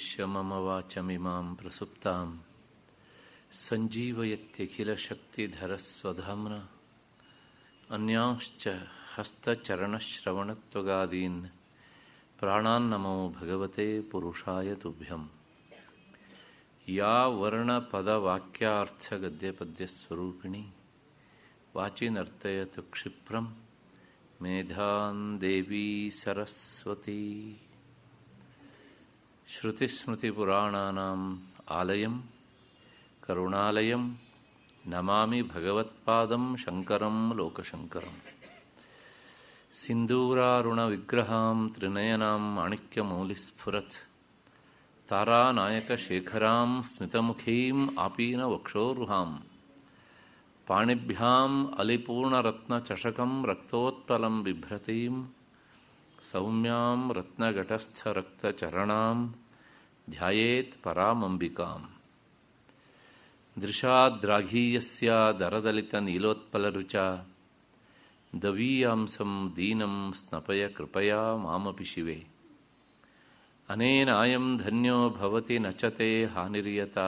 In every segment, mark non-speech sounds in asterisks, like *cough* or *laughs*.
शममवाचमिमां प्रसुप्ता सञ्जीवयत्यखिलशक्तिधरस्वधाम्ना अन्यांश्च हस्तचरणश्रवणत्वगादीन् प्राणान्नमो भगवते पुरुषाय तोभ्यं या वर्णपदवाक्यार्थगद्यपद्यस्वरूपिणी वाचिनर्तयतु क्षिप्रं मेधान् देवी सरस्वती శృతిస్మృతిపురాణానాం ఆలయం కరుణాలయం నమామి భగవత్పాదం శంకరం లోకశంకరం సింధూరారుణ విగ్రహాం త్రినయనాం మాణిక్యమౌలిస్ఫురత్ తారానాయకశేఖరాం స్మితముఖీం ఆపీన వక్షోరుహాం పాణిభ్యాం అలిపూర్ణరత్నచషకం రక్తోత్పలం బిభ్రతీం సౌమ్యాం రత్నఘటస్థరక్తచరణాం ध्यायेत् पराम् अम्बिकाम् दृशाद्राघीयस्यादरदलितनीलोत्पलरुचा दवीयांसं दीनं स्नपय कृपया मामपि शिवे अनेनायं धन्यो भवति नचते च हानिर्यता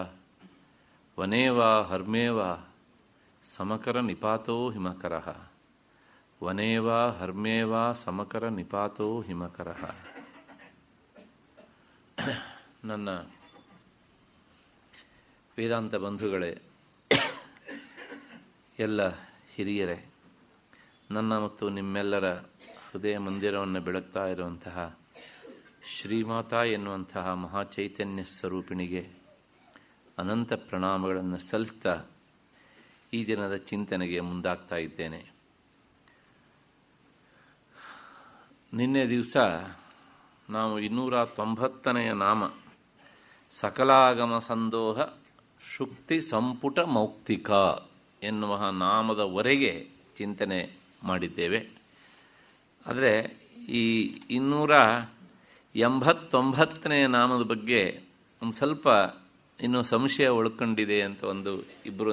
वने वा हर्मे वा निपातो हिमकरः वने वा हर्मे वा समकर निपातो हिमकरः ನನ್ನ ವೇದಾಂತ ಬಂಧುಗಳೇ ಎಲ್ಲ ಹಿರಿಯರೇ ನನ್ನ ಮತ್ತು ನಿಮ್ಮೆಲ್ಲರ ಹೃದಯ ಮಂದಿರವನ್ನು ಬೆಳಗ್ತಾ ಇರುವಂತಹ ಶ್ರೀಮಾತಾ ಎನ್ನುವಂತಹ ಮಹಾಚೈತನ್ಯ ಸ್ವರೂಪಿಣಿಗೆ ಅನಂತ ಪ್ರಣಾಮಗಳನ್ನು ಸಲ್ಲಿಸ್ತಾ ಈ ದಿನದ ಚಿಂತನೆಗೆ ಮುಂದಾಗ್ತಾ ಇದ್ದೇನೆ ನಿನ್ನೆ ದಿವಸ ನಾವು ಇನ್ನೂರ ತೊಂಬತ್ತನೆಯ ನಾಮ ಸಕಲಾಗಮ ಸಂದೋಹ ಶುಕ್ತಿ ಸಂಪುಟ ಮೌಕ್ತಿಕ ಎನ್ನುವ ನಾಮದವರೆಗೆ ಚಿಂತನೆ ಮಾಡಿದ್ದೇವೆ ಆದರೆ ಈ ಇನ್ನೂರ ಎಂಬತ್ತೊಂಬತ್ತನೇ ನಾಮದ ಬಗ್ಗೆ ಒಂದು ಸ್ವಲ್ಪ ಇನ್ನೂ ಸಂಶಯ ಒಳ್ಕೊಂಡಿದೆ ಅಂತ ಒಂದು ಇಬ್ಬರು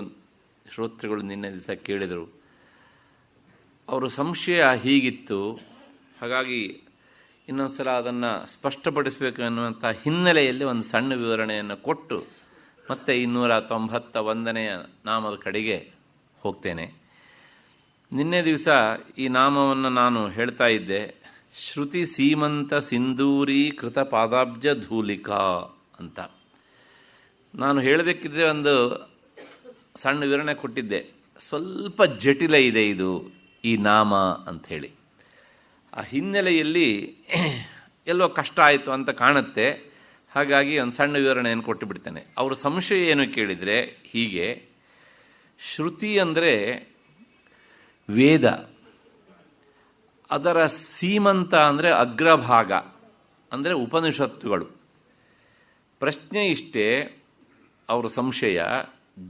ಶ್ರೋತೃಗಳು ನಿನ್ನೆ ದಿವಸ ಕೇಳಿದರು ಅವರು ಸಂಶಯ ಹೀಗಿತ್ತು ಹಾಗಾಗಿ ಇನ್ನೊಂದು ಸಲ ಅದನ್ನು ಸ್ಪಷ್ಟಪಡಿಸಬೇಕು ಎನ್ನುವಂಥ ಹಿನ್ನೆಲೆಯಲ್ಲಿ ಒಂದು ಸಣ್ಣ ವಿವರಣೆಯನ್ನು ಕೊಟ್ಟು ಮತ್ತೆ ಇನ್ನೂರ ತೊಂಬತ್ತ ಒಂದನೆಯ ನಾಮದ ಕಡೆಗೆ ಹೋಗ್ತೇನೆ ನಿನ್ನೆ ದಿವಸ ಈ ನಾಮವನ್ನು ನಾನು ಹೇಳ್ತಾ ಇದ್ದೆ ಶ್ರುತಿ ಸೀಮಂತ ಕೃತ ಪಾದಾಬ್ಜ ಧೂಲಿಕಾ ಅಂತ ನಾನು ಹೇಳಬೇಕಿದ್ರೆ ಒಂದು ಸಣ್ಣ ವಿವರಣೆ ಕೊಟ್ಟಿದ್ದೆ ಸ್ವಲ್ಪ ಜಟಿಲ ಇದೆ ಇದು ಈ ನಾಮ ಅಂಥೇಳಿ ಆ ಹಿನ್ನೆಲೆಯಲ್ಲಿ ಎಲ್ಲೋ ಕಷ್ಟ ಆಯಿತು ಅಂತ ಕಾಣುತ್ತೆ ಹಾಗಾಗಿ ಒಂದು ಸಣ್ಣ ವಿವರಣೆಯನ್ನು ಕೊಟ್ಟು ಬಿಡ್ತೇನೆ ಅವರ ಸಂಶಯ ಏನು ಕೇಳಿದರೆ ಹೀಗೆ ಶ್ರುತಿ ಅಂದರೆ ವೇದ ಅದರ ಸೀಮಂತ ಅಂದರೆ ಅಗ್ರಭಾಗ ಅಂದರೆ ಉಪನಿಷತ್ತುಗಳು ಪ್ರಶ್ನೆ ಇಷ್ಟೇ ಅವರ ಸಂಶಯ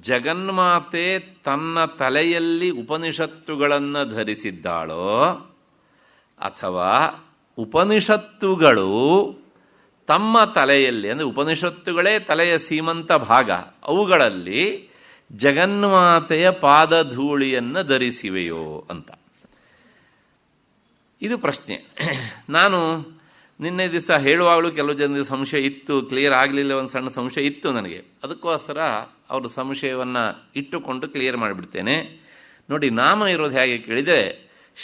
ಜಗನ್ಮಾತೆ ತನ್ನ ತಲೆಯಲ್ಲಿ ಉಪನಿಷತ್ತುಗಳನ್ನು ಧರಿಸಿದ್ದಾಳೋ ಅಥವಾ ಉಪನಿಷತ್ತುಗಳು ತಮ್ಮ ತಲೆಯಲ್ಲಿ ಅಂದರೆ ಉಪನಿಷತ್ತುಗಳೇ ತಲೆಯ ಸೀಮಂತ ಭಾಗ ಅವುಗಳಲ್ಲಿ ಜಗನ್ಮಾತೆಯ ಪಾದಧೂಳಿಯನ್ನು ಧರಿಸಿವೆಯೋ ಅಂತ ಇದು ಪ್ರಶ್ನೆ ನಾನು ನಿನ್ನೆ ದಿವಸ ಹೇಳುವಾಗಲೂ ಕೆಲವು ಜನರಿಗೆ ಸಂಶಯ ಇತ್ತು ಕ್ಲಿಯರ್ ಆಗಲಿಲ್ಲ ಒಂದು ಸಣ್ಣ ಸಂಶಯ ಇತ್ತು ನನಗೆ ಅದಕ್ಕೋಸ್ಕರ ಅವರು ಸಂಶಯವನ್ನು ಇಟ್ಟುಕೊಂಡು ಕ್ಲಿಯರ್ ಮಾಡಿಬಿಡ್ತೇನೆ ನೋಡಿ ನಾಮ ಇರೋದು ಹೇಗೆ ಕೇಳಿದರೆ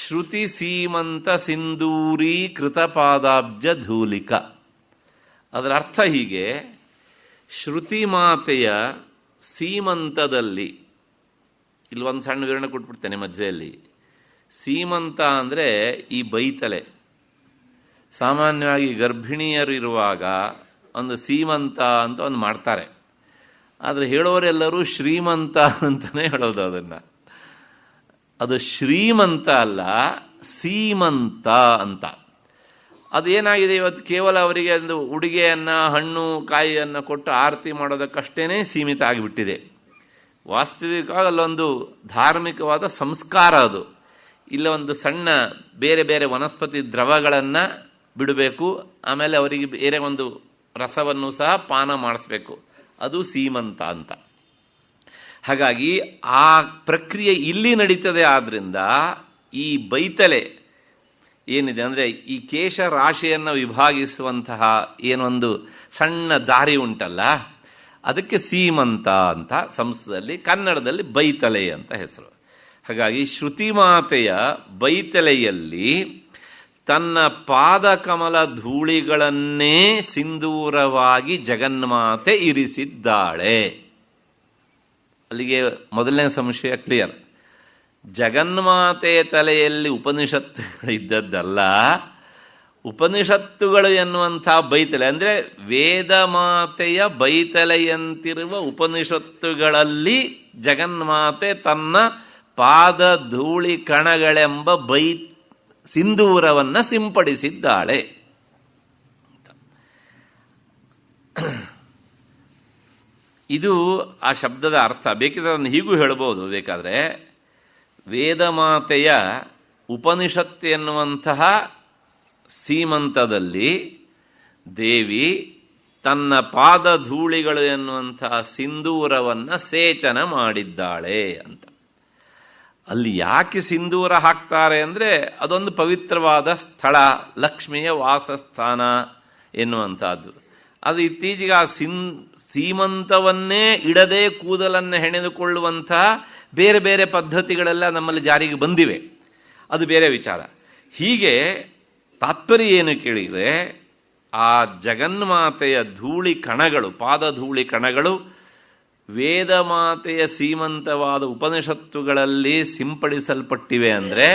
ಶ್ರುತಿ ಸೀಮಂತ ಸಿಂಧೂರಿ ಕೃತಪಾದಾಬ್ಜ ಧೂಲಿಕ ಅದರ ಅರ್ಥ ಹೀಗೆ ಶ್ರುತಿ ಮಾತೆಯ ಸೀಮಂತದಲ್ಲಿ ಇಲ್ಲೊಂದು ಸಣ್ಣ ವಿವರಣೆ ಕೊಟ್ಬಿಡ್ತೇನೆ ಮಧ್ಯೆಯಲ್ಲಿ ಸೀಮಂತ ಅಂದರೆ ಈ ಬೈತಲೆ ಸಾಮಾನ್ಯವಾಗಿ ಗರ್ಭಿಣಿಯರು ಇರುವಾಗ ಒಂದು ಸೀಮಂತ ಅಂತ ಒಂದು ಮಾಡ್ತಾರೆ ಆದರೆ ಹೇಳೋರೆಲ್ಲರೂ ಶ್ರೀಮಂತ ಅಂತಲೇ ಹೇಳೋದು ಅದನ್ನು ಅದು ಶ್ರೀಮಂತ ಅಲ್ಲ ಸೀಮಂತ ಅಂತ ಅದೇನಾಗಿದೆ ಇವತ್ತು ಕೇವಲ ಅವರಿಗೆ ಒಂದು ಉಡುಗೆಯನ್ನು ಹಣ್ಣು ಕಾಯಿಯನ್ನು ಕೊಟ್ಟು ಆರತಿ ಮಾಡೋದಕ್ಕಷ್ಟೇ ಸೀಮಿತ ಆಗಿಬಿಟ್ಟಿದೆ ವಾಸ್ತವಿಕವಾಗಿ ಅಲ್ಲೊಂದು ಧಾರ್ಮಿಕವಾದ ಸಂಸ್ಕಾರ ಅದು ಇಲ್ಲ ಒಂದು ಸಣ್ಣ ಬೇರೆ ಬೇರೆ ವನಸ್ಪತಿ ದ್ರವಗಳನ್ನು ಬಿಡಬೇಕು ಆಮೇಲೆ ಅವರಿಗೆ ಬೇರೆ ಒಂದು ರಸವನ್ನು ಸಹ ಪಾನ ಮಾಡಿಸ್ಬೇಕು ಅದು ಸೀಮಂತ ಅಂತ ಹಾಗಾಗಿ ಆ ಪ್ರಕ್ರಿಯೆ ಇಲ್ಲಿ ನಡೀತದೆ ಆದ್ದರಿಂದ ಈ ಬೈತಲೆ ಏನಿದೆ ಅಂದರೆ ಈ ಕೇಶ ರಾಶಿಯನ್ನು ವಿಭಾಗಿಸುವಂತಹ ಏನೊಂದು ಸಣ್ಣ ದಾರಿ ಉಂಟಲ್ಲ ಅದಕ್ಕೆ ಸೀಮಂತ ಅಂತ ಸಂಸ್ಥೆಯಲ್ಲಿ ಕನ್ನಡದಲ್ಲಿ ಬೈತಲೆ ಅಂತ ಹೆಸರು ಹಾಗಾಗಿ ಮಾತೆಯ ಬೈತಲೆಯಲ್ಲಿ ತನ್ನ ಪಾದಕಮಲ ಧೂಳಿಗಳನ್ನೇ ಸಿಂಧೂರವಾಗಿ ಜಗನ್ಮಾತೆ ಇರಿಸಿದ್ದಾಳೆ ಅಲ್ಲಿಗೆ ಮೊದಲನೇ ಸಂಶಯ ಕ್ಲಿಯರ್ ಜಗನ್ಮಾತೆ ತಲೆಯಲ್ಲಿ ಉಪನಿಷತ್ತುಗಳಿದ್ದದ್ದಲ್ಲ ಉಪನಿಷತ್ತುಗಳು ಎನ್ನುವಂಥ ಬೈತಲೆ ಅಂದರೆ ವೇದಮಾತೆಯ ಬೈತಲೆಯಂತಿರುವ ಉಪನಿಷತ್ತುಗಳಲ್ಲಿ ಜಗನ್ಮಾತೆ ತನ್ನ ಪಾದ ಧೂಳಿ ಕಣಗಳೆಂಬ ಬೈ ಸಿಂಧೂರವನ್ನು ಸಿಂಪಡಿಸಿದ್ದಾಳೆ ಇದು ಆ ಶಬ್ದದ ಅರ್ಥ ಬೇಕಿದ್ರೆ ಅದನ್ನು ಹೀಗೂ ಹೇಳ್ಬೋದು ಬೇಕಾದರೆ ವೇದಮಾತೆಯ ಉಪನಿಷತ್ ಎನ್ನುವಂತಹ ಸೀಮಂತದಲ್ಲಿ ದೇವಿ ತನ್ನ ಪಾದ ಧೂಳಿಗಳು ಎನ್ನುವಂತಹ ಸಿಂಧೂರವನ್ನು ಸೇಚನ ಮಾಡಿದ್ದಾಳೆ ಅಂತ ಅಲ್ಲಿ ಯಾಕೆ ಸಿಂಧೂರ ಹಾಕ್ತಾರೆ ಅಂದರೆ ಅದೊಂದು ಪವಿತ್ರವಾದ ಸ್ಥಳ ಲಕ್ಷ್ಮಿಯ ವಾಸಸ್ಥಾನ ಎನ್ನುವಂಥದ್ದು ಅದು ಇತ್ತೀಚೆಗೆ ಆ ಸಿಂ ಸೀಮಂತವನ್ನೇ ಇಡದೆ ಕೂದಲನ್ನು ಹೆಣೆದುಕೊಳ್ಳುವಂತಹ ಬೇರೆ ಬೇರೆ ಪದ್ಧತಿಗಳೆಲ್ಲ ನಮ್ಮಲ್ಲಿ ಜಾರಿಗೆ ಬಂದಿವೆ ಅದು ಬೇರೆ ವಿಚಾರ ಹೀಗೆ ತಾತ್ಪರ್ಯ ಏನು ಕೇಳಿದರೆ ಆ ಜಗನ್ಮಾತೆಯ ಧೂಳಿ ಕಣಗಳು ಪಾದ ಧೂಳಿ ಕಣಗಳು ವೇದಮಾತೆಯ ಸೀಮಂತವಾದ ಉಪನಿಷತ್ತುಗಳಲ್ಲಿ ಸಿಂಪಡಿಸಲ್ಪಟ್ಟಿವೆ ಅಂದರೆ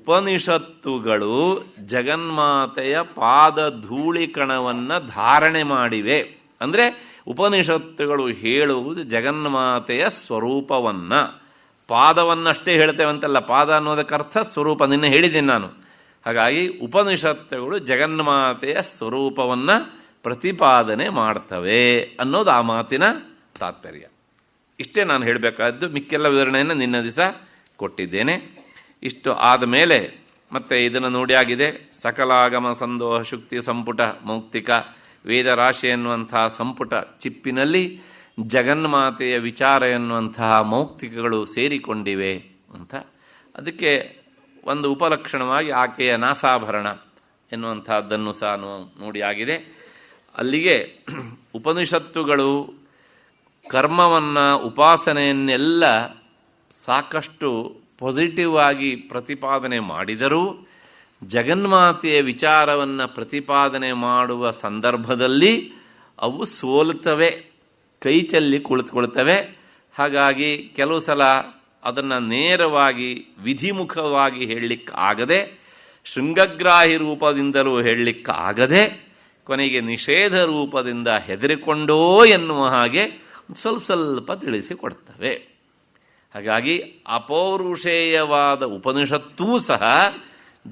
ಉಪನಿಷತ್ತುಗಳು ಜಗನ್ಮಾತೆಯ ಪಾದ ಧೂಳಿ ಧಾರಣೆ ಮಾಡಿವೆ ಅಂದರೆ ಉಪನಿಷತ್ತುಗಳು ಹೇಳುವುದು ಜಗನ್ಮಾತೆಯ ಸ್ವರೂಪವನ್ನು ಪಾದವನ್ನಷ್ಟೇ ಅಂತಲ್ಲ ಪಾದ ಅನ್ನೋದಕ್ಕೆ ಅರ್ಥ ಸ್ವರೂಪ ನಿನ್ನೆ ಹೇಳಿದ್ದೀನಿ ನಾನು ಹಾಗಾಗಿ ಉಪನಿಷತ್ತುಗಳು ಜಗನ್ಮಾತೆಯ ಸ್ವರೂಪವನ್ನು ಪ್ರತಿಪಾದನೆ ಮಾಡ್ತವೆ ಅನ್ನೋದು ಆ ಮಾತಿನ ತಾತ್ಪರ್ಯ ಇಷ್ಟೇ ನಾನು ಹೇಳಬೇಕಾದ್ದು ಮಿಕ್ಕೆಲ್ಲ ವಿವರಣೆಯನ್ನು ನಿನ್ನ ದಿವಸ ಕೊಟ್ಟಿದ್ದೇನೆ ಇಷ್ಟು ಆದ ಮೇಲೆ ಮತ್ತೆ ಇದನ್ನು ನೋಡಿ ಆಗಿದೆ ಸಕಲಾಗಮ ಸಂದೋಹ ಶುಕ್ತಿ ಸಂಪುಟ ಮೌಕ್ತಿಕ ವೇದರಾಶಿ ಎನ್ನುವಂತಹ ಸಂಪುಟ ಚಿಪ್ಪಿನಲ್ಲಿ ಜಗನ್ಮಾತೆಯ ವಿಚಾರ ಎನ್ನುವಂತಹ ಮೌಕ್ತಿಕಗಳು ಸೇರಿಕೊಂಡಿವೆ ಅಂತ ಅದಕ್ಕೆ ಒಂದು ಉಪಲಕ್ಷಣವಾಗಿ ಆಕೆಯ ನಾಸಾಭರಣ ಎನ್ನುವಂತಹದ್ದನ್ನು ಸಹ ನೋಡಿ ಆಗಿದೆ ಅಲ್ಲಿಗೆ ಉಪನಿಷತ್ತುಗಳು ಕರ್ಮವನ್ನು ಉಪಾಸನೆಯನ್ನೆಲ್ಲ ಸಾಕಷ್ಟು ಪಾಸಿಟಿವ್ ಆಗಿ ಪ್ರತಿಪಾದನೆ ಮಾಡಿದರೂ ಜಗನ್ಮಾತೆಯ ವಿಚಾರವನ್ನು ಪ್ರತಿಪಾದನೆ ಮಾಡುವ ಸಂದರ್ಭದಲ್ಲಿ ಅವು ಸೋಲುತ್ತವೆ ಕೈ ಚೆಲ್ಲಿ ಕುಳಿತುಕೊಳ್ತವೆ ಹಾಗಾಗಿ ಕೆಲವು ಸಲ ಅದನ್ನು ನೇರವಾಗಿ ವಿಧಿಮುಖವಾಗಿ ಹೇಳಲಿಕ್ಕಾಗದೆ ಶೃಂಗಗ್ರಾಹಿ ರೂಪದಿಂದಲೂ ಹೇಳಲಿಕ್ಕಾಗದೆ ಕೊನೆಗೆ ನಿಷೇಧ ರೂಪದಿಂದ ಹೆದರಿಕೊಂಡೋ ಎನ್ನುವ ಹಾಗೆ ಸ್ವಲ್ಪ ಸ್ವಲ್ಪ ತಿಳಿಸಿಕೊಡ್ತವೆ ಹಾಗಾಗಿ ಅಪೌರುಷೇಯವಾದ ಉಪನಿಷತ್ತೂ ಸಹ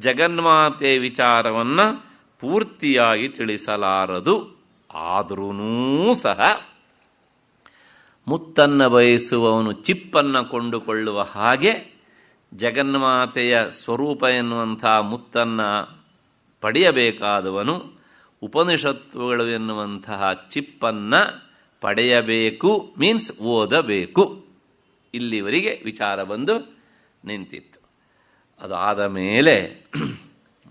ಜಗನ್ಮಾತೆ ವಿಚಾರವನ್ನು ಪೂರ್ತಿಯಾಗಿ ತಿಳಿಸಲಾರದು ಆದರೂ ಸಹ ಮುತ್ತನ್ನು ಬಯಸುವವನು ಚಿಪ್ಪನ್ನು ಕೊಂಡುಕೊಳ್ಳುವ ಹಾಗೆ ಜಗನ್ಮಾತೆಯ ಸ್ವರೂಪ ಎನ್ನುವಂಥ ಮುತ್ತನ್ನು ಪಡೆಯಬೇಕಾದವನು ಉಪನಿಷತ್ತುಗಳು ಎನ್ನುವಂತಹ ಚಿಪ್ಪನ್ನು ಪಡೆಯಬೇಕು ಮೀನ್ಸ್ ಓದಬೇಕು ಇಲ್ಲಿವರೆಗೆ ವಿಚಾರ ಬಂದು ನಿಂತಿತ್ತು ಅದಾದ ಮೇಲೆ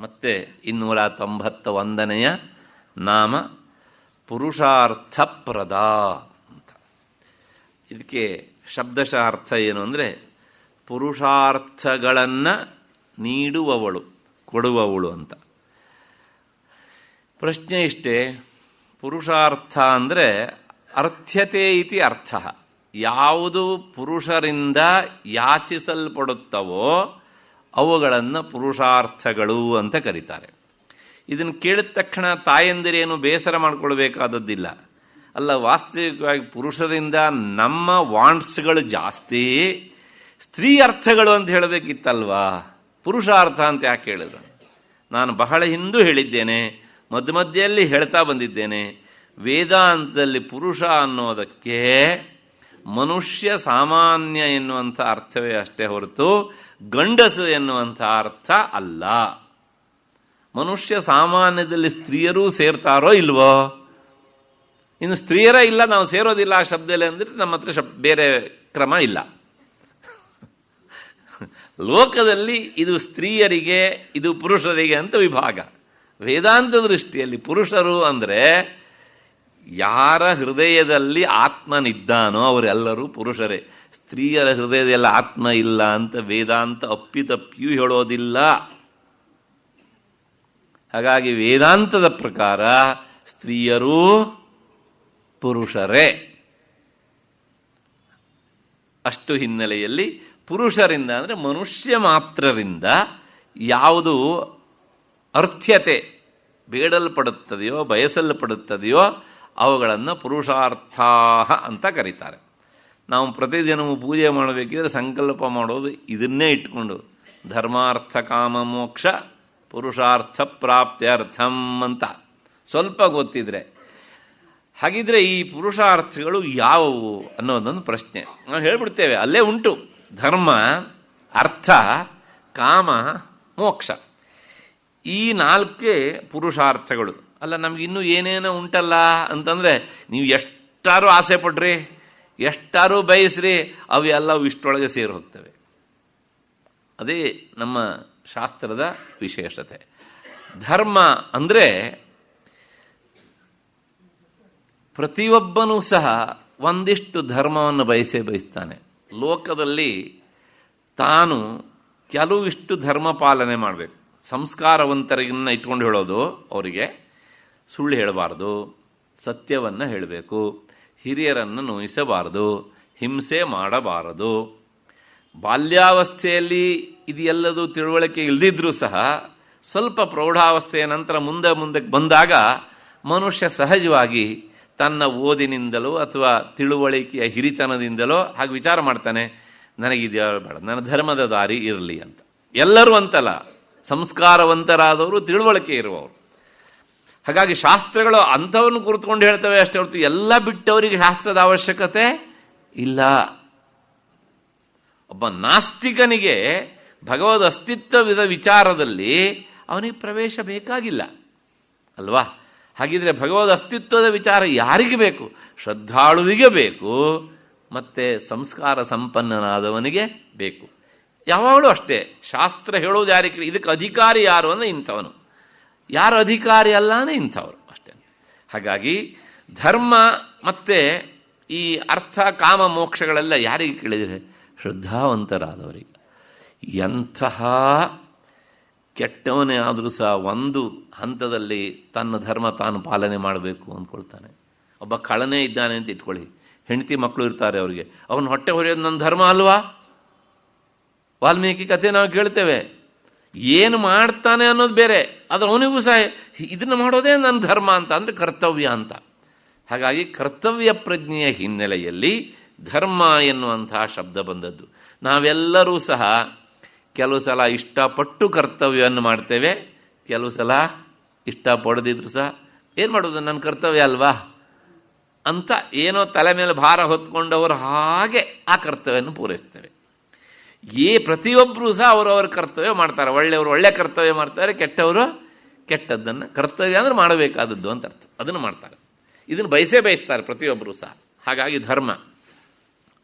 ಮತ್ತೆ ಇನ್ನೂರ ತೊಂಬತ್ತ ಒಂದನೆಯ ನಾಮ ಪುರುಷಾರ್ಥಪ್ರದ ಅಂತ ಇದಕ್ಕೆ ಶಬ್ದಶಃ ಅರ್ಥ ಏನು ಅಂದರೆ ಪುರುಷಾರ್ಥಗಳನ್ನು ನೀಡುವವಳು ಕೊಡುವವಳು ಅಂತ ಪ್ರಶ್ನೆ ಇಷ್ಟೇ ಪುರುಷಾರ್ಥ ಅಂದರೆ ಅರ್ಥ್ಯತೆ ಇತಿ ಅರ್ಥ ಯಾವುದು ಪುರುಷರಿಂದ ಯಾಚಿಸಲ್ಪಡುತ್ತವೋ ಅವುಗಳನ್ನು ಪುರುಷಾರ್ಥಗಳು ಅಂತ ಕರೀತಾರೆ ಇದನ್ನು ಕೇಳಿದ ತಕ್ಷಣ ತಾಯಂದಿರೇನು ಬೇಸರ ಮಾಡಿಕೊಳ್ಬೇಕಾದದ್ದಿಲ್ಲ ಅಲ್ಲ ವಾಸ್ತವಿಕವಾಗಿ ಪುರುಷರಿಂದ ನಮ್ಮ ವಾಂಟ್ಸ್ಗಳು ಜಾಸ್ತಿ ಸ್ತ್ರೀ ಅರ್ಥಗಳು ಅಂತ ಹೇಳಬೇಕಿತ್ತಲ್ವಾ ಪುರುಷಾರ್ಥ ಅಂತ ಯಾಕೆ ಹೇಳಿದ್ರು ನಾನು ಬಹಳ ಹಿಂದೂ ಹೇಳಿದ್ದೇನೆ ಮಧ್ಯ ಮಧ್ಯೆಯಲ್ಲಿ ಹೇಳ್ತಾ ಬಂದಿದ್ದೇನೆ ವೇದಾಂತದಲ್ಲಿ ಪುರುಷ ಅನ್ನೋದಕ್ಕೆ ಮನುಷ್ಯ ಸಾಮಾನ್ಯ ಎನ್ನುವಂಥ ಅರ್ಥವೇ ಅಷ್ಟೇ ಹೊರತು ಗಂಡಸು ಎನ್ನುವಂಥ ಅರ್ಥ ಅಲ್ಲ ಮನುಷ್ಯ ಸಾಮಾನ್ಯದಲ್ಲಿ ಸ್ತ್ರೀಯರೂ ಸೇರ್ತಾರೋ ಇಲ್ವೋ ಇನ್ನು ಸ್ತ್ರೀಯರ ಇಲ್ಲ ನಾವು ಸೇರೋದಿಲ್ಲ ಆ ಶಬ್ದದಲ್ಲಿ ಅಂದ್ರೆ ನಮ್ಮ ಹತ್ರ ಶಬ್ ಬೇರೆ ಕ್ರಮ ಇಲ್ಲ ಲೋಕದಲ್ಲಿ ಇದು ಸ್ತ್ರೀಯರಿಗೆ ಇದು ಪುರುಷರಿಗೆ ಅಂತ ವಿಭಾಗ ವೇದಾಂತ ದೃಷ್ಟಿಯಲ್ಲಿ ಪುರುಷರು ಅಂದರೆ ಯಾರ ಹೃದಯದಲ್ಲಿ ಆತ್ಮನಿದ್ದಾನೋ ಅವರೆಲ್ಲರೂ ಪುರುಷರೇ ಸ್ತ್ರೀಯರ ಹೃದಯದಲ್ಲಿ ಆತ್ಮ ಇಲ್ಲ ಅಂತ ವೇದಾಂತ ಅಪ್ಪಿತಪ್ಪಿಯೂ ಹೇಳೋದಿಲ್ಲ ಹಾಗಾಗಿ ವೇದಾಂತದ ಪ್ರಕಾರ ಸ್ತ್ರೀಯರು ಪುರುಷರೇ ಅಷ್ಟು ಹಿನ್ನೆಲೆಯಲ್ಲಿ ಪುರುಷರಿಂದ ಅಂದರೆ ಮನುಷ್ಯ ಮಾತ್ರರಿಂದ ಯಾವುದು ಅರ್ಥ್ಯತೆ ಬೇಡಲ್ಪಡುತ್ತದೆಯೋ ಬಯಸಲ್ಪಡುತ್ತದೆಯೋ ಅವುಗಳನ್ನು ಪುರುಷಾರ್ಥ ಅಂತ ಕರೀತಾರೆ ನಾವು ಪ್ರತಿದಿನವೂ ಪೂಜೆ ಮಾಡಬೇಕಿದ್ರೆ ಸಂಕಲ್ಪ ಮಾಡೋದು ಇದನ್ನೇ ಇಟ್ಕೊಂಡು ಧರ್ಮಾರ್ಥ ಕಾಮ ಮೋಕ್ಷ ಪುರುಷಾರ್ಥ ಪ್ರಾಪ್ತ್ಯರ್ಥಂ ಅಂತ ಸ್ವಲ್ಪ ಗೊತ್ತಿದ್ರೆ ಹಾಗಿದ್ರೆ ಈ ಪುರುಷಾರ್ಥಗಳು ಯಾವುವು ಅನ್ನೋದೊಂದು ಪ್ರಶ್ನೆ ನಾವು ಹೇಳ್ಬಿಡ್ತೇವೆ ಅಲ್ಲೇ ಉಂಟು ಧರ್ಮ ಅರ್ಥ ಕಾಮ ಮೋಕ್ಷ ಈ ನಾಲ್ಕೇ ಪುರುಷಾರ್ಥಗಳು ಅಲ್ಲ ನಮಗಿನ್ನೂ ಏನೇನೋ ಉಂಟಲ್ಲ ಅಂತಂದರೆ ನೀವು ಎಷ್ಟಾರು ಆಸೆ ಪಡ್ರಿ ಎಷ್ಟಾರು ಬಯಸ್ರಿ ಅವೆಲ್ಲ ಇಷ್ಟೊಳಗೆ ಸೇರಿ ಹೋಗ್ತವೆ ಅದೇ ನಮ್ಮ ಶಾಸ್ತ್ರದ ವಿಶೇಷತೆ ಧರ್ಮ ಅಂದರೆ ಪ್ರತಿಯೊಬ್ಬನೂ ಸಹ ಒಂದಿಷ್ಟು ಧರ್ಮವನ್ನು ಬಯಸೇ ಬಯಸ್ತಾನೆ ಲೋಕದಲ್ಲಿ ತಾನು ಕೆಲವಿಷ್ಟು ಧರ್ಮ ಪಾಲನೆ ಮಾಡಬೇಕು ಸಂಸ್ಕಾರವಂತರಿಗನ್ನ ಇಟ್ಕೊಂಡು ಹೇಳೋದು ಅವರಿಗೆ ಸುಳ್ಳು ಹೇಳಬಾರ್ದು ಸತ್ಯವನ್ನು ಹೇಳಬೇಕು ಹಿರಿಯರನ್ನು ನೋಯಿಸಬಾರದು ಹಿಂಸೆ ಮಾಡಬಾರದು ಬಾಲ್ಯಾವಸ್ಥೆಯಲ್ಲಿ ಇದೆಲ್ಲದೂ ತಿಳುವಳಿಕೆ ಇಲ್ದಿದ್ರೂ ಸಹ ಸ್ವಲ್ಪ ಪ್ರೌಢಾವಸ್ಥೆಯ ನಂತರ ಮುಂದೆ ಮುಂದಕ್ಕೆ ಬಂದಾಗ ಮನುಷ್ಯ ಸಹಜವಾಗಿ ತನ್ನ ಓದಿನಿಂದಲೋ ಅಥವಾ ತಿಳುವಳಿಕೆಯ ಹಿರಿತನದಿಂದಲೋ ಹಾಗೆ ವಿಚಾರ ಮಾಡ್ತಾನೆ ನನಗಿದೆಯೋ ಬೇಡ ನನ್ನ ಧರ್ಮದ ದಾರಿ ಇರಲಿ ಅಂತ ಎಲ್ಲರೂ ಅಂತಲ್ಲ ಸಂಸ್ಕಾರವಂತರಾದವರು ತಿಳುವಳಿಕೆ ಇರುವವರು ಹಾಗಾಗಿ ಶಾಸ್ತ್ರಗಳು ಅಂಥವನ್ನು ಕುರಿತುಕೊಂಡು ಹೇಳ್ತವೆ ಅಷ್ಟೇ ಹೊರತು ಎಲ್ಲ ಬಿಟ್ಟವರಿಗೆ ಶಾಸ್ತ್ರದ ಅವಶ್ಯಕತೆ ಇಲ್ಲ ಒಬ್ಬ ನಾಸ್ತಿಕನಿಗೆ ಭಗವದ್ ಅಸ್ತಿತ್ವವಿದ ವಿಚಾರದಲ್ಲಿ ಅವನಿಗೆ ಪ್ರವೇಶ ಬೇಕಾಗಿಲ್ಲ ಅಲ್ವಾ ಹಾಗಿದ್ರೆ ಭಗವದ್ ಅಸ್ತಿತ್ವದ ವಿಚಾರ ಯಾರಿಗೆ ಬೇಕು ಶ್ರದ್ಧಾಳುವಿಗೆ ಬೇಕು ಮತ್ತು ಸಂಸ್ಕಾರ ಸಂಪನ್ನನಾದವನಿಗೆ ಬೇಕು ಯಾವಾಗಲೂ ಅಷ್ಟೇ ಶಾಸ್ತ್ರ ಹೇಳೋದು ಯಾರಿಗೆ ಇದಕ್ಕೆ ಅಧಿಕಾರಿ ಯಾರು ಅಂದರೆ ಇಂಥವನು ಯಾರು ಅಧಿಕಾರಿ ಅಲ್ಲಾನೆ ಇಂಥವ್ರು ಅಷ್ಟೇ ಹಾಗಾಗಿ ಧರ್ಮ ಮತ್ತೆ ಈ ಅರ್ಥ ಕಾಮ ಮೋಕ್ಷಗಳೆಲ್ಲ ಯಾರಿಗೆ ಕೇಳಿದರೆ ಶ್ರದ್ಧಾವಂತರಾದವರಿಗೆ ಎಂತಹ ಕೆಟ್ಟವನೇ ಆದರೂ ಸಹ ಒಂದು ಹಂತದಲ್ಲಿ ತನ್ನ ಧರ್ಮ ತಾನು ಪಾಲನೆ ಮಾಡಬೇಕು ಅಂದ್ಕೊಳ್ತಾನೆ ಒಬ್ಬ ಕಳನೇ ಇದ್ದಾನೆ ಅಂತ ಇಟ್ಕೊಳ್ಳಿ ಹೆಂಡತಿ ಮಕ್ಕಳು ಇರ್ತಾರೆ ಅವರಿಗೆ ಅವನು ಹೊಟ್ಟೆ ಹೊರೆಯೋದು ನನ್ನ ಧರ್ಮ ಅಲ್ವಾ ವಾಲ್ಮೀಕಿ ಕಥೆ ನಾವು ಕೇಳ್ತೇವೆ ಏನು ಮಾಡ್ತಾನೆ ಅನ್ನೋದು ಬೇರೆ ಆದರೆ ಅವನಿಗೂ ಸಹ ಇದನ್ನು ಮಾಡೋದೇ ನನ್ನ ಧರ್ಮ ಅಂತ ಅಂದರೆ ಕರ್ತವ್ಯ ಅಂತ ಹಾಗಾಗಿ ಕರ್ತವ್ಯ ಪ್ರಜ್ಞೆಯ ಹಿನ್ನೆಲೆಯಲ್ಲಿ ಧರ್ಮ ಎನ್ನುವಂತಹ ಶಬ್ದ ಬಂದದ್ದು ನಾವೆಲ್ಲರೂ ಸಹ ಕೆಲವು ಸಲ ಇಷ್ಟಪಟ್ಟು ಕರ್ತವ್ಯವನ್ನು ಮಾಡ್ತೇವೆ ಕೆಲವು ಸಲ ಇಷ್ಟಪಡದಿದ್ರು ಸಹ ಏನು ಮಾಡೋದು ನನ್ನ ಕರ್ತವ್ಯ ಅಲ್ವಾ ಅಂತ ಏನೋ ತಲೆ ಮೇಲೆ ಭಾರ ಹೊತ್ಕೊಂಡವರು ಹಾಗೆ ಆ ಕರ್ತವ್ಯವನ್ನು ಪೂರೈಸ್ತೇವೆ ಏ ಪ್ರತಿಯೊಬ್ಬರೂ ಸಹ ಅವರವರ ಕರ್ತವ್ಯ ಮಾಡ್ತಾರೆ ಒಳ್ಳೆಯವರು ಒಳ್ಳೆ ಕರ್ತವ್ಯ ಮಾಡ್ತಾರೆ ಕೆಟ್ಟವರು ಕೆಟ್ಟದ್ದನ್ನು ಕರ್ತವ್ಯ ಅಂದ್ರೆ ಮಾಡಬೇಕಾದದ್ದು ಅಂತ ಅರ್ಥ ಅದನ್ನು ಮಾಡ್ತಾರೆ ಇದನ್ನು ಬಯಸೇ ಬಯಸ್ತಾರೆ ಪ್ರತಿಯೊಬ್ಬರೂ ಸಹ ಹಾಗಾಗಿ ಧರ್ಮ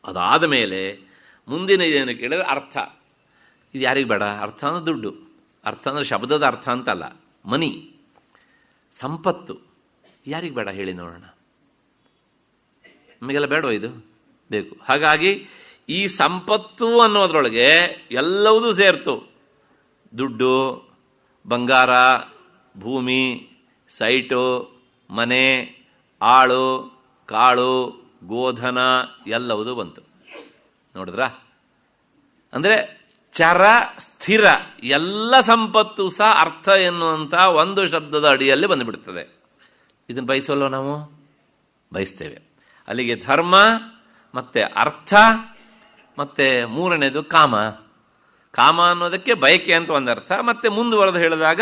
ಅದಾದ ಮೇಲೆ ಮುಂದಿನ ಏನು ಕೇಳಿದ್ರೆ ಅರ್ಥ ಇದು ಯಾರಿಗೆ ಬೇಡ ಅರ್ಥ ಅಂದ್ರೆ ದುಡ್ಡು ಅರ್ಥ ಅಂದರೆ ಶಬ್ದದ ಅರ್ಥ ಅಂತಲ್ಲ ಮನಿ ಸಂಪತ್ತು ಯಾರಿಗೆ ಬೇಡ ಹೇಳಿ ನೋಡೋಣ ನಮಗೆಲ್ಲ ಬೇಡವ ಇದು ಬೇಕು ಹಾಗಾಗಿ ಈ ಸಂಪತ್ತು ಅನ್ನೋದ್ರೊಳಗೆ ಎಲ್ಲವೂ ಸೇರ್ತು ದುಡ್ಡು ಬಂಗಾರ ಭೂಮಿ ಸೈಟು ಮನೆ ಆಳು ಕಾಳು ಗೋಧನ ಎಲ್ಲವುದು ಬಂತು ನೋಡಿದ್ರಾ ಅಂದರೆ ಚರ ಸ್ಥಿರ ಎಲ್ಲ ಸಂಪತ್ತು ಸಹ ಅರ್ಥ ಎನ್ನುವಂಥ ಒಂದು ಶಬ್ದದ ಅಡಿಯಲ್ಲಿ ಬಂದುಬಿಡ್ತದೆ ಇದನ್ನು ಬಯಸೋಲ್ಲ ನಾವು ಬಯಸ್ತೇವೆ ಅಲ್ಲಿಗೆ ಧರ್ಮ ಮತ್ತು ಅರ್ಥ ಮತ್ತೆ ಮೂರನೇದು ಕಾಮ ಕಾಮ ಅನ್ನೋದಕ್ಕೆ ಬಯಕೆ ಅಂತ ಒಂದರ್ಥ ಮತ್ತೆ ಮುಂದುವರೆದು ಹೇಳಿದಾಗ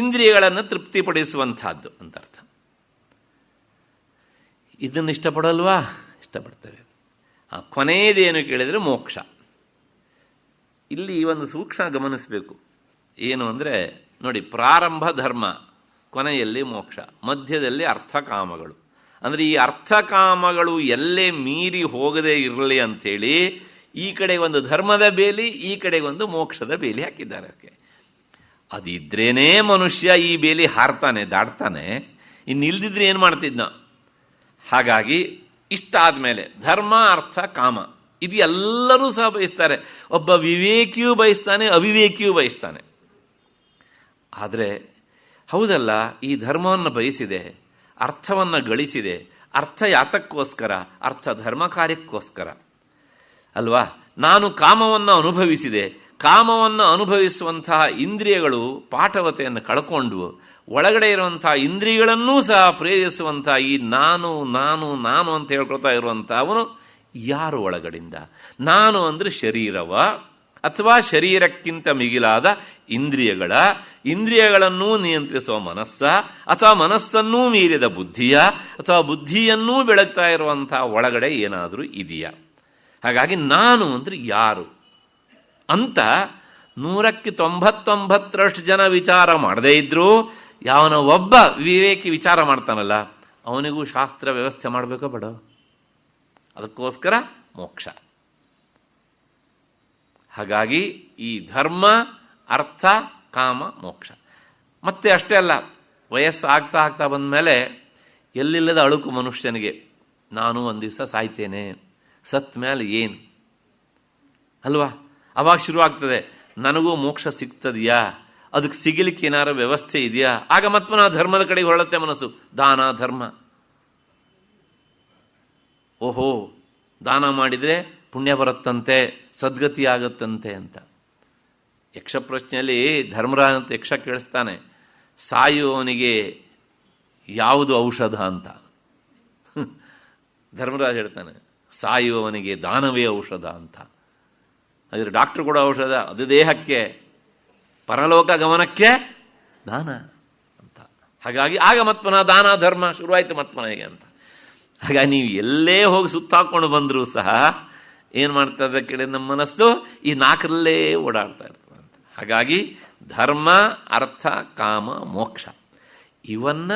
ಇಂದ್ರಿಯಗಳನ್ನು ತೃಪ್ತಿಪಡಿಸುವಂತಹದ್ದು ಅಂತ ಅರ್ಥ ಇದನ್ನು ಇಷ್ಟಪಡಲ್ವಾ ಇಷ್ಟಪಡ್ತೇವೆ ಆ ಕೊನೆಯದೇನು ಕೇಳಿದರೆ ಮೋಕ್ಷ ಇಲ್ಲಿ ಒಂದು ಸೂಕ್ಷ್ಮ ಗಮನಿಸಬೇಕು ಏನು ಅಂದರೆ ನೋಡಿ ಪ್ರಾರಂಭ ಧರ್ಮ ಕೊನೆಯಲ್ಲಿ ಮೋಕ್ಷ ಮಧ್ಯದಲ್ಲಿ ಅರ್ಥಕಾಮಗಳು ಅಂದರೆ ಈ ಅರ್ಥಕಾಮಗಳು ಎಲ್ಲೇ ಮೀರಿ ಹೋಗದೇ ಇರಲಿ ಅಂಥೇಳಿ ಈ ಕಡೆ ಒಂದು ಧರ್ಮದ ಬೇಲಿ ಈ ಕಡೆ ಒಂದು ಮೋಕ್ಷದ ಬೇಲಿ ಹಾಕಿದ್ದಾರೆ ಅದಕ್ಕೆ ಅದಿದ್ರೇನೇ ಮನುಷ್ಯ ಈ ಬೇಲಿ ಹಾರ್ತಾನೆ ದಾಟ್ತಾನೆ ಇನ್ನಿಲ್ದಿದ್ರೆ ಏನು ಮಾಡ್ತಿದ್ನ ಹಾಗಾಗಿ ಇಷ್ಟಾದ ಮೇಲೆ ಧರ್ಮ ಅರ್ಥ ಕಾಮ ಇದು ಎಲ್ಲರೂ ಸಹ ಬಯಸ್ತಾರೆ ಒಬ್ಬ ವಿವೇಕಿಯೂ ಬಯಸ್ತಾನೆ ಅವಿವೇಕಿಯೂ ಬಯಸ್ತಾನೆ ಆದರೆ ಹೌದಲ್ಲ ಈ ಧರ್ಮವನ್ನು ಬಯಸಿದೆ ಅರ್ಥವನ್ನು ಗಳಿಸಿದೆ ಅರ್ಥ ಯಾತಕ್ಕೋಸ್ಕರ ಅರ್ಥ ಧರ್ಮ ಕಾರ್ಯಕ್ಕೋಸ್ಕರ ಅಲ್ವಾ ನಾನು ಕಾಮವನ್ನು ಅನುಭವಿಸಿದೆ ಕಾಮವನ್ನು ಅನುಭವಿಸುವಂತಹ ಇಂದ್ರಿಯಗಳು ಪಾಠವತೆಯನ್ನು ಕಳ್ಕೊಂಡು ಒಳಗಡೆ ಇರುವಂತಹ ಇಂದ್ರಿಯಗಳನ್ನೂ ಸಹ ಪ್ರೇರಿಸುವಂತಹ ಈ ನಾನು ನಾನು ನಾನು ಅಂತ ಹೇಳ್ಕೊಳ್ತಾ ಅವನು ಯಾರು ಒಳಗಡೆಯಿಂದ ನಾನು ಅಂದರೆ ಶರೀರವ ಅಥವಾ ಶರೀರಕ್ಕಿಂತ ಮಿಗಿಲಾದ ಇಂದ್ರಿಯಗಳ ಇಂದ್ರಿಯಗಳನ್ನೂ ನಿಯಂತ್ರಿಸುವ ಮನಸ್ಸ ಅಥವಾ ಮನಸ್ಸನ್ನೂ ಮೀರಿದ ಬುದ್ಧಿಯ ಅಥವಾ ಬುದ್ಧಿಯನ್ನೂ ಬೆಳಗ್ತಾ ಇರುವಂತಹ ಒಳಗಡೆ ಏನಾದರೂ ಇದೆಯಾ ಹಾಗಾಗಿ ನಾನು ಅಂದರೆ ಯಾರು ಅಂತ ನೂರಕ್ಕೆ ತೊಂಬತ್ತೊಂಬತ್ತರಷ್ಟು ಜನ ವಿಚಾರ ಮಾಡದೇ ಇದ್ರೂ ಯಾವನ ಒಬ್ಬ ವಿವೇಕಿ ವಿಚಾರ ಮಾಡ್ತಾನಲ್ಲ ಅವನಿಗೂ ಶಾಸ್ತ್ರ ವ್ಯವಸ್ಥೆ ಮಾಡಬೇಕೋ ಬಡ ಅದಕ್ಕೋಸ್ಕರ ಮೋಕ್ಷ ಹಾಗಾಗಿ ಈ ಧರ್ಮ ಅರ್ಥ ಕಾಮ ಮೋಕ್ಷ ಮತ್ತೆ ಅಷ್ಟೇ ಅಲ್ಲ ವಯಸ್ಸು ಆಗ್ತಾ ಆಗ್ತಾ ಬಂದ ಮೇಲೆ ಎಲ್ಲಿಲ್ಲದ ಅಳುಕು ಮನುಷ್ಯನಿಗೆ ನಾನು ಒಂದು ದಿವಸ ಸಾಯ್ತೇನೆ ಸತ್ ಮೇಲೆ ಏನು ಅಲ್ವಾ ಅವಾಗ ಶುರುವಾಗ್ತದೆ ನನಗೂ ಮೋಕ್ಷ ಸಿಗ್ತದೆಯಾ ಅದಕ್ಕೆ ಸಿಗಲಿಕ್ಕೆ ಏನಾರ ವ್ಯವಸ್ಥೆ ಇದೆಯಾ ಆಗ ಮತ್ತು ನಾ ಧರ್ಮದ ಕಡೆಗೆ ಹೊರಳತ್ತೆ ಮನಸ್ಸು ದಾನ ಧರ್ಮ ಓಹೋ ದಾನ ಮಾಡಿದರೆ ಪುಣ್ಯ ಬರುತ್ತಂತೆ ಸದ್ಗತಿ ಆಗುತ್ತಂತೆ ಅಂತ ಯಕ್ಷ ಪ್ರಶ್ನೆಯಲ್ಲಿ ಧರ್ಮರಾಜ್ ಅಂತ ಯಕ್ಷ ಕೇಳಿಸ್ತಾನೆ ಸಾಯುವವನಿಗೆ ಯಾವುದು ಔಷಧ ಅಂತ *laughs* ಧರ್ಮರಾಜ್ ಹೇಳ್ತಾನೆ ಸಾಯುವವನಿಗೆ ದಾನವೇ ಔಷಧ ಅಂತ ಅದರ ಡಾಕ್ಟರ್ ಕೂಡ ಔಷಧ ಅದು ದೇಹಕ್ಕೆ ಪರಲೋಕ ಗಮನಕ್ಕೆ ದಾನ ಅಂತ ಹಾಗಾಗಿ ಆಗ ಮತ್ಮನ ದಾನ ಧರ್ಮ ಶುರುವಾಯಿತು ಮತ್ಮನಿಗೆ ಅಂತ ಹಾಗಾಗಿ ನೀವು ಎಲ್ಲೇ ಹೋಗಿ ಸುತ್ತಾಕೊಂಡು ಬಂದರೂ ಸಹ ಏನು ಮಾಡ್ತಾ ಇದ್ದ ಕೇಳಿ ನಮ್ಮ ಮನಸ್ಸು ಈ ನಾಲ್ಕರಲ್ಲೇ ಓಡಾಡ್ತಾ ಇರ್ತದೆ ಅಂತ ಹಾಗಾಗಿ ಧರ್ಮ ಅರ್ಥ ಕಾಮ ಮೋಕ್ಷ ಇವನ್ನ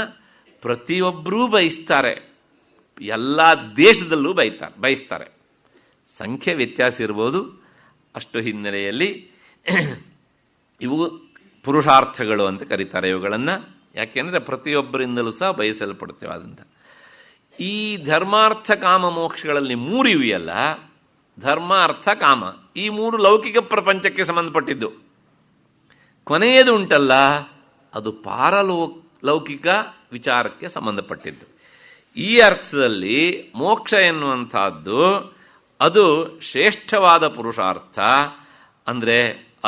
ಪ್ರತಿಯೊಬ್ಬರೂ ಬಯಸ್ತಾರೆ ಎಲ್ಲ ದೇಶದಲ್ಲೂ ಬೈತಾರೆ ಬಯಸ್ತಾರೆ ಸಂಖ್ಯೆ ವ್ಯತ್ಯಾಸ ಇರ್ಬೋದು ಅಷ್ಟು ಹಿನ್ನೆಲೆಯಲ್ಲಿ *clears throat* ಇವು ಪುರುಷಾರ್ಥಗಳು ಅಂತ ಕರೀತಾರೆ ಇವುಗಳನ್ನು ಯಾಕೆಂದರೆ ಪ್ರತಿಯೊಬ್ಬರಿಂದಲೂ ಸಹ ಬಯಸಲ್ಪಡ್ತೇವೆ ಆದಂಥ ಈ ಧರ್ಮಾರ್ಥ ಕಾಮ ಮೋಕ್ಷಗಳಲ್ಲಿ ಮೂರು ಇವೆಯಲ್ಲ ಧರ್ಮ ಅರ್ಥ ಕಾಮ ಈ ಮೂರು ಲೌಕಿಕ ಪ್ರಪಂಚಕ್ಕೆ ಸಂಬಂಧಪಟ್ಟಿದ್ದು ಕೊನೆಯದು ಉಂಟಲ್ಲ ಅದು ಪಾರಲೋ ಲೌಕಿಕ ವಿಚಾರಕ್ಕೆ ಸಂಬಂಧಪಟ್ಟಿದ್ದು ಈ ಅರ್ಥದಲ್ಲಿ ಮೋಕ್ಷ ಎನ್ನುವಂಥದ್ದು ಅದು ಶ್ರೇಷ್ಠವಾದ ಪುರುಷಾರ್ಥ ಅಂದರೆ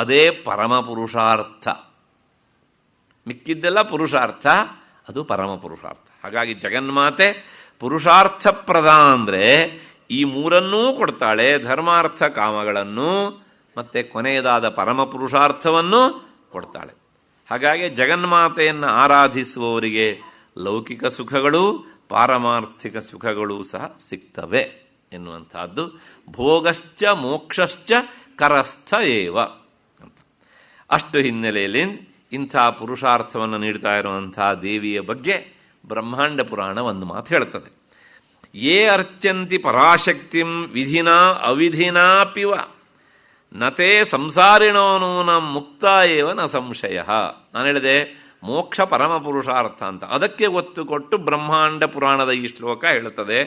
ಅದೇ ಪರಮ ಪುರುಷಾರ್ಥ ಮಿಕ್ಕಿದ್ದೆಲ್ಲ ಪುರುಷಾರ್ಥ ಅದು ಪರಮ ಪುರುಷಾರ್ಥ ಹಾಗಾಗಿ ಜಗನ್ಮಾತೆ ಪುರುಷಾರ್ಥ ಅಂದರೆ ಈ ಮೂರನ್ನೂ ಕೊಡ್ತಾಳೆ ಧರ್ಮಾರ್ಥ ಕಾಮಗಳನ್ನು ಮತ್ತೆ ಕೊನೆಯದಾದ ಪರಮ ಪುರುಷಾರ್ಥವನ್ನು ಕೊಡ್ತಾಳೆ ಹಾಗಾಗಿ ಜಗನ್ಮಾತೆಯನ್ನು ಆರಾಧಿಸುವವರಿಗೆ ಲೌಕಿಕ ಸುಖಗಳು ಪಾರಮಾರ್ಥಿಕ ಸುಖಗಳು ಸಹ ಸಿಗ್ತವೆ ಎನ್ನುವಂತಹದ್ದು ಭೋಗಶ್ಚ ಮೋಕ್ಷಶ್ಚ ಕರಸ್ಥ ಏವ ಅಂತ ಅಷ್ಟು ಹಿನ್ನೆಲೆಯಲ್ಲಿ ಇಂಥ ಪುರುಷಾರ್ಥವನ್ನು ನೀಡ್ತಾ ಇರುವಂತಹ ದೇವಿಯ ಬಗ್ಗೆ ಬ್ರಹ್ಮಾಂಡ ಪುರಾಣ ಒಂದು ಮಾತು ಹೇಳುತ್ತದೆ ಯೇ ಅರ್ಚಂತಿ ಪರಾಶಕ್ತಿಂ ವಿಧಿನಾ ಅವಿಧಿನಾಪಿವ ನತೇ ಸಂಸಾರಿಣೋನೂ ನಮ್ಮ ಮುಕ್ತ ನ ಸಂಶಯ ನಾನು ಹೇಳಿದೆ ಮೋಕ್ಷ ಪರಮ ಪುರುಷಾರ್ಥ ಅಂತ ಅದಕ್ಕೆ ಒತ್ತು ಕೊಟ್ಟು ಬ್ರಹ್ಮಾಂಡ ಪುರಾಣದ ಈ ಶ್ಲೋಕ ಹೇಳುತ್ತದೆ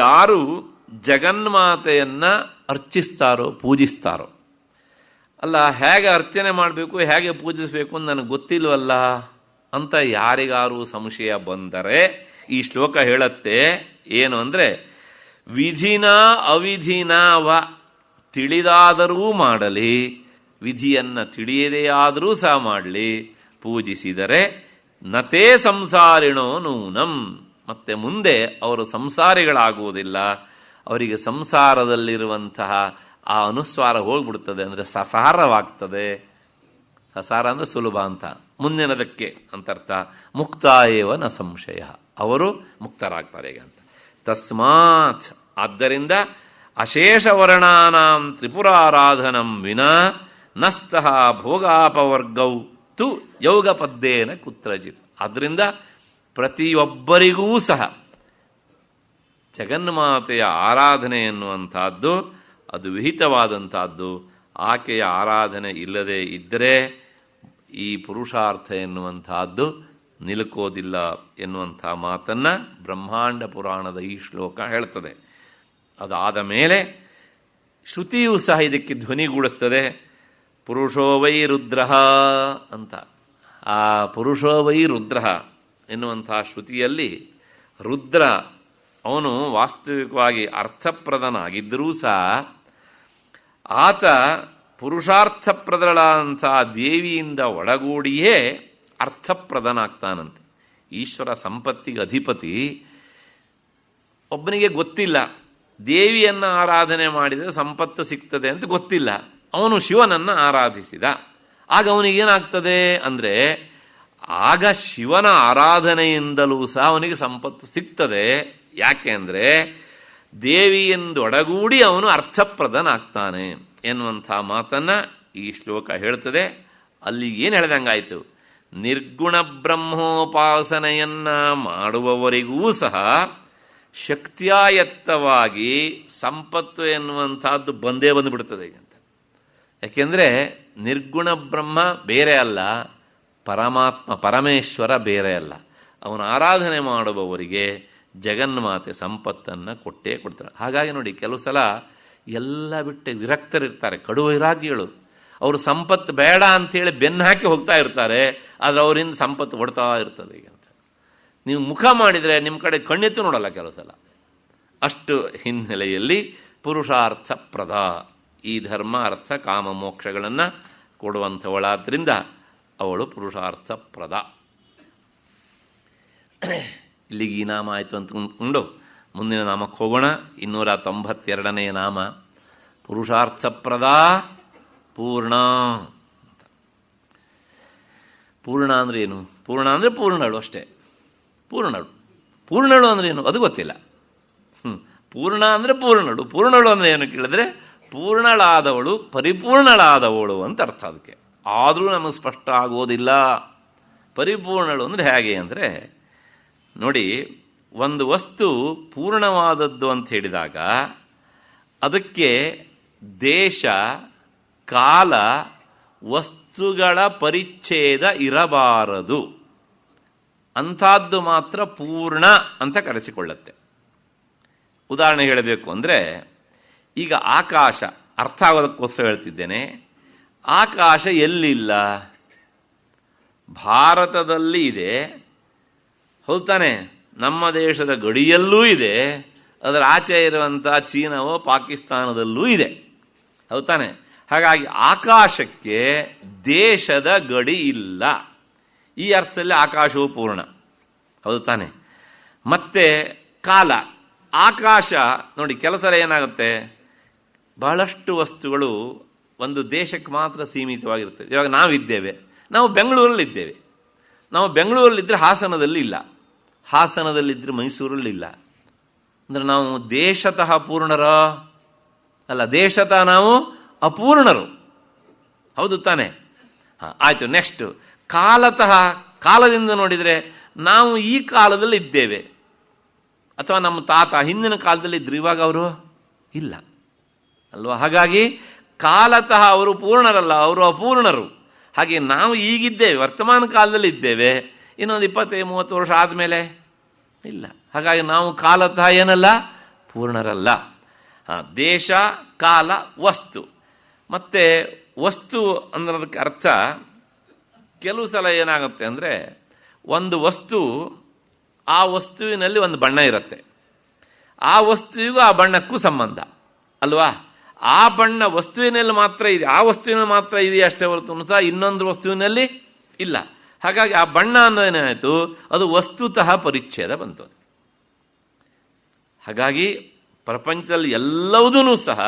ಯಾರು ಜಗನ್ಮಾತೆಯನ್ನು ಅರ್ಚಿಸ್ತಾರೋ ಪೂಜಿಸ್ತಾರೋ ಅಲ್ಲ ಹೇಗೆ ಅರ್ಚನೆ ಮಾಡಬೇಕು ಹೇಗೆ ಪೂಜಿಸಬೇಕು ಅಂತ ನನಗೆ ಗೊತ್ತಿಲ್ವಲ್ಲ ಅಂತ ಯಾರಿಗಾರು ಸಂಶಯ ಬಂದರೆ ಈ ಶ್ಲೋಕ ಹೇಳತ್ತೆ ಏನು ಅಂದರೆ ವಿಧಿನ ಅವಿಧಿನ ವ ತಿಳಿದಾದರೂ ಮಾಡಲಿ ವಿಧಿಯನ್ನು ತಿಳಿಯದೇ ಆದರೂ ಸಹ ಮಾಡಲಿ ಪೂಜಿಸಿದರೆ ನತೇ ಸಂಸಾರಿಣೋ ನೂನಂ ಮತ್ತೆ ಮುಂದೆ ಅವರು ಸಂಸಾರಿಗಳಾಗುವುದಿಲ್ಲ ಅವರಿಗೆ ಸಂಸಾರದಲ್ಲಿರುವಂತಹ ಆ ಅನುಸ್ವಾರ ಹೋಗ್ಬಿಡ್ತದೆ ಅಂದರೆ ಸಸಾರವಾಗ್ತದೆ ಸಸಾರ ಅಂದರೆ ಸುಲಭ ಅಂತ ಮುಂದಿನದಕ್ಕೆ ಅಂತರ್ಥ ಮುಕ್ತಾಯೇವ ನ ಸಂಶಯ ಅವರು ಮುಕ್ತರಾಗ್ತಾರೆ ಈಗ ಅಂತ ತಸ್ಮಾತ್ ಆದ್ದರಿಂದ ಅಶೇಷ ವರ್ಣಾನಾಂ ತ್ರಿಪುರಾರಾಧನಂ ವಿನಾ ನಸ್ತಃ ಭೋಗಾಪವರ್ಗೌ ಮತ್ತು ಯೋಗ ಪದ್ದೇನ ಕುತ್ರಜಿತ್ ಆದ್ದರಿಂದ ಪ್ರತಿಯೊಬ್ಬರಿಗೂ ಸಹ ಜಗನ್ಮಾತೆಯ ಆರಾಧನೆ ಎನ್ನುವಂಥದ್ದು ಅದು ವಿಹಿತವಾದಂಥದ್ದು ಆಕೆಯ ಆರಾಧನೆ ಇಲ್ಲದೆ ಇದ್ದರೆ ಈ ಪುರುಷಾರ್ಥ ಎನ್ನುವಂತಹದ್ದು ನಿಲುಕೋದಿಲ್ಲ ಎನ್ನುವಂಥ ಮಾತನ್ನು ಬ್ರಹ್ಮಾಂಡ ಪುರಾಣದ ಈ ಶ್ಲೋಕ ಹೇಳ್ತದೆ ಅದಾದ ಮೇಲೆ ಶ್ರುತಿಯೂ ಸಹ ಇದಕ್ಕೆ ಧ್ವನಿಗೂಡಿಸ್ತದೆ ಪುರುಷೋ ವೈ ರುದ್ರ ಅಂತ ಆ ಪುರುಷೋ ವೈ ರುದ್ರ ಎನ್ನುವಂಥ ಶ್ರುತಿಯಲ್ಲಿ ರುದ್ರ ಅವನು ವಾಸ್ತವಿಕವಾಗಿ ಅರ್ಥಪ್ರದನಾಗಿದ್ದರೂ ಸಹ ಆತ ಪುರುಷಾರ್ಥಪ್ರದಳಾದಂಥ ದೇವಿಯಿಂದ ಒಳಗೂಡಿಯೇ ಅರ್ಥಪ್ರದನಾಗ್ತಾನಂತೆ ಈಶ್ವರ ಸಂಪತ್ತಿಗೆ ಅಧಿಪತಿ ಒಬ್ಬನಿಗೆ ಗೊತ್ತಿಲ್ಲ ದೇವಿಯನ್ನು ಆರಾಧನೆ ಮಾಡಿದರೆ ಸಂಪತ್ತು ಸಿಗ್ತದೆ ಅಂತ ಗೊತ್ತಿಲ್ಲ ಅವನು ಶಿವನನ್ನು ಆರಾಧಿಸಿದ ಆಗ ಅವನಿಗೇನಾಗ್ತದೆ ಅಂದರೆ ಆಗ ಶಿವನ ಆರಾಧನೆಯಿಂದಲೂ ಸಹ ಅವನಿಗೆ ಸಂಪತ್ತು ಸಿಗ್ತದೆ ಯಾಕೆ ಅಂದರೆ ದೇವಿಯೆಂದೊಡಗೂಡಿ ಅವನು ಅರ್ಥಪ್ರದನಾಗ್ತಾನೆ ಎನ್ನುವಂಥ ಮಾತನ್ನು ಈ ಶ್ಲೋಕ ಹೇಳ್ತದೆ ಅಲ್ಲಿ ಏನು ಹೇಳ್ದಂಗಾಯಿತು ನಿರ್ಗುಣ ಬ್ರಹ್ಮೋಪಾಸನೆಯನ್ನ ಮಾಡುವವರಿಗೂ ಸಹ ಶಕ್ತಿಯಾಯತ್ತವಾಗಿ ಸಂಪತ್ತು ಎನ್ನುವಂಥದ್ದು ಬಂದೇ ಬಂದುಬಿಡ್ತದೆ ಯಾಕೆಂದರೆ ನಿರ್ಗುಣ ಬ್ರಹ್ಮ ಬೇರೆ ಅಲ್ಲ ಪರಮಾತ್ಮ ಪರಮೇಶ್ವರ ಬೇರೆ ಅಲ್ಲ ಅವನು ಆರಾಧನೆ ಮಾಡುವವರಿಗೆ ಜಗನ್ಮಾತೆ ಸಂಪತ್ತನ್ನು ಕೊಟ್ಟೇ ಕೊಡ್ತಾರೆ ಹಾಗಾಗಿ ನೋಡಿ ಕೆಲವು ಸಲ ಎಲ್ಲ ಬಿಟ್ಟು ವಿರಕ್ತರಿರ್ತಾರೆ ಕಡು ವಿರಾಗಿಗಳು ಅವರು ಸಂಪತ್ತು ಬೇಡ ಅಂತೇಳಿ ಬೆನ್ನು ಹಾಕಿ ಹೋಗ್ತಾ ಇರ್ತಾರೆ ಆದರೆ ಅವರಿಂದ ಸಂಪತ್ತು ಹೊಡ್ತಾ ಇರ್ತದೆ ಈಗ ಅಂತ ನೀವು ಮುಖ ಮಾಡಿದರೆ ನಿಮ್ಮ ಕಡೆ ಕಣ್ಣಿತ್ತು ನೋಡಲ್ಲ ಕೆಲವು ಸಲ ಅಷ್ಟು ಹಿನ್ನೆಲೆಯಲ್ಲಿ ಪುರುಷಾರ್ಥ ಪ್ರದ ಈ ಧರ್ಮ ಅರ್ಥ ಕಾಮ ಮೋಕ್ಷಗಳನ್ನು ಕೊಡುವಂಥವಳಾದ್ರಿಂದ ಅವಳು ಪುರುಷಾರ್ಥಪ್ರದ ಇಲ್ಲಿಗೆ ಈ ನಾಮ ಆಯಿತು ಅಂತಕೊಂಡು ಮುಂದಿನ ನಾಮಕ್ಕೆ ಹೋಗೋಣ ಇನ್ನೂರ ತೊಂಬತ್ತೆರಡನೆಯ ನಾಮ ಪುರುಷಾರ್ಥಪ್ರದ ಪೂರ್ಣ ಪೂರ್ಣ ಅಂದ್ರೆ ಏನು ಪೂರ್ಣ ಅಂದರೆ ಪೂರ್ಣಳು ಅಷ್ಟೇ ಪೂರ್ಣಳು ಪೂರ್ಣಳು ಅಂದ್ರೆ ಏನು ಅದು ಗೊತ್ತಿಲ್ಲ ಹ್ಞೂ ಪೂರ್ಣ ಅಂದರೆ ಪೂರ್ಣಳು ಪೂರ್ಣಳು ಅಂದರೆ ಏನು ಕೇಳಿದ್ರೆ ಪೂರ್ಣಳಾದವಳು ಪರಿಪೂರ್ಣಳಾದವಳು ಅಂತ ಅರ್ಥ ಅದಕ್ಕೆ ಆದರೂ ನಮಗೆ ಸ್ಪಷ್ಟ ಆಗೋದಿಲ್ಲ ಪರಿಪೂರ್ಣಳು ಅಂದರೆ ಹೇಗೆ ಅಂದರೆ ನೋಡಿ ಒಂದು ವಸ್ತು ಪೂರ್ಣವಾದದ್ದು ಅಂತ ಹೇಳಿದಾಗ ಅದಕ್ಕೆ ದೇಶ ಕಾಲ ವಸ್ತುಗಳ ಪರಿಚ್ಛೇದ ಇರಬಾರದು ಅಂಥದ್ದು ಮಾತ್ರ ಪೂರ್ಣ ಅಂತ ಕರೆಸಿಕೊಳ್ಳುತ್ತೆ ಉದಾಹರಣೆ ಹೇಳಬೇಕು ಅಂದರೆ ಈಗ ಆಕಾಶ ಅರ್ಥ ಆಗೋದಕ್ಕೋಸ್ಕರ ಹೇಳ್ತಿದ್ದೇನೆ ಆಕಾಶ ಎಲ್ಲಿಲ್ಲ ಭಾರತದಲ್ಲಿ ಇದೆ ಹೌದು ತಾನೆ ನಮ್ಮ ದೇಶದ ಗಡಿಯಲ್ಲೂ ಇದೆ ಅದರ ಆಚೆ ಇರುವಂಥ ಚೀನಾವೋ ಪಾಕಿಸ್ತಾನದಲ್ಲೂ ಇದೆ ಹೌದು ತಾನೆ ಹಾಗಾಗಿ ಆಕಾಶಕ್ಕೆ ದೇಶದ ಗಡಿ ಇಲ್ಲ ಈ ಅರ್ಥದಲ್ಲಿ ಆಕಾಶವು ಪೂರ್ಣ ಹೌದು ತಾನೆ ಮತ್ತೆ ಕಾಲ ಆಕಾಶ ನೋಡಿ ಕೆಲಸ ಏನಾಗುತ್ತೆ ಬಹಳಷ್ಟು ವಸ್ತುಗಳು ಒಂದು ದೇಶಕ್ಕೆ ಮಾತ್ರ ಸೀಮಿತವಾಗಿರುತ್ತೆ ಇವಾಗ ನಾವಿದ್ದೇವೆ ನಾವು ಬೆಂಗಳೂರಲ್ಲಿದ್ದೇವೆ ನಾವು ಬೆಂಗಳೂರಲ್ಲಿದ್ದರೆ ಹಾಸನದಲ್ಲಿ ಇಲ್ಲ ಹಾಸನದಲ್ಲಿದ್ದರೆ ಮೈಸೂರಲ್ಲಿ ಇಲ್ಲ ಅಂದರೆ ನಾವು ದೇಶತಃ ಪೂರ್ಣರ ಅಲ್ಲ ದೇಶತಃ ನಾವು ಅಪೂರ್ಣರು ಹೌದು ತಾನೆ ಹಾಂ ಆಯಿತು ನೆಕ್ಸ್ಟು ಕಾಲತಃ ಕಾಲದಿಂದ ನೋಡಿದರೆ ನಾವು ಈ ಕಾಲದಲ್ಲಿ ಇದ್ದೇವೆ ಅಥವಾ ನಮ್ಮ ತಾತ ಹಿಂದಿನ ಕಾಲದಲ್ಲಿ ಇದ್ರು ಇವಾಗ ಅವರು ಇಲ್ಲ ಅಲ್ವಾ ಹಾಗಾಗಿ ಕಾಲತಃ ಅವರು ಪೂರ್ಣರಲ್ಲ ಅವರು ಅಪೂರ್ಣರು ಹಾಗೆ ನಾವು ಈಗಿದ್ದೇವೆ ವರ್ತಮಾನ ಕಾಲದಲ್ಲಿ ಇದ್ದೇವೆ ಇನ್ನೊಂದು ಇಪ್ಪತ್ತೈದು ಮೂವತ್ತು ವರ್ಷ ಆದಮೇಲೆ ಇಲ್ಲ ಹಾಗಾಗಿ ನಾವು ಕಾಲತಃ ಏನಲ್ಲ ಪೂರ್ಣರಲ್ಲ ದೇಶ ಕಾಲ ವಸ್ತು ಮತ್ತು ವಸ್ತು ಅನ್ನೋದಕ್ಕೆ ಅರ್ಥ ಕೆಲವು ಸಲ ಏನಾಗುತ್ತೆ ಅಂದರೆ ಒಂದು ವಸ್ತು ಆ ವಸ್ತುವಿನಲ್ಲಿ ಒಂದು ಬಣ್ಣ ಇರುತ್ತೆ ಆ ವಸ್ತುವಿಗೂ ಆ ಬಣ್ಣಕ್ಕೂ ಸಂಬಂಧ ಅಲ್ವಾ ಆ ಬಣ್ಣ ವಸ್ತುವಿನಲ್ಲಿ ಮಾತ್ರ ಇದೆ ಆ ವಸ್ತುವಿನಲ್ಲಿ ಮಾತ್ರ ಇದೆ ಅಷ್ಟೇ ಹೊರತು ಸಹ ಇನ್ನೊಂದು ವಸ್ತುವಿನಲ್ಲಿ ಇಲ್ಲ ಹಾಗಾಗಿ ಆ ಬಣ್ಣ ಅನ್ನೋ ಏನಾಯಿತು ಅದು ವಸ್ತುತಃ ಪರಿಚ್ಛೇದ ಬಂತು ಹಾಗಾಗಿ ಪ್ರಪಂಚದಲ್ಲಿ ಎಲ್ಲವುದೂ ಸಹ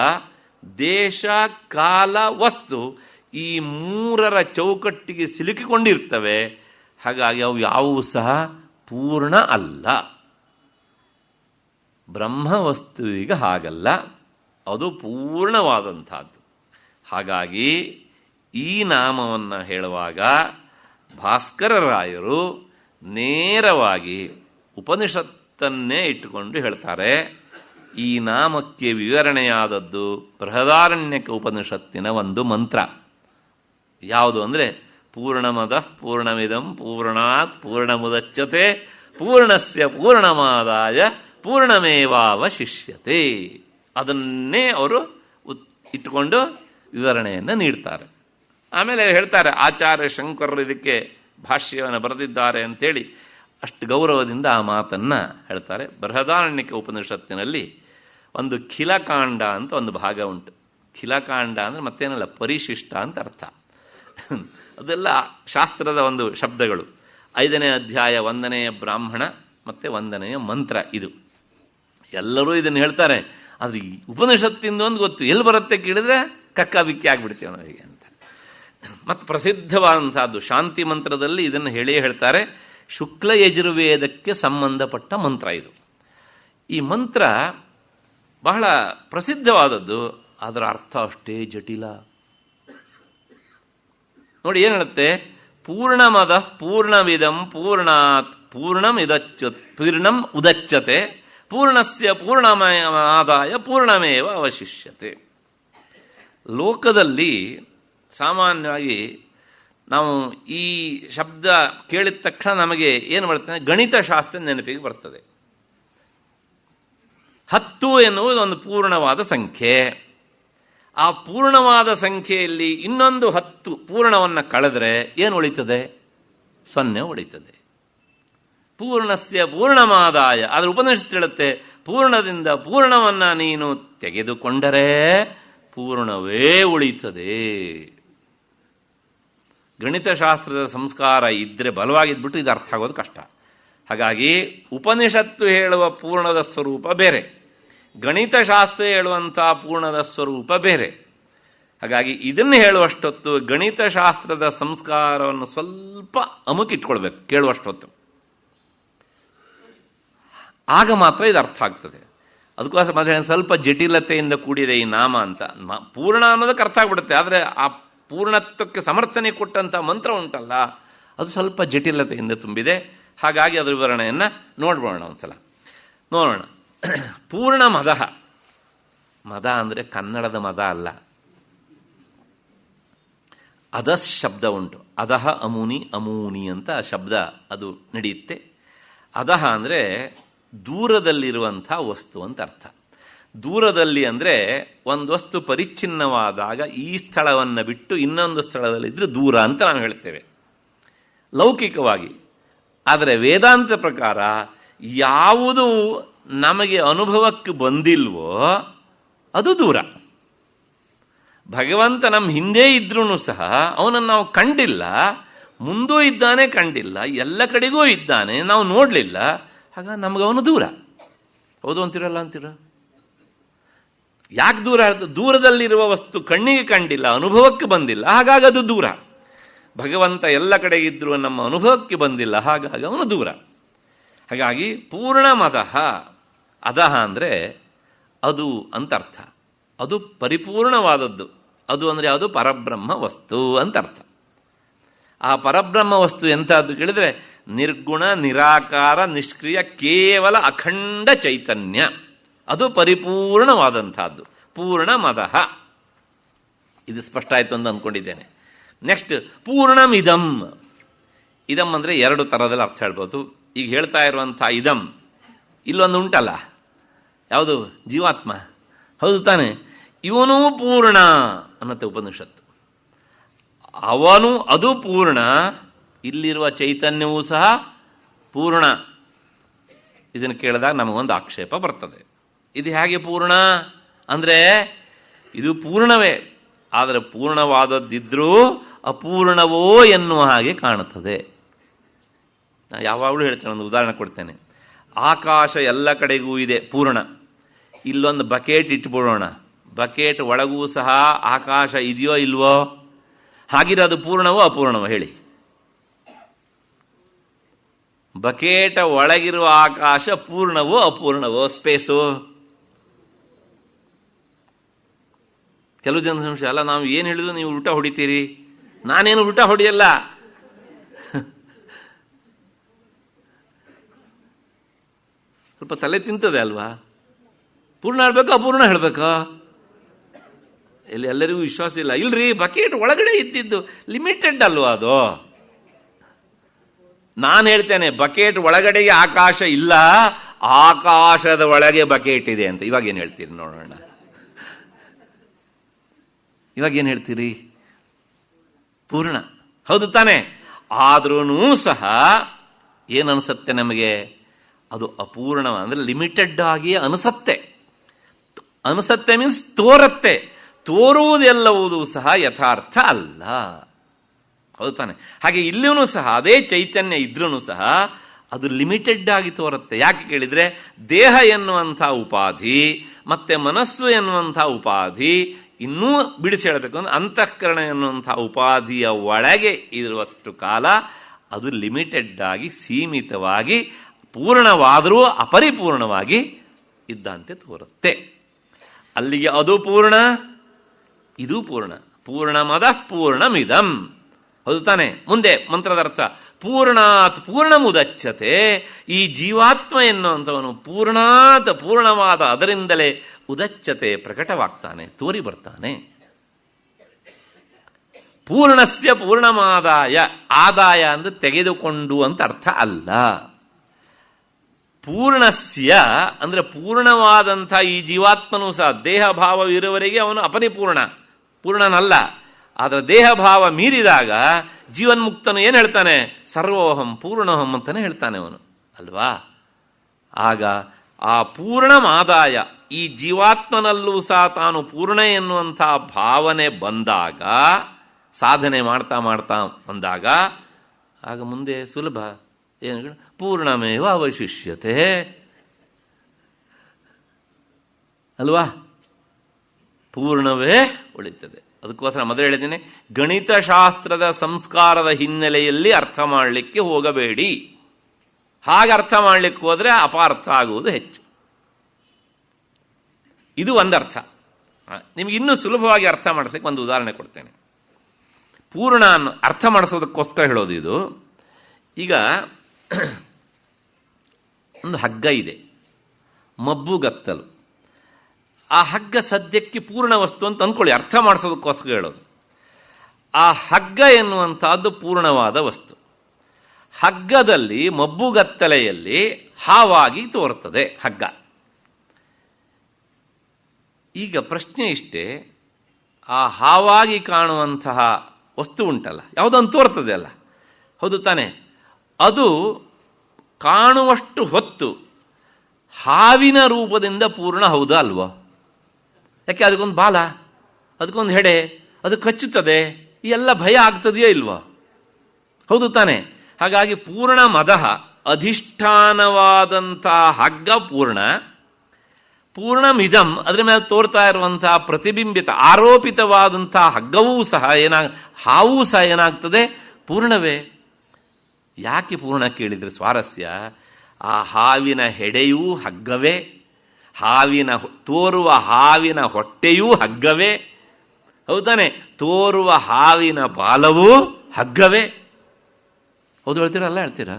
ದೇಶ ಕಾಲ ವಸ್ತು ಈ ಮೂರರ ಚೌಕಟ್ಟಿಗೆ ಸಿಲುಕಿಕೊಂಡಿರ್ತವೆ ಹಾಗಾಗಿ ಅವು ಯಾವುವು ಸಹ ಪೂರ್ಣ ಅಲ್ಲ ಬ್ರಹ್ಮ ವಸ್ತುವಿಗೆ ಹಾಗಲ್ಲ ಅದು ಪೂರ್ಣವಾದಂಥದ್ದು ಹಾಗಾಗಿ ಈ ನಾಮವನ್ನು ಹೇಳುವಾಗ ಭಾಸ್ಕರರಾಯರು ನೇರವಾಗಿ ಉಪನಿಷತ್ತನ್ನೇ ಇಟ್ಟುಕೊಂಡು ಹೇಳ್ತಾರೆ ಈ ನಾಮಕ್ಕೆ ವಿವರಣೆಯಾದದ್ದು ಬೃಹದಾರಣ್ಯಕ ಉಪನಿಷತ್ತಿನ ಒಂದು ಮಂತ್ರ ಯಾವುದು ಅಂದರೆ ಪೂರ್ಣಮದ ಪೂರ್ಣಮಿದಂ ಪೂರ್ಣಾತ್ ಮುದಚ್ಚತೆ ಪೂರ್ಣಸ್ಯ ಪೂರ್ಣಮಾದಾಯ ಪೂರ್ಣಮೇವಾವಶಿಷ್ಯತೆ ಅದನ್ನೇ ಅವರು ಇಟ್ಟುಕೊಂಡು ವಿವರಣೆಯನ್ನು ನೀಡ್ತಾರೆ ಆಮೇಲೆ ಹೇಳ್ತಾರೆ ಆಚಾರ್ಯ ಶಂಕರರು ಇದಕ್ಕೆ ಭಾಷ್ಯವನ್ನು ಬರೆದಿದ್ದಾರೆ ಅಂತೇಳಿ ಅಷ್ಟು ಗೌರವದಿಂದ ಆ ಮಾತನ್ನು ಹೇಳ್ತಾರೆ ಬೃಹದಾರಣ್ಯಕ ಉಪನಿಷತ್ತಿನಲ್ಲಿ ಒಂದು ಖಿಲಕಾಂಡ ಅಂತ ಒಂದು ಭಾಗ ಉಂಟು ಖಿಲಕಾಂಡ ಅಂದರೆ ಮತ್ತೇನಲ್ಲ ಪರಿಶಿಷ್ಟ ಅಂತ ಅರ್ಥ ಅದೆಲ್ಲ ಶಾಸ್ತ್ರದ ಒಂದು ಶಬ್ದಗಳು ಐದನೇ ಅಧ್ಯಾಯ ಒಂದನೆಯ ಬ್ರಾಹ್ಮಣ ಮತ್ತು ಒಂದನೆಯ ಮಂತ್ರ ಇದು ಎಲ್ಲರೂ ಇದನ್ನು ಹೇಳ್ತಾರೆ ಅದು ಈ ಉಪನಿಷತ್ತಿಂದ ಒಂದು ಗೊತ್ತು ಎಲ್ಲಿ ಬರುತ್ತೆ ಕೇಳಿದ್ರೆ ಕಕ್ಕ ಬಿಕ್ಕಿ ನಾವು ಅವನಿಗೆ ಅಂತ ಮತ್ತು ಪ್ರಸಿದ್ಧವಾದಂಥದ್ದು ಶಾಂತಿ ಮಂತ್ರದಲ್ಲಿ ಇದನ್ನು ಹೇಳೇ ಹೇಳ್ತಾರೆ ಶುಕ್ಲ ಯಜುರ್ವೇದಕ್ಕೆ ಸಂಬಂಧಪಟ್ಟ ಮಂತ್ರ ಇದು ಈ ಮಂತ್ರ ಬಹಳ ಪ್ರಸಿದ್ಧವಾದದ್ದು ಅದರ ಅರ್ಥ ಅಷ್ಟೇ ಜಟಿಲ ನೋಡಿ ಏನು ಹೇಳುತ್ತೆ ಪೂರ್ಣಮದ ಪೂರ್ಣಮಿದಂ ಪೂರ್ಣಾತ್ ಪೂರ್ಣಮಿದಚ್ಚ ಪೂರ್ಣಂ ಉದಚ್ಚತೆ ಪೂರ್ಣಸ್ಯ ಪೂರ್ಣಮಯ ಆದಾಯ ಪೂರ್ಣಮೇವ ಅವಶಿಷ್ಯತೆ ಲೋಕದಲ್ಲಿ ಸಾಮಾನ್ಯವಾಗಿ ನಾವು ಈ ಶಬ್ದ ಕೇಳಿದ ತಕ್ಷಣ ನಮಗೆ ಏನು ಬರ್ತದೆ ಗಣಿತಶಾಸ್ತ್ರ ನೆನಪಿಗೆ ಬರ್ತದೆ ಹತ್ತು ಎನ್ನುವುದು ಒಂದು ಪೂರ್ಣವಾದ ಸಂಖ್ಯೆ ಆ ಪೂರ್ಣವಾದ ಸಂಖ್ಯೆಯಲ್ಲಿ ಇನ್ನೊಂದು ಹತ್ತು ಪೂರ್ಣವನ್ನು ಕಳೆದರೆ ಏನು ಉಳಿತದೆ ಸೊನ್ನೆ ಉಳಿತದೆ ಪೂರ್ಣಸ್ಯ ಪೂರ್ಣಮಾದಾಯ ಅದರ ಉಪನಿಷತ್ತು ಹೇಳುತ್ತೆ ಪೂರ್ಣದಿಂದ ಪೂರ್ಣವನ್ನು ನೀನು ತೆಗೆದುಕೊಂಡರೆ ಪೂರ್ಣವೇ ಉಳಿಯುತ್ತದೆ ಗಣಿತಶಾಸ್ತ್ರದ ಸಂಸ್ಕಾರ ಇದ್ದರೆ ಬಲವಾಗಿದ್ಬಿಟ್ಟು ಇದು ಅರ್ಥ ಆಗೋದು ಕಷ್ಟ ಹಾಗಾಗಿ ಉಪನಿಷತ್ತು ಹೇಳುವ ಪೂರ್ಣದ ಸ್ವರೂಪ ಬೇರೆ ಗಣಿತಶಾಸ್ತ್ರ ಹೇಳುವಂಥ ಪೂರ್ಣದ ಸ್ವರೂಪ ಬೇರೆ ಹಾಗಾಗಿ ಇದನ್ನು ಹೇಳುವಷ್ಟೊತ್ತು ಗಣಿತಶಾಸ್ತ್ರದ ಸಂಸ್ಕಾರವನ್ನು ಸ್ವಲ್ಪ ಅಮುಕಿಟ್ಕೊಳ್ಬೇಕು ಕೇಳುವಷ್ಟೊತ್ತು ಆಗ ಮಾತ್ರ ಇದು ಅರ್ಥ ಆಗ್ತದೆ ಅದಕ್ಕೋಸ್ಕರ ಮಾತ್ರ ಸ್ವಲ್ಪ ಜಟಿಲತೆಯಿಂದ ಕೂಡಿದೆ ಈ ನಾಮ ಅಂತ ಪೂರ್ಣ ಅನ್ನೋದಕ್ಕೆ ಅರ್ಥ ಆಗ್ಬಿಡುತ್ತೆ ಆದರೆ ಆ ಪೂರ್ಣತ್ವಕ್ಕೆ ಸಮರ್ಥನೆ ಕೊಟ್ಟಂಥ ಮಂತ್ರ ಉಂಟಲ್ಲ ಅದು ಸ್ವಲ್ಪ ಜಟಿಲತೆಯಿಂದ ತುಂಬಿದೆ ಹಾಗಾಗಿ ಅದರ ವಿವರಣೆಯನ್ನು ನೋಡ್ಬೋಣ ಒಂದ್ಸಲ ನೋಡೋಣ ಪೂರ್ಣ ಮದ ಮದ ಅಂದರೆ ಕನ್ನಡದ ಮದ ಅಲ್ಲ ಅದಸ್ ಶಬ್ದ ಉಂಟು ಅದಹ ಅಮೂನಿ ಅಮೂನಿ ಅಂತ ಶಬ್ದ ಅದು ನಡೆಯುತ್ತೆ ಅದಹ ಅಂದರೆ ದೂರದಲ್ಲಿರುವಂಥ ವಸ್ತು ಅಂತ ಅರ್ಥ ದೂರದಲ್ಲಿ ಅಂದರೆ ಒಂದು ವಸ್ತು ಪರಿಚ್ಛಿನ್ನವಾದಾಗ ಈ ಸ್ಥಳವನ್ನು ಬಿಟ್ಟು ಇನ್ನೊಂದು ಸ್ಥಳದಲ್ಲಿದ್ದರೆ ದೂರ ಅಂತ ನಾವು ಹೇಳ್ತೇವೆ ಲೌಕಿಕವಾಗಿ ಆದರೆ ವೇದಾಂತ ಪ್ರಕಾರ ಯಾವುದು ನಮಗೆ ಅನುಭವಕ್ಕೆ ಬಂದಿಲ್ವೋ ಅದು ದೂರ ಭಗವಂತ ನಮ್ಮ ಹಿಂದೆ ಇದ್ರೂ ಸಹ ಅವನನ್ನು ನಾವು ಕಂಡಿಲ್ಲ ಮುಂದೂ ಇದ್ದಾನೆ ಕಂಡಿಲ್ಲ ಎಲ್ಲ ಕಡೆಗೂ ಇದ್ದಾನೆ ನಾವು ನೋಡಲಿಲ್ಲ ಹಾಗಾಗಿ ನಮ್ಗೆ ಅವನು ದೂರ ಹೌದು ಅಂತಿರಲ್ಲ ಅಂತೀರ ಯಾಕೆ ದೂರ ದೂರದಲ್ಲಿರುವ ವಸ್ತು ಕಣ್ಣಿಗೆ ಕಂಡಿಲ್ಲ ಅನುಭವಕ್ಕೆ ಬಂದಿಲ್ಲ ಹಾಗಾಗಿ ಅದು ದೂರ ಭಗವಂತ ಎಲ್ಲ ಕಡೆ ಇದ್ದರೂ ನಮ್ಮ ಅನುಭವಕ್ಕೆ ಬಂದಿಲ್ಲ ಹಾಗಾಗಿ ಅವನು ದೂರ ಹಾಗಾಗಿ ಪೂರ್ಣ ಮದಹ ಅದಹ ಅಂದರೆ ಅದು ಅಂತ ಅರ್ಥ ಅದು ಪರಿಪೂರ್ಣವಾದದ್ದು ಅದು ಅಂದರೆ ಅದು ಪರಬ್ರಹ್ಮ ವಸ್ತು ಅಂತ ಅರ್ಥ ಆ ಪರಬ್ರಹ್ಮ ವಸ್ತು ಎಂಥದ್ದು ಕೇಳಿದರೆ ನಿರ್ಗುಣ ನಿರಾಕಾರ ನಿಷ್ಕ್ರಿಯ ಕೇವಲ ಅಖಂಡ ಚೈತನ್ಯ ಅದು ಪರಿಪೂರ್ಣವಾದಂಥದ್ದು ಪೂರ್ಣ ಮದಹ ಇದು ಸ್ಪಷ್ಟ ಆಯಿತು ಅಂತ ಅಂದ್ಕೊಂಡಿದ್ದೇನೆ ನೆಕ್ಸ್ಟ್ ಪೂರ್ಣಮಿದಂ ಇದಂ ಅಂದರೆ ಎರಡು ಥರದಲ್ಲಿ ಅರ್ಥ ಹೇಳ್ಬೋದು ಈಗ ಹೇಳ್ತಾ ಇರುವಂಥ ಇದಂ ಇಲ್ಲೊಂದು ಉಂಟಲ್ಲ ಯಾವುದು ಜೀವಾತ್ಮ ಹೌದು ತಾನೆ ಇವನೂ ಪೂರ್ಣ ಅನ್ನತ್ತೆ ಉಪನಿಷತ್ತು ಅವನು ಅದು ಪೂರ್ಣ ಇಲ್ಲಿರುವ ಚೈತನ್ಯವೂ ಸಹ ಪೂರ್ಣ ಇದನ್ನು ಕೇಳಿದಾಗ ನಮಗೊಂದು ಆಕ್ಷೇಪ ಬರ್ತದೆ ಇದು ಹೇಗೆ ಪೂರ್ಣ ಅಂದರೆ ಇದು ಪೂರ್ಣವೇ ಆದರೆ ಪೂರ್ಣವಾದದ್ದಿದ್ರೂ ಅಪೂರ್ಣವೋ ಎನ್ನುವ ಹಾಗೆ ಕಾಣುತ್ತದೆ ನಾನು ಯಾವಾಗಲೂ ಹೇಳ್ತೇನೆ ಒಂದು ಉದಾಹರಣೆ ಕೊಡ್ತೇನೆ ಆಕಾಶ ಎಲ್ಲ ಕಡೆಗೂ ಇದೆ ಪೂರ್ಣ ಇಲ್ಲೊಂದು ಬಕೆಟ್ ಇಟ್ಬಿಡೋಣ ಬಕೆಟ್ ಒಳಗೂ ಸಹ ಆಕಾಶ ಇದೆಯೋ ಇಲ್ವೋ ಅದು ಪೂರ್ಣವೋ ಅಪೂರ್ಣವೋ ಹೇಳಿ ಬಕೇಟ ಒಳಗಿರುವ ಆಕಾಶ ಪೂರ್ಣವೋ ಅಪೂರ್ಣವೋ ಸ್ಪೇಸು ಕೆಲವು ಜನ ಸಂಶಯ ಅಲ್ಲ ನಾವು ಏನು ಹೇಳಿದ್ರು ನೀವು ಊಟ ಹೊಡಿತೀರಿ ನಾನೇನು ಊಟ ಹೊಡಿಯಲ್ಲ ಸ್ವಲ್ಪ ತಲೆ ತಿಂತದೆ ಅಲ್ವಾ ಪೂರ್ಣ ಹೇಳ್ಬೇಕು ಅಪೂರ್ಣ ಹೇಳ್ಬೇಕು ಇಲ್ಲಿ ಎಲ್ಲರಿಗೂ ವಿಶ್ವಾಸ ಇಲ್ಲ ಇಲ್ರಿ ಬಕೆಟ್ ಒಳಗಡೆ ಇದ್ದಿದ್ದು ಲಿಮಿಟೆಡ್ ಅಲ್ವಾ ಅದು ನಾನು ಹೇಳ್ತೇನೆ ಬಕೆಟ್ ಒಳಗಡೆಗೆ ಆಕಾಶ ಇಲ್ಲ ಆಕಾಶದ ಒಳಗೆ ಬಕೆಟ್ ಇದೆ ಅಂತ ಇವಾಗ ಏನು ಹೇಳ್ತೀರಿ ನೋಡೋಣ ಇವಾಗ ಏನು ಹೇಳ್ತೀರಿ ಪೂರ್ಣ ಹೌದು ತಾನೆ ಆದ್ರೂ ಸಹ ಏನನ್ಸತ್ತೆ ನಮಗೆ ಅದು ಅಪೂರ್ಣ ಅಂದರೆ ಲಿಮಿಟೆಡ್ ಆಗಿ ಅನಿಸತ್ತೆ ಅನಿಸತ್ತೆ ಮೀನ್ಸ್ ತೋರತ್ತೆ ತೋರುವುದೆಲ್ಲವುದು ಸಹ ಯಥಾರ್ಥ ಅಲ್ಲ ಹೌದು ತಾನೆ ಹಾಗೆ ಇಲ್ಲೂ ಸಹ ಅದೇ ಚೈತನ್ಯ ಇದ್ರೂ ಸಹ ಅದು ಲಿಮಿಟೆಡ್ ಆಗಿ ತೋರುತ್ತೆ ಯಾಕೆ ಕೇಳಿದ್ರೆ ದೇಹ ಎನ್ನುವಂಥ ಉಪಾಧಿ ಮತ್ತೆ ಮನಸ್ಸು ಎನ್ನುವಂಥ ಉಪಾಧಿ ಇನ್ನೂ ಬಿಡಿಸಿ ಹೇಳಬೇಕು ಅಂದ್ರೆ ಅಂತಃಕರಣ ಎನ್ನುವಂಥ ಉಪಾಧಿಯ ಒಳಗೆ ಇರುವಷ್ಟು ಕಾಲ ಅದು ಲಿಮಿಟೆಡ್ ಆಗಿ ಸೀಮಿತವಾಗಿ ಪೂರ್ಣವಾದರೂ ಅಪರಿಪೂರ್ಣವಾಗಿ ಇದ್ದಂತೆ ತೋರುತ್ತೆ ಅಲ್ಲಿಗೆ ಅದು ಪೂರ್ಣ ಇದು ಪೂರ್ಣ ಪೂರ್ಣಮದ ಪೂರ್ಣಮಿದಂ ಅದು ತಾನೆ ಮುಂದೆ ಮಂತ್ರದ ಅರ್ಥ ಪೂರ್ಣಾತ್ ಮುದಚ್ಚತೆ ಈ ಜೀವಾತ್ಮ ಎನ್ನುವಂಥವನು ಪೂರ್ಣಾತ್ ಪೂರ್ಣವಾದ ಅದರಿಂದಲೇ ಉದಚ್ಚತೆ ಪ್ರಕಟವಾಗ್ತಾನೆ ತೋರಿ ಬರ್ತಾನೆ ಪೂರ್ಣಸ್ಯ ಪೂರ್ಣಮಾದಾಯ ಆದಾಯ ಅಂದ್ರೆ ತೆಗೆದುಕೊಂಡು ಅಂತ ಅರ್ಥ ಅಲ್ಲ ಪೂರ್ಣಸ್ಯ ಅಂದ್ರೆ ಪೂರ್ಣವಾದಂಥ ಈ ಜೀವಾತ್ಮನೂ ಸಹ ದೇಹ ಭಾವವಿರುವವರೆಗೆ ಅವನು ಅಪರಿಪೂರ್ಣ ಪೂರ್ಣನಲ್ಲ ಆದರೆ ದೇಹ ಭಾವ ಮೀರಿದಾಗ ಜೀವನ್ಮುಕ್ತನು ಏನು ಹೇಳ್ತಾನೆ ಸರ್ವೋಹಂ ಪೂರ್ಣೋಹಂ ಅಂತಾನೆ ಹೇಳ್ತಾನೆ ಅವನು ಅಲ್ವಾ ಆಗ ಆ ಪೂರ್ಣ ಆದಾಯ ಈ ಜೀವಾತ್ಮನಲ್ಲೂ ಸಹ ತಾನು ಪೂರ್ಣ ಎನ್ನುವಂಥ ಭಾವನೆ ಬಂದಾಗ ಸಾಧನೆ ಮಾಡ್ತಾ ಮಾಡ್ತಾ ಬಂದಾಗ ಆಗ ಮುಂದೆ ಸುಲಭ ಏನು ಪೂರ್ಣಮೇವ ಅವಶಿಷ್ಯತೆ ಅಲ್ವಾ ಪೂರ್ಣವೇ ಉಳಿತದೆ ಅದಕ್ಕೋಸ್ಕರ ಮೊದಲು ಹೇಳಿದ್ದೇನೆ ಗಣಿತಶಾಸ್ತ್ರದ ಸಂಸ್ಕಾರದ ಹಿನ್ನೆಲೆಯಲ್ಲಿ ಅರ್ಥ ಮಾಡಲಿಕ್ಕೆ ಹೋಗಬೇಡಿ ಹಾಗೆ ಅರ್ಥ ಮಾಡಲಿಕ್ಕೆ ಹೋದರೆ ಅಪಾರ್ಥ ಆಗುವುದು ಹೆಚ್ಚು ಇದು ಒಂದರ್ಥ ನಿಮಗೆ ಇನ್ನೂ ಸುಲಭವಾಗಿ ಅರ್ಥ ಮಾಡಿಸ್ಲಿಕ್ಕೆ ಒಂದು ಉದಾಹರಣೆ ಕೊಡ್ತೇನೆ ಪೂರ್ಣ ಅನ್ನು ಅರ್ಥ ಮಾಡಿಸೋದಕ್ಕೋಸ್ಕರ ಹೇಳೋದು ಇದು ಈಗ ಒಂದು ಹಗ್ಗ ಇದೆ ಮಬ್ಬುಗತ್ತಲು ಆ ಹಗ್ಗ ಸದ್ಯಕ್ಕೆ ಪೂರ್ಣ ವಸ್ತು ಅಂತ ಅಂದ್ಕೊಳ್ಳಿ ಅರ್ಥ ಮಾಡಿಸೋದಕ್ಕೋಸ್ಕರ ಹೇಳೋದು ಆ ಹಗ್ಗ ಎನ್ನುವಂಥದ್ದು ಪೂರ್ಣವಾದ ವಸ್ತು ಹಗ್ಗದಲ್ಲಿ ಮಬ್ಬುಗತ್ತಲೆಯಲ್ಲಿ ಹಾವಾಗಿ ತೋರುತ್ತದೆ ಹಗ್ಗ ಈಗ ಪ್ರಶ್ನೆ ಇಷ್ಟೇ ಆ ಹಾವಾಗಿ ಕಾಣುವಂತಹ ವಸ್ತು ಉಂಟಲ್ಲ ಯಾವುದೊಂದು ತೋರ್ತದೆ ಅಲ್ಲ ಹೌದು ತಾನೆ ಅದು ಕಾಣುವಷ್ಟು ಹೊತ್ತು ಹಾವಿನ ರೂಪದಿಂದ ಪೂರ್ಣ ಹೌದಾ ಅಲ್ವೋ ಯಾಕೆ ಅದಕ್ಕೊಂದು ಬಾಲ ಅದಕ್ಕೊಂದು ಹೆಡೆ ಅದು ಕಚ್ಚುತ್ತದೆ ಈ ಎಲ್ಲ ಭಯ ಆಗ್ತದೆಯೋ ಇಲ್ವೋ ಹೌದು ತಾನೆ ಹಾಗಾಗಿ ಪೂರ್ಣ ಮದಹ ಅಧಿಷ್ಠಾನವಾದಂಥ ಹಗ್ಗ ಪೂರ್ಣ ಪೂರ್ಣ ಮಿದಂ ಅದರ ಮೇಲೆ ತೋರ್ತಾ ಇರುವಂತಹ ಪ್ರತಿಬಿಂಬಿತ ಆರೋಪಿತವಾದಂತಹ ಹಗ್ಗವೂ ಸಹ ಏನಾಗ ಹಾವೂ ಸಹ ಏನಾಗ್ತದೆ ಪೂರ್ಣವೇ ಯಾಕೆ ಪೂರ್ಣ ಕೇಳಿದ್ರೆ ಸ್ವಾರಸ್ಯ ಆ ಹಾವಿನ ಹೆಡೆಯೂ ಹಗ್ಗವೇ ಹಾವಿನ ತೋರುವ ಹಾವಿನ ಹೊಟ್ಟೆಯೂ ಹಗ್ಗವೇ ಹೌದಾನೆ ತೋರುವ ಹಾವಿನ ಬಾಲವೂ ಹಗ್ಗವೇ ಹೌದು ಹೇಳ್ತೀರ ಅಲ್ಲ ಹೇಳ್ತೀರಾ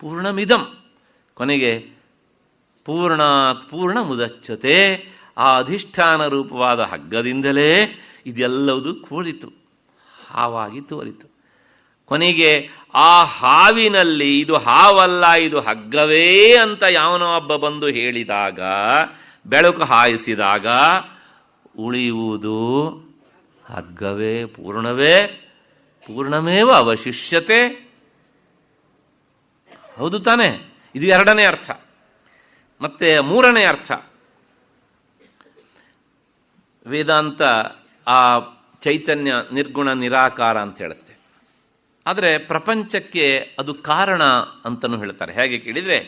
ಪೂರ್ಣಮಿದಂ ಕೊನೆಗೆ ಪೂರ್ಣಾತ್ ಪೂರ್ಣ ಮುದಚ್ಚತೆ ಆ ಅಧಿಷ್ಠಾನ ರೂಪವಾದ ಹಗ್ಗದಿಂದಲೇ ಇದೆಲ್ಲವುದು ಕೂಡಿತು ಹಾವಾಗಿ ತೋರಿತು ಕೊನೆಗೆ ಆ ಹಾವಿನಲ್ಲಿ ಇದು ಹಾವಲ್ಲ ಇದು ಹಗ್ಗವೇ ಅಂತ ಯಾವನೋ ಹಬ್ಬ ಬಂದು ಹೇಳಿದಾಗ ಬೆಳಕು ಹಾಯಿಸಿದಾಗ ಉಳಿಯುವುದು ಹಗ್ಗವೇ ಪೂರ್ಣವೇ ಪೂರ್ಣಮೇವ ಅವಶಿಷ್ಯತೆ ಹೌದು ತಾನೆ ಇದು ಎರಡನೇ ಅರ್ಥ ಮತ್ತೆ ಮೂರನೇ ಅರ್ಥ ವೇದಾಂತ ಆ ಚೈತನ್ಯ ನಿರ್ಗುಣ ನಿರಾಕಾರ ಅಂತ ಹೇಳುತ್ತೆ ಆದರೆ ಪ್ರಪಂಚಕ್ಕೆ ಅದು ಕಾರಣ ಅಂತಲೂ ಹೇಳ್ತಾರೆ ಹೇಗೆ ಕೇಳಿದರೆ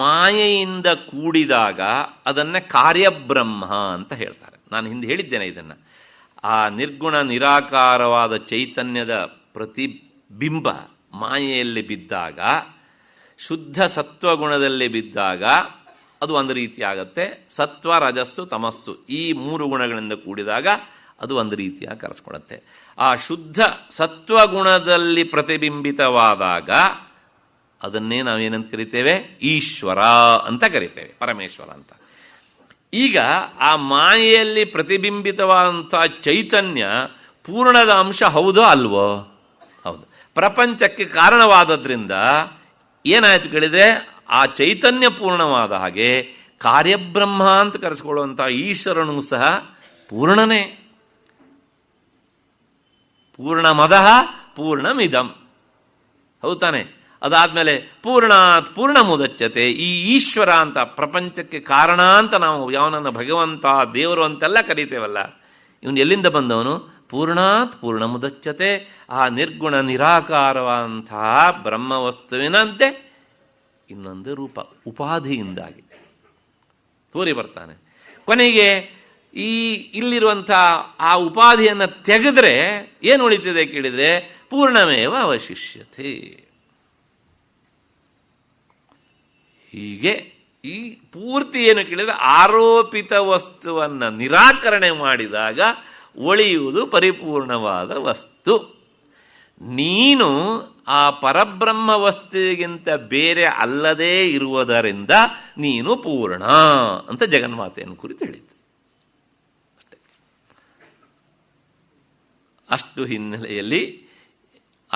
ಮಾಯೆಯಿಂದ ಕೂಡಿದಾಗ ಅದನ್ನ ಕಾರ್ಯಬ್ರಹ್ಮ ಅಂತ ಹೇಳ್ತಾರೆ ನಾನು ಹಿಂದೆ ಹೇಳಿದ್ದೇನೆ ಇದನ್ನು ಆ ನಿರ್ಗುಣ ನಿರಾಕಾರವಾದ ಚೈತನ್ಯದ ಪ್ರತಿಬಿಂಬ ಮಾಯೆಯಲ್ಲಿ ಬಿದ್ದಾಗ ಶುದ್ಧ ಸತ್ವಗುಣದಲ್ಲಿ ಬಿದ್ದಾಗ ಅದು ಒಂದು ರೀತಿ ಸತ್ವ ರಜಸ್ಸು ತಮಸ್ಸು ಈ ಮೂರು ಗುಣಗಳಿಂದ ಕೂಡಿದಾಗ ಅದು ಒಂದು ರೀತಿಯಾಗಿ ಕರೆಸ್ಕೊಡತ್ತೆ ಆ ಶುದ್ಧ ಸತ್ವಗುಣದಲ್ಲಿ ಪ್ರತಿಬಿಂಬಿತವಾದಾಗ ಅದನ್ನೇ ನಾವೇನಂತ ಕರಿತೇವೆ ಈಶ್ವರ ಅಂತ ಕರಿತೇವೆ ಪರಮೇಶ್ವರ ಅಂತ ಈಗ ಆ ಮಾಯೆಯಲ್ಲಿ ಪ್ರತಿಬಿಂಬಿತವಾದಂಥ ಚೈತನ್ಯ ಪೂರ್ಣದ ಅಂಶ ಹೌದೋ ಅಲ್ವೋ ಹೌದು ಪ್ರಪಂಚಕ್ಕೆ ಕಾರಣವಾದದ್ರಿಂದ ಏನಾಯ್ತು ಕೇಳಿದೆ ಆ ಚೈತನ್ಯ ಪೂರ್ಣವಾದ ಹಾಗೆ ಕಾರ್ಯಬ್ರಹ್ಮ ಅಂತ ಕರೆಸ್ಕೊಳ್ಳುವಂಥ ಈಶ್ವರನೂ ಸಹ ಪೂರ್ಣನೇ ಮದಃ ಪೂರ್ಣಮಿದಂ ಹೌದು ತಾನೆ ಅದಾದಮೇಲೆ ಪೂರ್ಣಾತ್ ಪೂರ್ಣ ಮುದಚ್ಚತೆ ಈ ಈಶ್ವರ ಅಂತ ಪ್ರಪಂಚಕ್ಕೆ ಕಾರಣ ಅಂತ ನಾವು ಯಾವನನ್ನ ಭಗವಂತ ದೇವರು ಅಂತೆಲ್ಲ ಕರೀತೇವಲ್ಲ ಇವನು ಎಲ್ಲಿಂದ ಬಂದವನು ಪೂರ್ಣಾತ್ ಪೂರ್ಣ ಮುದಚ್ಚತೆ ಆ ನಿರ್ಗುಣ ಬ್ರಹ್ಮ ವಸ್ತುವಿನಂತೆ ಇನ್ನೊಂದು ರೂಪ ಉಪಾಧಿಯಿಂದಾಗಿ ತೋರಿ ಬರ್ತಾನೆ ಕೊನೆಗೆ ಈ ಇಲ್ಲಿರುವಂಥ ಆ ಉಪಾಧಿಯನ್ನು ತೆಗೆದ್ರೆ ಏನು ಉಳಿತಿದೆ ಕೇಳಿದರೆ ಪೂರ್ಣಮೇವ ಅವಶಿಷ್ಯತೆ ಹೀಗೆ ಈ ಪೂರ್ತಿ ಏನು ಕೇಳಿದರೆ ಆರೋಪಿತ ವಸ್ತುವನ್ನು ನಿರಾಕರಣೆ ಮಾಡಿದಾಗ ಒಳಿಯುವುದು ಪರಿಪೂರ್ಣವಾದ ವಸ್ತು ನೀನು ಆ ಪರಬ್ರಹ್ಮ ವಸ್ತುವಿಗಿಂತ ಬೇರೆ ಅಲ್ಲದೇ ಇರುವುದರಿಂದ ನೀನು ಪೂರ್ಣ ಅಂತ ಜಗನ್ಮಾತೆಯನ್ನು ಕುರಿತು ಹೇಳಿದ್ದೆ ಅಷ್ಟು ಹಿನ್ನೆಲೆಯಲ್ಲಿ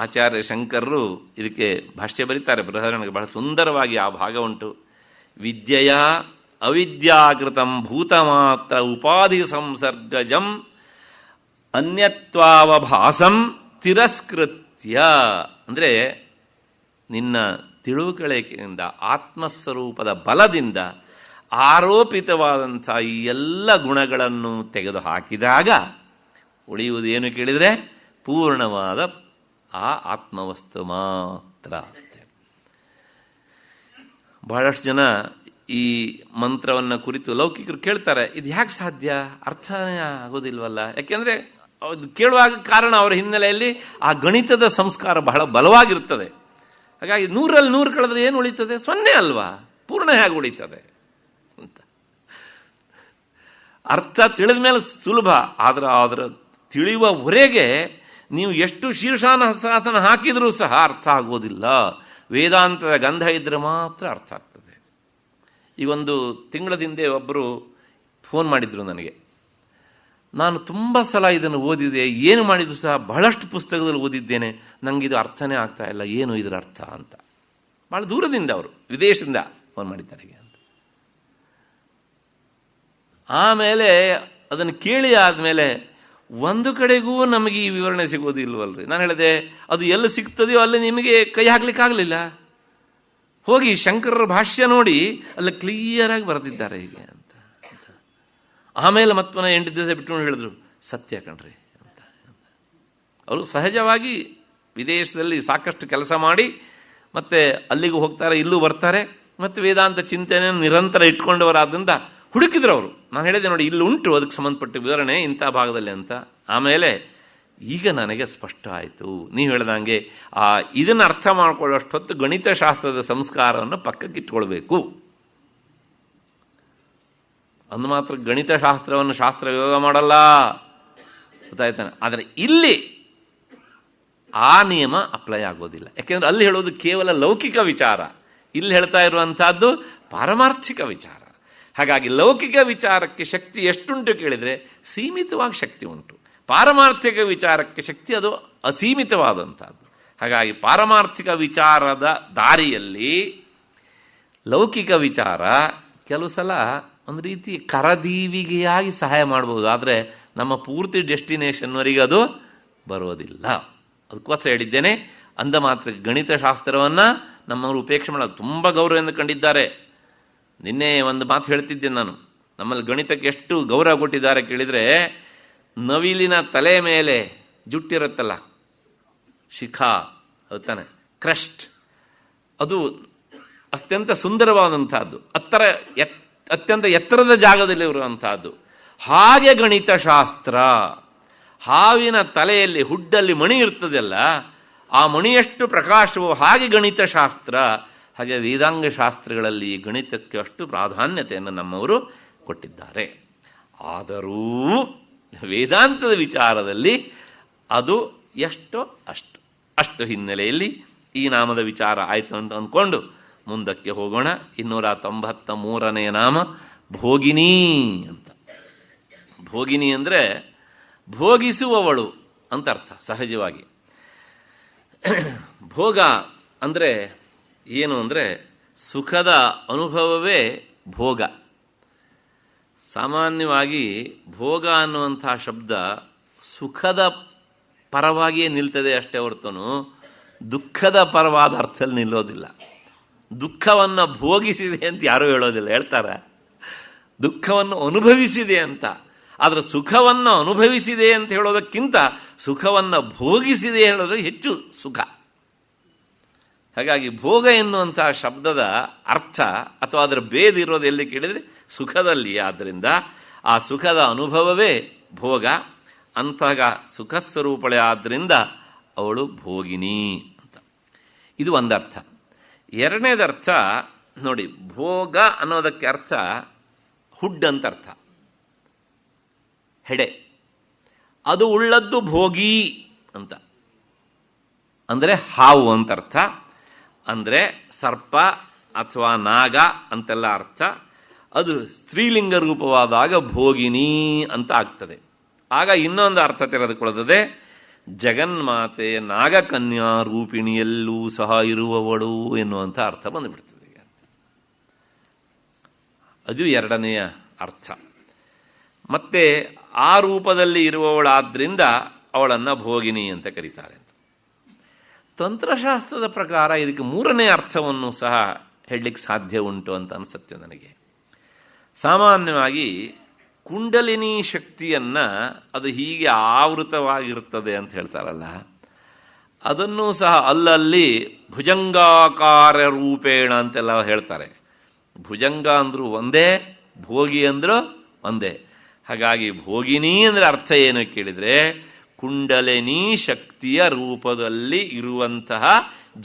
ಆಚಾರ್ಯ ಶಂಕರರು ಇದಕ್ಕೆ ಭಾಷ್ಯ ಬರೀತಾರೆ ಬೃಹದನಿಗೆ ಬಹಳ ಸುಂದರವಾಗಿ ಆ ಭಾಗ ಉಂಟು ವಿದ್ಯೆಯ ಭೂತ ಭೂತಮಾತ್ರ ಉಪಾಧಿ ಸಂಸರ್ಗಜಂ ಅನ್ಯತ್ವಾವಭಾಸಂ ತಿರಸ್ಕೃತ್ಯ ಅಂದರೆ ನಿನ್ನ ತಿಳುವಳಿಕೆಯಿಂದ ಆತ್ಮಸ್ವರೂಪದ ಬಲದಿಂದ ಆರೋಪಿತವಾದಂಥ ಈ ಎಲ್ಲ ಗುಣಗಳನ್ನು ತೆಗೆದುಹಾಕಿದಾಗ ಉಳಿಯುವುದು ಏನು ಕೇಳಿದರೆ ಪೂರ್ಣವಾದ ಆ ಆತ್ಮವಸ್ತು ಮಾತ್ರ ಬಹಳಷ್ಟು ಜನ ಈ ಮಂತ್ರವನ್ನು ಕುರಿತು ಲೌಕಿಕರು ಕೇಳ್ತಾರೆ ಇದು ಯಾಕೆ ಸಾಧ್ಯ ಅರ್ಥ ಆಗೋದಿಲ್ವಲ್ಲ ಯಾಕೆಂದರೆ ಅದು ಕೇಳುವಾಗ ಕಾರಣ ಅವರ ಹಿನ್ನೆಲೆಯಲ್ಲಿ ಆ ಗಣಿತದ ಸಂಸ್ಕಾರ ಬಹಳ ಬಲವಾಗಿರುತ್ತದೆ ಹಾಗಾಗಿ ನೂರಲ್ಲಿ ನೂರು ಕಳೆದ್ರೆ ಏನು ಉಳಿತದೆ ಸೊನ್ನೆ ಅಲ್ವಾ ಪೂರ್ಣ ಹೇಗೆ ಉಳಿತದೆ ಅಂತ ಅರ್ಥ ತಿಳಿದ ಮೇಲೆ ಸುಲಭ ಆದ್ರೆ ಅದರ ತಿಳಿಯುವ ಹೊರೆಗೆ ನೀವು ಎಷ್ಟು ಶೀರ್ಷಾನಸಾತನ ಹಾಕಿದರೂ ಸಹ ಅರ್ಥ ಆಗೋದಿಲ್ಲ ವೇದಾಂತದ ಗಂಧ ಇದ್ದರೆ ಮಾತ್ರ ಅರ್ಥ ಆಗ್ತದೆ ಈ ತಿಂಗಳ ಹಿಂದೆ ಒಬ್ಬರು ಫೋನ್ ಮಾಡಿದರು ನನಗೆ ನಾನು ತುಂಬ ಸಲ ಇದನ್ನು ಓದಿದೆ ಏನು ಮಾಡಿದ್ರು ಸಹ ಬಹಳಷ್ಟು ಪುಸ್ತಕದಲ್ಲಿ ಓದಿದ್ದೇನೆ ನನಗಿದು ಅರ್ಥನೇ ಆಗ್ತಾ ಇಲ್ಲ ಏನು ಇದರ ಅರ್ಥ ಅಂತ ಭಾಳ ದೂರದಿಂದ ಅವರು ವಿದೇಶದಿಂದ ಫೋನ್ ಮಾಡಿದ್ದಾರೆ ಅಂತ ಆಮೇಲೆ ಅದನ್ನು ಕೇಳಿ ಆದಮೇಲೆ ಒಂದು ಕಡೆಗೂ ನಮಗೆ ಈ ವಿವರಣೆ ಸಿಗೋದು ಇಲ್ವಲ್ರಿ ನಾನು ಹೇಳಿದೆ ಅದು ಎಲ್ಲಿ ಸಿಗ್ತದೆಯೋ ಅಲ್ಲಿ ನಿಮಗೆ ಕೈ ಹಾಕ್ಲಿಕ್ಕಾಗಲಿಲ್ಲ ಹೋಗಿ ಶಂಕರರ ಭಾಷ್ಯ ನೋಡಿ ಅಲ್ಲಿ ಆಗಿ ಬರೆದಿದ್ದಾರೆ ಹೀಗೆ ಅಂತ ಆಮೇಲೆ ಮತ್ತೊಮ್ಮೆ ಎಂಟು ದಿವಸ ಬಿಟ್ಟು ಹೇಳಿದ್ರು ಸತ್ಯ ಕಣ್ರಿ ಅಂತ ಅವರು ಸಹಜವಾಗಿ ವಿದೇಶದಲ್ಲಿ ಸಾಕಷ್ಟು ಕೆಲಸ ಮಾಡಿ ಮತ್ತೆ ಅಲ್ಲಿಗೂ ಹೋಗ್ತಾರೆ ಇಲ್ಲೂ ಬರ್ತಾರೆ ಮತ್ತು ವೇದಾಂತ ಚಿಂತನೆಯನ್ನು ನಿರಂತರ ಇಟ್ಕೊಂಡವರಾದ್ರಿಂದ ಹುಡುಕಿದ್ರು ಅವರು ನಾನು ಹೇಳಿದೆ ನೋಡಿ ಇಲ್ಲಿ ಉಂಟು ಅದಕ್ಕೆ ಸಂಬಂಧಪಟ್ಟ ವಿವರಣೆ ಇಂಥ ಭಾಗದಲ್ಲಿ ಅಂತ ಆಮೇಲೆ ಈಗ ನನಗೆ ಸ್ಪಷ್ಟ ಆಯಿತು ನೀವು ಹೇಳ್ದಂಗೆ ಆ ಇದನ್ನು ಅರ್ಥ ಮಾಡಿಕೊಳ್ಳೋಷ್ಟೊತ್ತು ಗಣಿತಶಾಸ್ತ್ರದ ಸಂಸ್ಕಾರವನ್ನು ಪಕ್ಕಕ್ಕೆ ಅಂದು ಮಾತ್ರ ಗಣಿತಶಾಸ್ತ್ರವನ್ನು ಶಾಸ್ತ್ರ ವಿಯೋಗ ಮಾಡಲ್ಲ ಗೊತ್ತಾಯ್ತಾನೆ ಆದರೆ ಇಲ್ಲಿ ಆ ನಿಯಮ ಅಪ್ಲೈ ಆಗೋದಿಲ್ಲ ಯಾಕೆಂದ್ರೆ ಅಲ್ಲಿ ಹೇಳೋದು ಕೇವಲ ಲೌಕಿಕ ವಿಚಾರ ಇಲ್ಲಿ ಹೇಳ್ತಾ ಇರುವಂತಹದ್ದು ಪಾರಮಾರ್ಥಿಕ ವಿಚಾರ ಹಾಗಾಗಿ ಲೌಕಿಕ ವಿಚಾರಕ್ಕೆ ಶಕ್ತಿ ಎಷ್ಟುಂಟು ಕೇಳಿದರೆ ಸೀಮಿತವಾಗಿ ಶಕ್ತಿ ಉಂಟು ಪಾರಮಾರ್ಥಿಕ ವಿಚಾರಕ್ಕೆ ಶಕ್ತಿ ಅದು ಅಸೀಮಿತವಾದಂಥದ್ದು ಹಾಗಾಗಿ ಪಾರಮಾರ್ಥಿಕ ವಿಚಾರದ ದಾರಿಯಲ್ಲಿ ಲೌಕಿಕ ವಿಚಾರ ಕೆಲವು ಸಲ ಒಂದು ರೀತಿ ಕರದೀವಿಗೆಯಾಗಿ ಸಹಾಯ ಮಾಡ್ಬೋದು ಆದರೆ ನಮ್ಮ ಪೂರ್ತಿ ಡೆಸ್ಟಿನೇಷನ್ವರೆಗೆ ಅದು ಬರೋದಿಲ್ಲ ಅದಕ್ಕೋಸ್ಕರ ಹೇಳಿದ್ದೇನೆ ಅಂದ ಮಾತ್ರ ಗಣಿತಶಾಸ್ತ್ರವನ್ನು ನಮ್ಮವರು ಉಪೇಕ್ಷೆ ಮಾಡೋದು ತುಂಬ ಗೌರವ ಎಂದು ಕಂಡಿದ್ದಾರೆ ನಿನ್ನೆ ಒಂದು ಮಾತು ಹೇಳ್ತಿದ್ದೆ ನಾನು ನಮ್ಮಲ್ಲಿ ಗಣಿತಕ್ಕೆ ಎಷ್ಟು ಗೌರವ ಕೊಟ್ಟಿದ್ದಾರೆ ಕೇಳಿದರೆ ನವಿಲಿನ ತಲೆ ಮೇಲೆ ಜುಟ್ಟಿರುತ್ತಲ್ಲ ಶಿಖಾ ತಾನೆ ಕ್ರಸ್ಟ್ ಅದು ಅತ್ಯಂತ ಸುಂದರವಾದಂತಹದ್ದು ಅತ್ತರ ಎತ್ ಅತ್ಯಂತ ಎತ್ತರದ ಜಾಗದಲ್ಲಿರುವಂತಹದ್ದು ಹಾಗೆ ಗಣಿತಶಾಸ್ತ್ರ ಹಾವಿನ ತಲೆಯಲ್ಲಿ ಹುಡ್ಡಲ್ಲಿ ಮಣಿ ಇರ್ತದಲ್ಲ ಆ ಮಣಿಯಷ್ಟು ಪ್ರಕಾಶವು ಹಾಗೆ ಗಣಿತಶಾಸ್ತ್ರ ಹಾಗೆ ವೇದಾಂಗ ಶಾಸ್ತ್ರಗಳಲ್ಲಿ ಗಣಿತಕ್ಕೆ ಅಷ್ಟು ಪ್ರಾಧಾನ್ಯತೆಯನ್ನು ನಮ್ಮವರು ಕೊಟ್ಟಿದ್ದಾರೆ ಆದರೂ ವೇದಾಂತದ ವಿಚಾರದಲ್ಲಿ ಅದು ಎಷ್ಟು ಅಷ್ಟು ಅಷ್ಟು ಹಿನ್ನೆಲೆಯಲ್ಲಿ ಈ ನಾಮದ ವಿಚಾರ ಆಯಿತು ಅಂತ ಅಂದ್ಕೊಂಡು ಮುಂದಕ್ಕೆ ಹೋಗೋಣ ಇನ್ನೂರ ತೊಂಬತ್ತ ಮೂರನೆಯ ನಾಮ ಭೋಗಿನಿ ಅಂತ ಭೋಗಿನಿ ಅಂದರೆ ಭೋಗಿಸುವವಳು ಅಂತ ಅರ್ಥ ಸಹಜವಾಗಿ ಭೋಗ ಅಂದರೆ ಏನು ಅಂದರೆ ಸುಖದ ಅನುಭವವೇ ಭೋಗ ಸಾಮಾನ್ಯವಾಗಿ ಭೋಗ ಅನ್ನುವಂಥ ಶಬ್ದ ಸುಖದ ಪರವಾಗಿಯೇ ನಿಲ್ತದೆ ಅಷ್ಟೇ ಹೊರತನು ದುಃಖದ ಪರವಾದ ಅರ್ಥದಲ್ಲಿ ನಿಲ್ಲೋದಿಲ್ಲ ದುಃಖವನ್ನು ಭೋಗಿಸಿದೆ ಅಂತ ಯಾರೂ ಹೇಳೋದಿಲ್ಲ ಹೇಳ್ತಾರೆ ದುಃಖವನ್ನು ಅನುಭವಿಸಿದೆ ಅಂತ ಆದರೆ ಸುಖವನ್ನು ಅನುಭವಿಸಿದೆ ಅಂತ ಹೇಳೋದಕ್ಕಿಂತ ಸುಖವನ್ನು ಭೋಗಿಸಿದೆ ಹೇಳೋದು ಹೆಚ್ಚು ಸುಖ ಹಾಗಾಗಿ ಭೋಗ ಎನ್ನುವಂತಹ ಶಬ್ದದ ಅರ್ಥ ಅಥವಾ ಅದರ ಇರೋದು ಎಲ್ಲಿ ಕೇಳಿದರೆ ಸುಖದಲ್ಲಿ ಆದ್ದರಿಂದ ಆ ಸುಖದ ಅನುಭವವೇ ಭೋಗ ಅಂತಹ ಸುಖ ಸ್ವರೂಪಳೆ ಆದ್ದರಿಂದ ಅವಳು ಭೋಗಿನಿ ಅಂತ ಇದು ಒಂದರ್ಥ ಎರಡನೇದರ್ಥ ನೋಡಿ ಭೋಗ ಅನ್ನೋದಕ್ಕೆ ಅರ್ಥ ಹುಡ್ ಅಂತ ಅರ್ಥ ಹೆಡೆ ಅದು ಉಳ್ಳದ್ದು ಭೋಗಿ ಅಂತ ಅಂದರೆ ಹಾವು ಅಂತ ಅರ್ಥ ಅಂದರೆ ಸರ್ಪ ಅಥವಾ ನಾಗ ಅಂತೆಲ್ಲ ಅರ್ಥ ಅದು ಸ್ತ್ರೀಲಿಂಗ ರೂಪವಾದಾಗ ಭೋಗಿನಿ ಅಂತ ಆಗ್ತದೆ ಆಗ ಇನ್ನೊಂದು ಅರ್ಥ ತೆರೆದುಕೊಳ್ಳುತ್ತದೆ ಜಗನ್ಮಾತೆ ನಾಗಕನ್ಯಾ ರೂಪಿಣಿಯಲ್ಲೂ ಸಹ ಇರುವವಳು ಎನ್ನುವಂಥ ಅರ್ಥ ಬಂದುಬಿಡ್ತದೆ ಅದು ಎರಡನೆಯ ಅರ್ಥ ಮತ್ತೆ ಆ ರೂಪದಲ್ಲಿ ಇರುವವಳಾದ್ರಿಂದ ಅವಳನ್ನು ಭೋಗಿನಿ ಅಂತ ಕರೀತಾರೆ ತಂತ್ರಶಾಸ್ತ್ರದ ಪ್ರಕಾರ ಇದಕ್ಕೆ ಮೂರನೇ ಅರ್ಥವನ್ನು ಸಹ ಹೇಳಲಿಕ್ಕೆ ಸಾಧ್ಯ ಉಂಟು ಅಂತ ಅನಿಸುತ್ತೆ ನನಗೆ ಸಾಮಾನ್ಯವಾಗಿ ಕುಂಡಲಿನಿ ಶಕ್ತಿಯನ್ನು ಅದು ಹೀಗೆ ಆವೃತವಾಗಿರುತ್ತದೆ ಅಂತ ಹೇಳ್ತಾರಲ್ಲ ಅದನ್ನು ಸಹ ಅಲ್ಲಲ್ಲಿ ಭುಜಂಗಾಕಾರ ರೂಪೇಣ ಅಂತೆಲ್ಲ ಹೇಳ್ತಾರೆ ಭುಜಂಗ ಅಂದರೂ ಒಂದೇ ಭೋಗಿ ಅಂದರೂ ಒಂದೇ ಹಾಗಾಗಿ ಭೋಗಿನಿ ಅಂದರೆ ಅರ್ಥ ಏನು ಕೇಳಿದರೆ ಕುಂಡಲಿನಿ ಶಕ್ತಿಯ ರೂಪದಲ್ಲಿ ಇರುವಂತಹ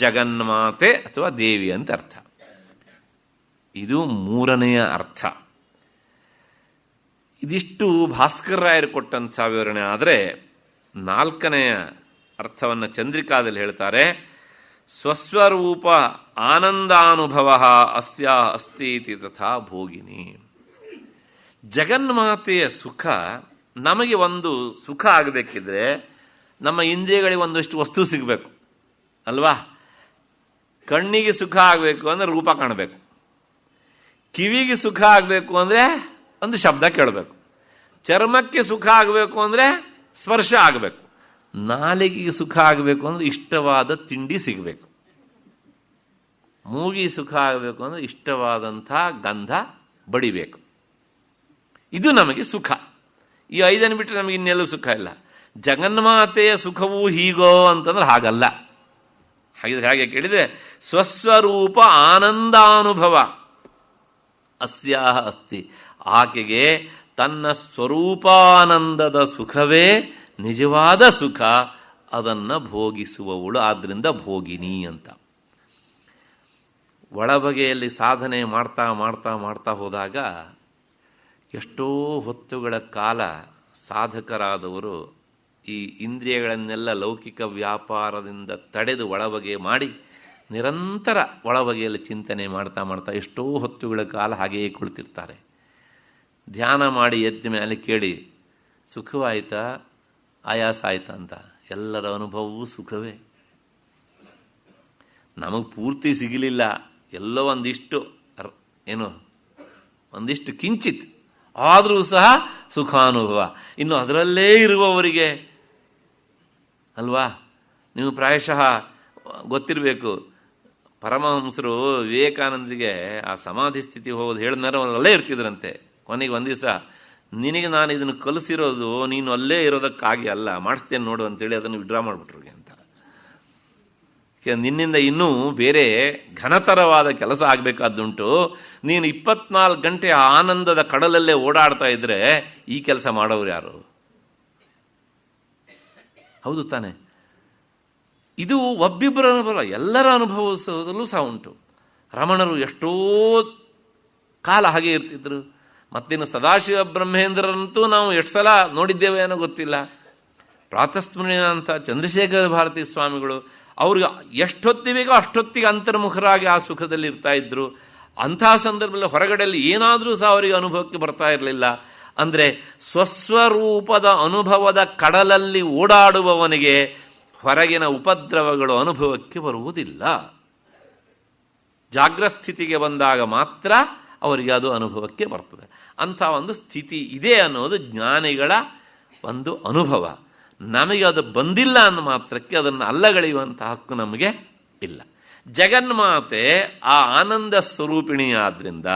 ಜಗನ್ಮಾತೆ ಅಥವಾ ದೇವಿ ಅಂತ ಅರ್ಥ ಇದು ಮೂರನೆಯ ಅರ್ಥ ಇದಿಷ್ಟು ರಾಯರು ಕೊಟ್ಟಂತಹ ವಿವರಣೆ ಆದರೆ ನಾಲ್ಕನೆಯ ಅರ್ಥವನ್ನು ಚಂದ್ರಿಕಾದಲ್ಲಿ ಹೇಳ್ತಾರೆ ಸ್ವಸ್ವರೂಪ ಆನಂದಾನುಭವ ಅಸ್ಯ ಅಸ್ತಿ ತಥಾ ಭೋಗಿನಿ ಜಗನ್ಮಾತೆಯ ಸುಖ ನಮಗೆ ಒಂದು ಸುಖ ಆಗಬೇಕಿದ್ರೆ ನಮ್ಮ ಇಂದ್ರಿಯಗಳಿಗೆ ಒಂದಷ್ಟು ವಸ್ತು ಸಿಗಬೇಕು ಅಲ್ವಾ ಕಣ್ಣಿಗೆ ಸುಖ ಆಗಬೇಕು ಅಂದರೆ ರೂಪ ಕಾಣಬೇಕು ಕಿವಿಗೆ ಸುಖ ಆಗಬೇಕು ಅಂದರೆ ಒಂದು ಶಬ್ದ ಕೇಳಬೇಕು ಚರ್ಮಕ್ಕೆ ಸುಖ ಆಗಬೇಕು ಅಂದರೆ ಸ್ಪರ್ಶ ಆಗಬೇಕು ನಾಲಿಗೆಗೆ ಸುಖ ಆಗಬೇಕು ಅಂದರೆ ಇಷ್ಟವಾದ ತಿಂಡಿ ಸಿಗಬೇಕು ಮೂಗಿ ಸುಖ ಆಗಬೇಕು ಅಂದರೆ ಇಷ್ಟವಾದಂಥ ಗಂಧ ಬಡಿಬೇಕು ಇದು ನಮಗೆ ಸುಖ ಈ ಐದನ್ನು ಬಿಟ್ಟರೆ ನಮಗೆ ಇನ್ನೆಲ್ಲೂ ಸುಖ ಇಲ್ಲ ಜಗನ್ಮಾತೆಯ ಸುಖವೂ ಹೀಗೋ ಅಂತಂದ್ರೆ ಹಾಗಲ್ಲ ಹಾಗಿದ್ರೆ ಹಾಗೆ ಕೇಳಿದರೆ ಸ್ವಸ್ವರೂಪ ಆನಂದಾನುಭವ ಅಸ್ಯಾಹ ಅಸ್ತಿ ಆಕೆಗೆ ತನ್ನ ಸ್ವರೂಪಾನಂದದ ಸುಖವೇ ನಿಜವಾದ ಸುಖ ಅದನ್ನು ಭೋಗಿಸುವವಳು ಆದ್ದರಿಂದ ಭೋಗಿನಿ ಅಂತ ಒಳಬಗೆಯಲ್ಲಿ ಸಾಧನೆ ಮಾಡ್ತಾ ಮಾಡ್ತಾ ಮಾಡ್ತಾ ಹೋದಾಗ ಎಷ್ಟೋ ಹೊತ್ತುಗಳ ಕಾಲ ಸಾಧಕರಾದವರು ಈ ಇಂದ್ರಿಯಗಳನ್ನೆಲ್ಲ ಲೌಕಿಕ ವ್ಯಾಪಾರದಿಂದ ತಡೆದು ಒಳಬಗೆ ಮಾಡಿ ನಿರಂತರ ಒಳಬಗೆಯಲ್ಲಿ ಚಿಂತನೆ ಮಾಡ್ತಾ ಮಾಡ್ತಾ ಎಷ್ಟೋ ಹೊತ್ತುಗಳ ಕಾಲ ಹಾಗೆಯೇ ಕುಳಿತಿರ್ತಾರೆ ಧ್ಯಾನ ಮಾಡಿ ಎದ್ದ ಮೇಲೆ ಕೇಳಿ ಸುಖವಾಯಿತಾ ಆಯಾಸ ಆಯ್ತಾ ಅಂತ ಎಲ್ಲರ ಅನುಭವವೂ ಸುಖವೇ ನಮಗೆ ಪೂರ್ತಿ ಸಿಗಲಿಲ್ಲ ಎಲ್ಲೋ ಒಂದಿಷ್ಟು ಏನು ಒಂದಿಷ್ಟು ಕಿಂಚಿತ್ ಆದರೂ ಸಹ ಸುಖಾನುಭವ ಇನ್ನು ಅದರಲ್ಲೇ ಇರುವವರಿಗೆ ಅಲ್ವಾ ನೀವು ಪ್ರಾಯಶಃ ಗೊತ್ತಿರಬೇಕು ಪರಮಹಂಸರು ವಿವೇಕಾನಂದರಿಗೆ ಆ ಸಮಾಧಿ ಸ್ಥಿತಿ ಹೋಗೋದು ಹೇಳಿದ್ರೆ ಅವರಲ್ಲೇ ಇರ್ತಿದ್ರಂತೆ ಕೊನೆಗೆ ಒಂದು ದಿವಸ ನಿನಗೆ ನಾನು ಇದನ್ನು ಕಲಿಸಿರೋದು ನೀನು ಅಲ್ಲೇ ಇರೋದಕ್ಕಾಗಿ ಅಲ್ಲ ಮಾಡ್ತೇನೆ ನೋಡು ಅಂತೇಳಿ ಅದನ್ನು ವಿಡ್ರಾ ಮಾಡಿಬಿಟ್ರಿಗೆ ನಿನ್ನಿಂದ ಇನ್ನೂ ಬೇರೆ ಘನತರವಾದ ಕೆಲಸ ಆಗಬೇಕಾದ್ದುಂಟು ನೀನು ಇಪ್ಪತ್ನಾಲ್ಕು ಗಂಟೆ ಆನಂದದ ಕಡಲಲ್ಲೇ ಓಡಾಡ್ತಾ ಇದ್ರೆ ಈ ಕೆಲಸ ಮಾಡೋರು ಯಾರು ಹೌದು ತಾನೆ ಇದು ಒಬ್ಬಿಬ್ಬರ ಅನುಭವ ಎಲ್ಲರ ಅನುಭವಿಸೋದಲ್ಲೂ ಸಹ ಉಂಟು ರಮಣರು ಎಷ್ಟೋ ಕಾಲ ಹಾಗೆ ಇರ್ತಿದ್ರು ಮತ್ತಿನ್ನು ಸದಾಶಿವ ಬ್ರಹ್ಮೇಂದ್ರರಂತೂ ನಾವು ಎಷ್ಟು ಸಲ ನೋಡಿದ್ದೇವೆ ಏನೋ ಗೊತ್ತಿಲ್ಲ ಪ್ರಾತಸ್ಮರಣೀಯ ಅಂತ ಚಂದ್ರಶೇಖರ ಭಾರತಿ ಸ್ವಾಮಿಗಳು ಅವ್ರಿಗೆ ಎಷ್ಟೊತ್ತಿವೆಗೋ ಅಷ್ಟೊತ್ತಿಗೆ ಅಂತರ್ಮುಖರಾಗಿ ಆ ಸುಖದಲ್ಲಿ ಇರ್ತಾ ಇದ್ರು ಅಂತಹ ಸಂದರ್ಭದಲ್ಲಿ ಹೊರಗಡೆಯಲ್ಲಿ ಏನಾದರೂ ಸಹ ಅವರಿಗೆ ಅನುಭವಕ್ಕೆ ಬರ್ತಾ ಇರಲಿಲ್ಲ ಅಂದರೆ ಸ್ವಸ್ವರೂಪದ ಅನುಭವದ ಕಡಲಲ್ಲಿ ಓಡಾಡುವವನಿಗೆ ಹೊರಗಿನ ಉಪದ್ರವಗಳು ಅನುಭವಕ್ಕೆ ಬರುವುದಿಲ್ಲ ಜಾಗ್ರಸ್ಥಿತಿಗೆ ಬಂದಾಗ ಮಾತ್ರ ಅವರಿಗೆ ಅದು ಅನುಭವಕ್ಕೆ ಬರ್ತದೆ ಅಂಥ ಒಂದು ಸ್ಥಿತಿ ಇದೆ ಅನ್ನೋದು ಜ್ಞಾನಿಗಳ ಒಂದು ಅನುಭವ ನಮಗೆ ಅದು ಬಂದಿಲ್ಲ ಅನ್ನೋ ಮಾತ್ರಕ್ಕೆ ಅದನ್ನು ಅಲ್ಲಗಳೆಯುವಂಥ ಹಕ್ಕು ನಮಗೆ ಇಲ್ಲ ಜಗನ್ಮಾತೆ ಆ ಆನಂದ ಸ್ವರೂಪಿಣಿಯಾದ್ರಿಂದ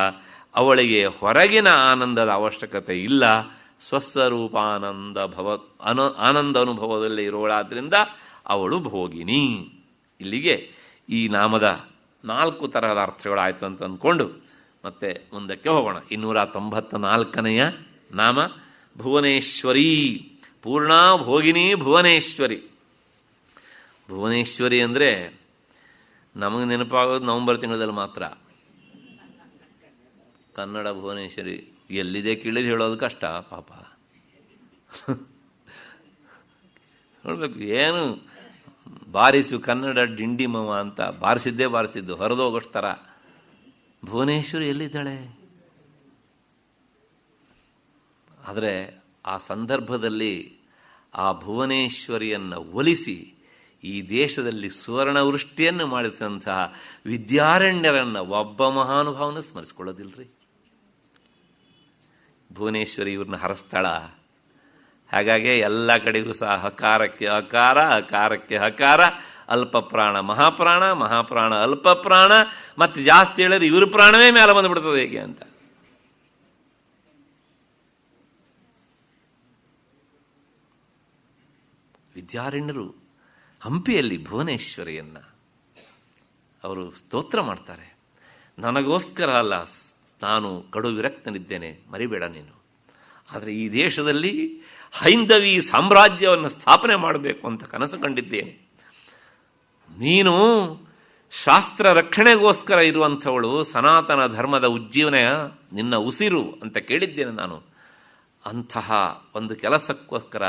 ಅವಳಿಗೆ ಹೊರಗಿನ ಆನಂದದ ಅವಶ್ಯಕತೆ ಇಲ್ಲ ಸ್ವಸ್ವರೂಪಾನಂದ ಭವ ಅನು ಆನಂದ ಅನುಭವದಲ್ಲಿ ಇರೋಳಾದ್ರಿಂದ ಅವಳು ಭೋಗಿನಿ ಇಲ್ಲಿಗೆ ಈ ನಾಮದ ನಾಲ್ಕು ತರಹದ ಆಯಿತು ಅಂತ ಅಂದ್ಕೊಂಡು ಮತ್ತೆ ಮುಂದಕ್ಕೆ ಹೋಗೋಣ ಇನ್ನೂರ ತೊಂಬತ್ತ ನಾಲ್ಕನೆಯ ನಾಮ ಭುವನೇಶ್ವರಿ ಪೂರ್ಣಾ ಭೋಗಿನಿ ಭುವನೇಶ್ವರಿ ಭುವನೇಶ್ವರಿ ಅಂದರೆ ನಮಗೆ ನೆನಪಾಗೋದು ನವಂಬರ್ ತಿಂಗಳಲ್ಲಿ ಮಾತ್ರ ಕನ್ನಡ ಭುವನೇಶ್ವರಿ ಎಲ್ಲಿದೆ ಕೇಳಿದ್ರೆ ಹೇಳೋದು ಕಷ್ಟ ಪಾಪ ನೋಡಬೇಕು ಏನು ಬಾರಿಸು ಕನ್ನಡ ಡಿಂಡಿಮವ ಅಂತ ಬಾರಿಸಿದ್ದೇ ಬಾರಿಸಿದ್ದು ಥರ ಭುವನೇಶ್ವರಿ ಎಲ್ಲಿದ್ದಾಳೆ ಆದರೆ ಆ ಸಂದರ್ಭದಲ್ಲಿ ಆ ಭುವನೇಶ್ವರಿಯನ್ನು ಒಲಿಸಿ ಈ ದೇಶದಲ್ಲಿ ಸುವರ್ಣವೃಷ್ಟಿಯನ್ನು ಮಾಡಿಸಿದಂತಹ ವಿದ್ಯಾರಣ್ಯರನ್ನು ಒಬ್ಬ ಮಹಾನುಭಾವನ ಸ್ಮರಿಸ್ಕೊಳ್ಳೋದಿಲ್ರಿ ಭುವನೇಶ್ವರಿ ಇವ್ರನ್ನ ಹರಸ್ತಾಳ ಹಾಗಾಗಿ ಎಲ್ಲ ಕಡೆಗೂ ಸಹ ಹಕಾರಕ್ಕೆ ಹಕಾರ ಹಕಾರಕ್ಕೆ ಹಕಾರ ಅಲ್ಪ ಪ್ರಾಣ ಮಹಾಪ್ರಾಣ ಮಹಾಪ್ರಾಣ ಅಲ್ಪ ಪ್ರಾಣ ಮತ್ತು ಜಾಸ್ತಿ ಹೇಳಿದ್ರೆ ಇವ್ರ ಪ್ರಾಣವೇ ಮೇಲೆ ಬಂದುಬಿಡ್ತದೆ ಹೇಗೆ ಅಂತ ವಿದ್ಯಾರಣ್ಯರು ಹಂಪಿಯಲ್ಲಿ ಭುವನೇಶ್ವರಿಯನ್ನು ಅವರು ಸ್ತೋತ್ರ ಮಾಡ್ತಾರೆ ನನಗೋಸ್ಕರ ಅಲ್ಲ ನಾನು ಕಡು ವಿರಕ್ತನಿದ್ದೇನೆ ಮರಿಬೇಡ ನೀನು ಆದರೆ ಈ ದೇಶದಲ್ಲಿ ಹೈಂದವಿ ಸಾಮ್ರಾಜ್ಯವನ್ನು ಸ್ಥಾಪನೆ ಮಾಡಬೇಕು ಅಂತ ಕನಸು ಕಂಡಿದ್ದೇನೆ ನೀನು ಶಾಸ್ತ್ರ ರಕ್ಷಣೆಗೋಸ್ಕರ ಇರುವಂಥವಳು ಸನಾತನ ಧರ್ಮದ ಉಜ್ಜೀವನ ನಿನ್ನ ಉಸಿರು ಅಂತ ಕೇಳಿದ್ದೇನೆ ನಾನು ಅಂತಹ ಒಂದು ಕೆಲಸಕ್ಕೋಸ್ಕರ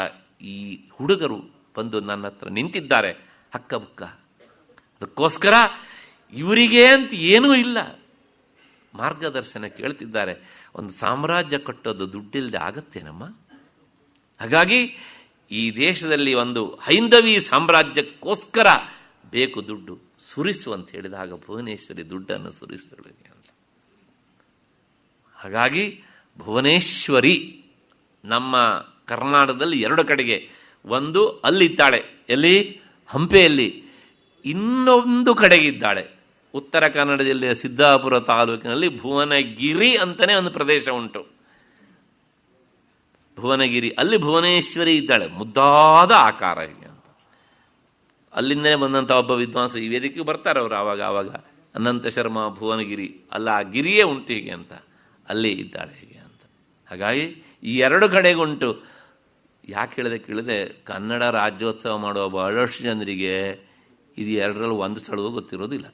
ಈ ಹುಡುಗರು ಬಂದು ನನ್ನ ಹತ್ರ ನಿಂತಿದ್ದಾರೆ ಹಕ್ಕ ಬುಕ್ಕ ಅದಕ್ಕೋಸ್ಕರ ಇವರಿಗೆ ಅಂತ ಏನೂ ಇಲ್ಲ ಮಾರ್ಗದರ್ಶನ ಕೇಳ್ತಿದ್ದಾರೆ ಒಂದು ಸಾಮ್ರಾಜ್ಯ ಕಟ್ಟೋದು ದುಡ್ಡಿಲ್ಲದೆ ನಮ್ಮ ಹಾಗಾಗಿ ಈ ದೇಶದಲ್ಲಿ ಒಂದು ಹೈಂದವಿ ಸಾಮ್ರಾಜ್ಯಕ್ಕೋಸ್ಕರ ಬೇಕು ದುಡ್ಡು ಸುರಿಸು ಅಂತ ಹೇಳಿದಾಗ ಭುವನೇಶ್ವರಿ ದುಡ್ಡನ್ನು ಸುರಿಸಿದಳು ಅಂತ ಹಾಗಾಗಿ ಭುವನೇಶ್ವರಿ ನಮ್ಮ ಕರ್ನಾಟಕದಲ್ಲಿ ಎರಡು ಕಡೆಗೆ ಒಂದು ಅಲ್ಲಿದ್ದಾಳೆ ಎಲ್ಲಿ ಹಂಪೆಯಲ್ಲಿ ಇನ್ನೊಂದು ಕಡೆಗಿದ್ದಾಳೆ ಉತ್ತರ ಕನ್ನಡ ಜಿಲ್ಲೆಯ ಸಿದ್ದಾಪುರ ತಾಲೂಕಿನಲ್ಲಿ ಭುವನಗಿರಿ ಅಂತಲೇ ಒಂದು ಪ್ರದೇಶ ಉಂಟು ಭುವನಗಿರಿ ಅಲ್ಲಿ ಭುವನೇಶ್ವರಿ ಇದ್ದಾಳೆ ಮುದ್ದಾದ ಆಕಾರ ಹೀಗೆ ಅಂತ ಅಲ್ಲಿಂದಲೇ ಬಂದಂಥ ಒಬ್ಬ ವಿದ್ವಾಂಸ ಈ ವೇದಿಕೆಗೆ ಬರ್ತಾರೆ ಅವರು ಆವಾಗ ಆವಾಗ ಅನಂತ ಶರ್ಮ ಭುವನಗಿರಿ ಅಲ್ಲ ಆ ಗಿರಿಯೇ ಉಂಟು ಹೀಗೆ ಅಂತ ಅಲ್ಲಿ ಇದ್ದಾಳೆ ಹೀಗೆ ಅಂತ ಹಾಗಾಗಿ ಈ ಎರಡು ಕಡೆಗುಂಟು ಯಾಕೆ ಹೇಳಿದೆ ಕೇಳಿದೆ ಕನ್ನಡ ರಾಜ್ಯೋತ್ಸವ ಮಾಡುವ ಬಹಳಷ್ಟು ಜನರಿಗೆ ಇದು ಎರಡರಲ್ಲೂ ಒಂದು ಸ್ಥಳವೂ ಗೊತ್ತಿರೋದಿಲ್ಲ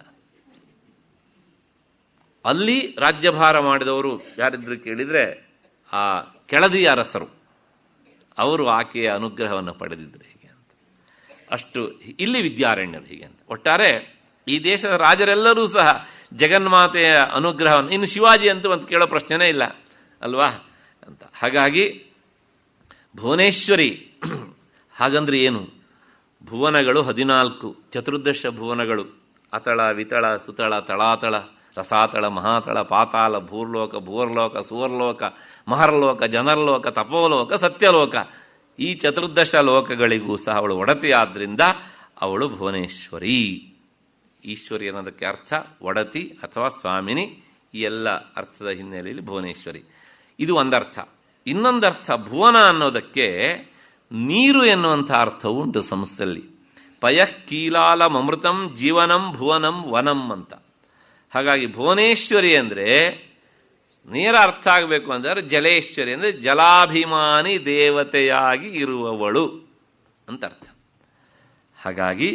ಅಲ್ಲಿ ರಾಜ್ಯಭಾರ ಮಾಡಿದವರು ಯಾರಿದ್ರು ಕೇಳಿದರೆ ಆ ಕೆಳದಿ ಅರಸರು ಅವರು ಆಕೆಯ ಅನುಗ್ರಹವನ್ನು ಪಡೆದಿದ್ದರು ಹೀಗೆ ಅಂತ ಅಷ್ಟು ಇಲ್ಲಿ ವಿದ್ಯಾರಣ್ಯರು ಹೀಗೆ ಅಂತ ಒಟ್ಟಾರೆ ಈ ದೇಶದ ರಾಜರೆಲ್ಲರೂ ಸಹ ಜಗನ್ಮಾತೆಯ ಅನುಗ್ರಹವನ್ನು ಇನ್ನು ಶಿವಾಜಿ ಅಂತೂ ಒಂದು ಕೇಳೋ ಪ್ರಶ್ನೆನೇ ಇಲ್ಲ ಅಲ್ವಾ ಅಂತ ಹಾಗಾಗಿ ಭುವನೇಶ್ವರಿ ಹಾಗಂದ್ರೆ ಏನು ಭುವನಗಳು ಹದಿನಾಲ್ಕು ಚತುರ್ದಶ ಭುವನಗಳು ಅತಳ ವಿತಳ ಸುತಳ ತಳಾತಳ ರಸಾತಳ ಮಹಾತಳ ಪಾತಾಳ ಭೂರ್ಲೋಕ ಭೂರ್ಲೋಕ ಸುವರ್ಲೋಕ ಮಹರ್ಲೋಕ ಜನರ್ಲೋಕ ತಪೋಲೋಕ ಸತ್ಯಲೋಕ ಈ ಚತುರ್ದಶ ಲೋಕಗಳಿಗೂ ಸಹ ಅವಳು ಒಡತಿಯಾದ್ರಿಂದ ಅವಳು ಭುವನೇಶ್ವರಿ ಈಶ್ವರಿ ಅನ್ನೋದಕ್ಕೆ ಅರ್ಥ ಒಡತಿ ಅಥವಾ ಸ್ವಾಮಿನಿ ಈ ಎಲ್ಲ ಅರ್ಥದ ಹಿನ್ನೆಲೆಯಲ್ಲಿ ಭುವನೇಶ್ವರಿ ಇದು ಒಂದರ್ಥ ಇನ್ನೊಂದರ್ಥ ಭುವನ ಅನ್ನೋದಕ್ಕೆ ನೀರು ಎನ್ನುವಂಥ ಅರ್ಥವು ಉಂಟು ಸಂಸ್ಥೆಯಲ್ಲಿ ಪಯಃ ಅಮೃತಂ ಜೀವನಂ ಭುವನಂ ವನಂ ಅಂತ ಹಾಗಾಗಿ ಭುವನೇಶ್ವರಿ ಅಂದರೆ ನೇರ ಅರ್ಥ ಆಗಬೇಕು ಅಂದರೆ ಜಲೇಶ್ವರಿ ಅಂದರೆ ಜಲಾಭಿಮಾನಿ ದೇವತೆಯಾಗಿ ಇರುವವಳು ಅಂತ ಅರ್ಥ ಹಾಗಾಗಿ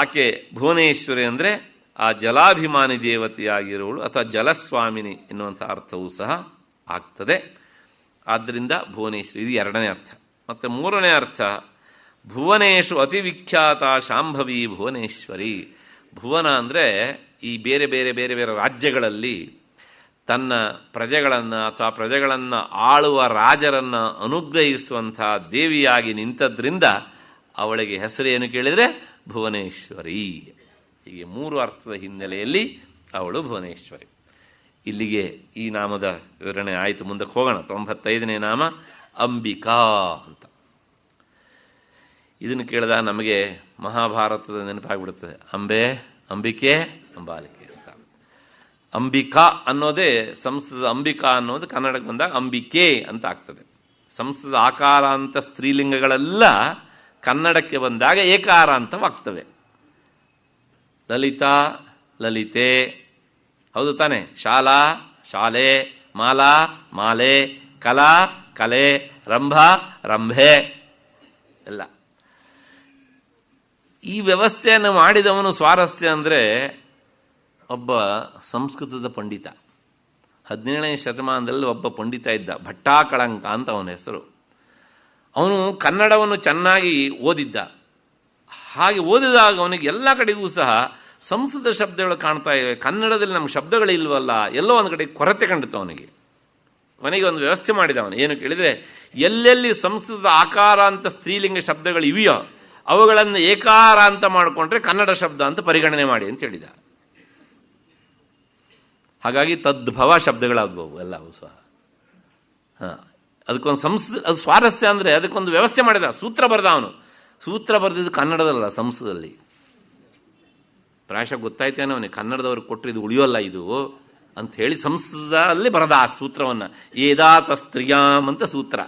ಆಕೆ ಭುವನೇಶ್ವರಿ ಅಂದರೆ ಆ ಜಲಾಭಿಮಾನಿ ದೇವತೆಯಾಗಿರುವಳು ಅಥವಾ ಜಲಸ್ವಾಮಿನಿ ಎನ್ನುವಂಥ ಅರ್ಥವೂ ಸಹ ಆಗ್ತದೆ ಆದ್ದರಿಂದ ಭುವನೇಶ್ವರಿ ಇದು ಎರಡನೇ ಅರ್ಥ ಮತ್ತು ಮೂರನೇ ಅರ್ಥ ಭುವನೇಶು ಅತಿವಿಖ್ಯಾತ ಶಾಂಭವಿ ಭುವನೇಶ್ವರಿ ಭುವನ ಅಂದರೆ ಈ ಬೇರೆ ಬೇರೆ ಬೇರೆ ಬೇರೆ ರಾಜ್ಯಗಳಲ್ಲಿ ತನ್ನ ಪ್ರಜೆಗಳನ್ನು ಅಥವಾ ಪ್ರಜೆಗಳನ್ನು ಆಳುವ ರಾಜರನ್ನು ಅನುಗ್ರಹಿಸುವಂಥ ದೇವಿಯಾಗಿ ನಿಂತದ್ರಿಂದ ಅವಳಿಗೆ ಹೆಸರೇನು ಕೇಳಿದರೆ ಭುವನೇಶ್ವರಿ ಹೀಗೆ ಮೂರು ಅರ್ಥದ ಹಿನ್ನೆಲೆಯಲ್ಲಿ ಅವಳು ಭುವನೇಶ್ವರಿ ಇಲ್ಲಿಗೆ ಈ ನಾಮದ ವಿವರಣೆ ಆಯಿತು ಮುಂದಕ್ಕೆ ಹೋಗೋಣ ತೊಂಬತ್ತೈದನೇ ನಾಮ ಅಂಬಿಕಾ ಅಂತ ಇದನ್ನು ಕೇಳಿದ ನಮಗೆ ಮಹಾಭಾರತದ ನೆನಪಾಗ್ಬಿಡುತ್ತದೆ ಅಂಬೆ ಅಂಬಿಕೆ ಅಂಬಾಲಿಕೆ ಅಂತ ಅಂಬಿಕಾ ಅನ್ನೋದೇ ಸಂಸ್ಕೃತ ಅಂಬಿಕಾ ಅನ್ನೋದು ಕನ್ನಡಕ್ಕೆ ಬಂದಾಗ ಅಂಬಿಕೆ ಅಂತ ಆಗ್ತದೆ ಸಂಸ್ಕೃತ ಆಕಾರ ಅಂತ ಸ್ತ್ರೀಲಿಂಗಗಳೆಲ್ಲ ಕನ್ನಡಕ್ಕೆ ಬಂದಾಗ ಏಕಾರಾಂತವಾಗ್ತವೆ ಲಲಿತಾ ಲಲಿತೆ ಹೌದು ತಾನೆ ಶಾಲಾ ಶಾಲೆ ಮಾಲಾ ಮಾಲೆ ಕಲಾ ಕಲೆ ರಂಭ ರಂಭೆ ಎಲ್ಲ ಈ ವ್ಯವಸ್ಥೆಯನ್ನು ಮಾಡಿದವನು ಸ್ವಾರಸ್ಯ ಅಂದರೆ ಒಬ್ಬ ಸಂಸ್ಕೃತದ ಪಂಡಿತ ಹದಿನೇಳನೇ ಶತಮಾನದಲ್ಲಿ ಒಬ್ಬ ಪಂಡಿತ ಇದ್ದ ಭಟ್ಟಾಕಳಂಕ ಅಂತ ಅವನ ಹೆಸರು ಅವನು ಕನ್ನಡವನ್ನು ಚೆನ್ನಾಗಿ ಓದಿದ್ದ ಹಾಗೆ ಓದಿದಾಗ ಅವನಿಗೆ ಎಲ್ಲ ಕಡೆಗೂ ಸಹ ಸಂಸ್ಕೃತ ಶಬ್ದಗಳು ಕಾಣ್ತಾ ಇವೆ ಕನ್ನಡದಲ್ಲಿ ನಮ್ಮ ಇಲ್ವಲ್ಲ ಎಲ್ಲೋ ಒಂದು ಕಡೆ ಕೊರತೆ ಕಂಡಿತು ಅವನಿಗೆ ಕೊನೆಗೆ ಒಂದು ವ್ಯವಸ್ಥೆ ಮಾಡಿದ ಅವನು ಏನು ಕೇಳಿದರೆ ಎಲ್ಲೆಲ್ಲಿ ಸಂಸ್ಕೃತದ ಆಕಾರ ಅಂತ ಸ್ತ್ರೀಲಿಂಗ ಶಬ್ದಗಳು ಇವೆಯೋ ಅವುಗಳನ್ನು ಏಕಾರ ಅಂತ ಮಾಡಿಕೊಂಡ್ರೆ ಕನ್ನಡ ಶಬ್ದ ಅಂತ ಪರಿಗಣನೆ ಮಾಡಿ ಅಂತ ಹೇಳಿದ ಹಾಗಾಗಿ ತದ್ಭವ ಎಲ್ಲ ಎಲ್ಲವೂ ಸಹ ಹಾಂ ಅದಕ್ಕೊಂದು ಸಂಸ್ ಅದು ಸ್ವಾರಸ್ಯ ಅಂದರೆ ಅದಕ್ಕೊಂದು ವ್ಯವಸ್ಥೆ ಮಾಡಿದ ಸೂತ್ರ ಬರೆದ ಅವನು ಸೂತ್ರ ಬರೆದಿದ್ದು ಕನ್ನಡದಲ್ಲ ಸಂಸ್ಕೃತದಲ್ಲಿ ಪ್ರಾಯಶಃ ಗೊತ್ತಾಯ್ತೇನೆ ಅವನಿಗೆ ಕನ್ನಡದವರು ಕೊಟ್ಟರೆ ಇದು ಉಳಿಯೋಲ್ಲ ಇದು ಅಂತ ಹೇಳಿ ಅಲ್ಲಿ ಬರದ ಆ ಸೂತ್ರವನ್ನು ಏದಾತ ಸ್ತ್ರೀಯಾಮ್ ಅಂತ ಸೂತ್ರ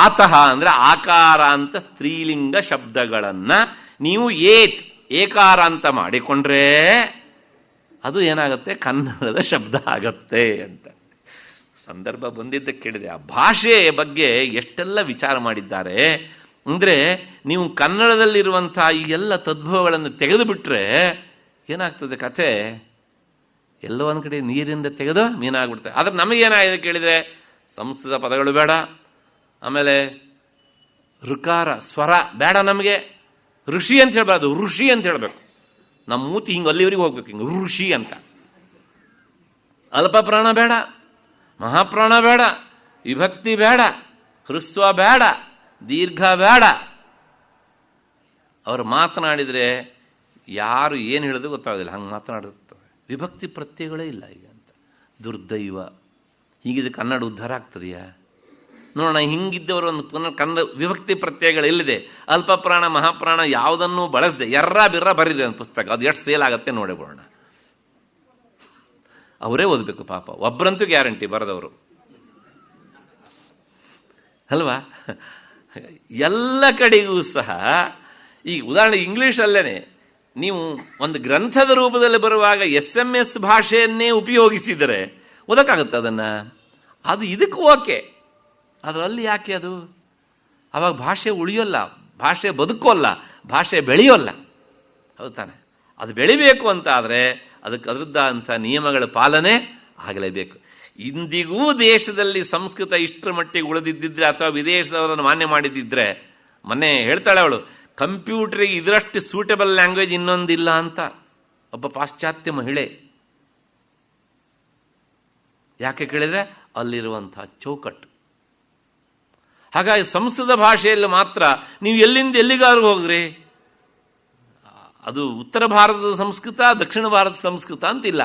ಆತಃ ಅಂದರೆ ಆಕಾರ ಅಂತ ಸ್ತ್ರೀಲಿಂಗ ಶಬ್ದಗಳನ್ನು ನೀವು ಏತ್ ಏಕಾರ ಅಂತ ಮಾಡಿಕೊಂಡ್ರೆ ಅದು ಏನಾಗುತ್ತೆ ಕನ್ನಡದ ಶಬ್ದ ಆಗತ್ತೆ ಅಂತ ಸಂದರ್ಭ ಬಂದಿದ್ದಕ್ಕೆ ಕೇಳಿದೆ ಆ ಭಾಷೆ ಬಗ್ಗೆ ಎಷ್ಟೆಲ್ಲ ವಿಚಾರ ಮಾಡಿದ್ದಾರೆ ಅಂದರೆ ನೀವು ಕನ್ನಡದಲ್ಲಿರುವಂಥ ಈ ಎಲ್ಲ ತದ್ಭವಗಳನ್ನು ತೆಗೆದು ಬಿಟ್ಟರೆ ಏನಾಗ್ತದೆ ಕತೆ ಎಲ್ಲ ಒಂದು ಕಡೆ ನೀರಿಂದ ತೆಗೆದು ಮೀನಾಗ್ಬಿಡ್ತದೆ ಆದರೆ ನಮಗೇನಾಗಿದೆ ಕೇಳಿದರೆ ಸಂಸ್ಕೃತ ಪದಗಳು ಬೇಡ ಆಮೇಲೆ ಋಕಾರ ಸ್ವರ ಬೇಡ ನಮಗೆ ಋಷಿ ಅಂತ ಹೇಳ್ಬಾರ್ದು ಋಷಿ ಅಂತ ಹೇಳಬೇಕು ನಮ್ಮ ಮೂತಿ ಹಿಂಗೆ ಅಲ್ಲಿವರಿಗೆ ಹೋಗ್ಬೇಕು ಹಿಂಗೆ ಋಷಿ ಅಂತ ಅಲ್ಪ ಪ್ರಾಣ ಬೇಡ ಮಹಾಪ್ರಾಣ ಬೇಡ ವಿಭಕ್ತಿ ಬೇಡ ಹೃಸ್ವ ಬೇಡ ದೀರ್ಘ ಬೇಡ ಅವರು ಮಾತನಾಡಿದರೆ ಯಾರು ಏನು ಹೇಳೋದು ಗೊತ್ತಾಗೋದಿಲ್ಲ ಹಂಗೆ ಮಾತನಾಡುತ್ತೆ ವಿಭಕ್ತಿ ಪ್ರತ್ಯಯಗಳೇ ಇಲ್ಲ ಈಗ ಅಂತ ದುರ್ದೈವ ಹೀಗಿದ್ರೆ ಕನ್ನಡ ಉದ್ಧಾರ ಆಗ್ತದೆಯಾ ನೋಡೋಣ ಹಿಂಗಿದ್ದವರು ಒಂದು ಪುನಃ ಕನ್ನಡ ವಿಭಕ್ತಿ ಪ್ರತ್ಯಯಗಳಿಲ್ಲದೆ ಅಲ್ಪ ಪ್ರಾಣ ಮಹಾಪ್ರಾಣ ಯಾವುದನ್ನು ಬಳಸದೆ ಎರ್ರ ಬಿರ್ರ ಬರೀರಿ ಒಂದು ಪುಸ್ತಕ ಅದು ಎಷ್ಟು ಸೇಲ್ ಆಗುತ್ತೆ ನೋಡಬೋಣ ಅವರೇ ಓದಬೇಕು ಪಾಪ ಒಬ್ಬರಂತೂ ಗ್ಯಾರಂಟಿ ಬರೆದವರು ಅಲ್ವಾ ಎಲ್ಲ ಕಡೆಗೂ ಸಹ ಈ ಉದಾಹರಣೆ ಇಂಗ್ಲೀಷಲ್ಲೇ ನೀವು ಒಂದು ಗ್ರಂಥದ ರೂಪದಲ್ಲಿ ಬರುವಾಗ ಎಸ್ ಎಮ್ ಎಸ್ ಭಾಷೆಯನ್ನೇ ಉಪಯೋಗಿಸಿದರೆ ಓದಕ್ಕಾಗುತ್ತೆ ಅದನ್ನು ಅದು ಇದಕ್ಕೂ ಓಕೆ ಅದರಲ್ಲಿ ಅಲ್ಲಿ ಯಾಕೆ ಅದು ಆವಾಗ ಭಾಷೆ ಉಳಿಯೋಲ್ಲ ಭಾಷೆ ಬದುಕೋಲ್ಲ ಭಾಷೆ ಬೆಳೆಯೋಲ್ಲ ಹೌದು ತಾನೆ ಅದು ಬೆಳಿಬೇಕು ಅಂತ ಆದರೆ ಅದಕ್ಕೆ ಅದರದ್ದ ನಿಯಮಗಳ ಪಾಲನೆ ಆಗಲೇಬೇಕು ಇಂದಿಗೂ ದೇಶದಲ್ಲಿ ಸಂಸ್ಕೃತ ಇಷ್ಟರ ಮಟ್ಟಿಗೆ ಉಳಿದಿದ್ದಿದ್ರೆ ಅಥವಾ ವಿದೇಶದವರನ್ನು ಮಾನ್ಯ ಮಾಡಿದ್ದಿದ್ರೆ ಮೊನ್ನೆ ಹೇಳ್ತಾಳೆ ಅವಳು ಕಂಪ್ಯೂಟರಿಗೆ ಇದರಷ್ಟು ಸೂಟಬಲ್ ಲ್ಯಾಂಗ್ವೇಜ್ ಇನ್ನೊಂದಿಲ್ಲ ಅಂತ ಒಬ್ಬ ಪಾಶ್ಚಾತ್ಯ ಮಹಿಳೆ ಯಾಕೆ ಕೇಳಿದ್ರೆ ಅಲ್ಲಿರುವಂತಹ ಚೌಕಟ್ಟು ಹಾಗಾಗಿ ಸಂಸ್ಕೃತ ಭಾಷೆಯಲ್ಲಿ ಮಾತ್ರ ನೀವು ಎಲ್ಲಿಂದ ಎಲ್ಲಿಗಾರು ಹೋಗ್ರಿ ಅದು ಉತ್ತರ ಭಾರತದ ಸಂಸ್ಕೃತ ದಕ್ಷಿಣ ಭಾರತದ ಸಂಸ್ಕೃತ ಅಂತಿಲ್ಲ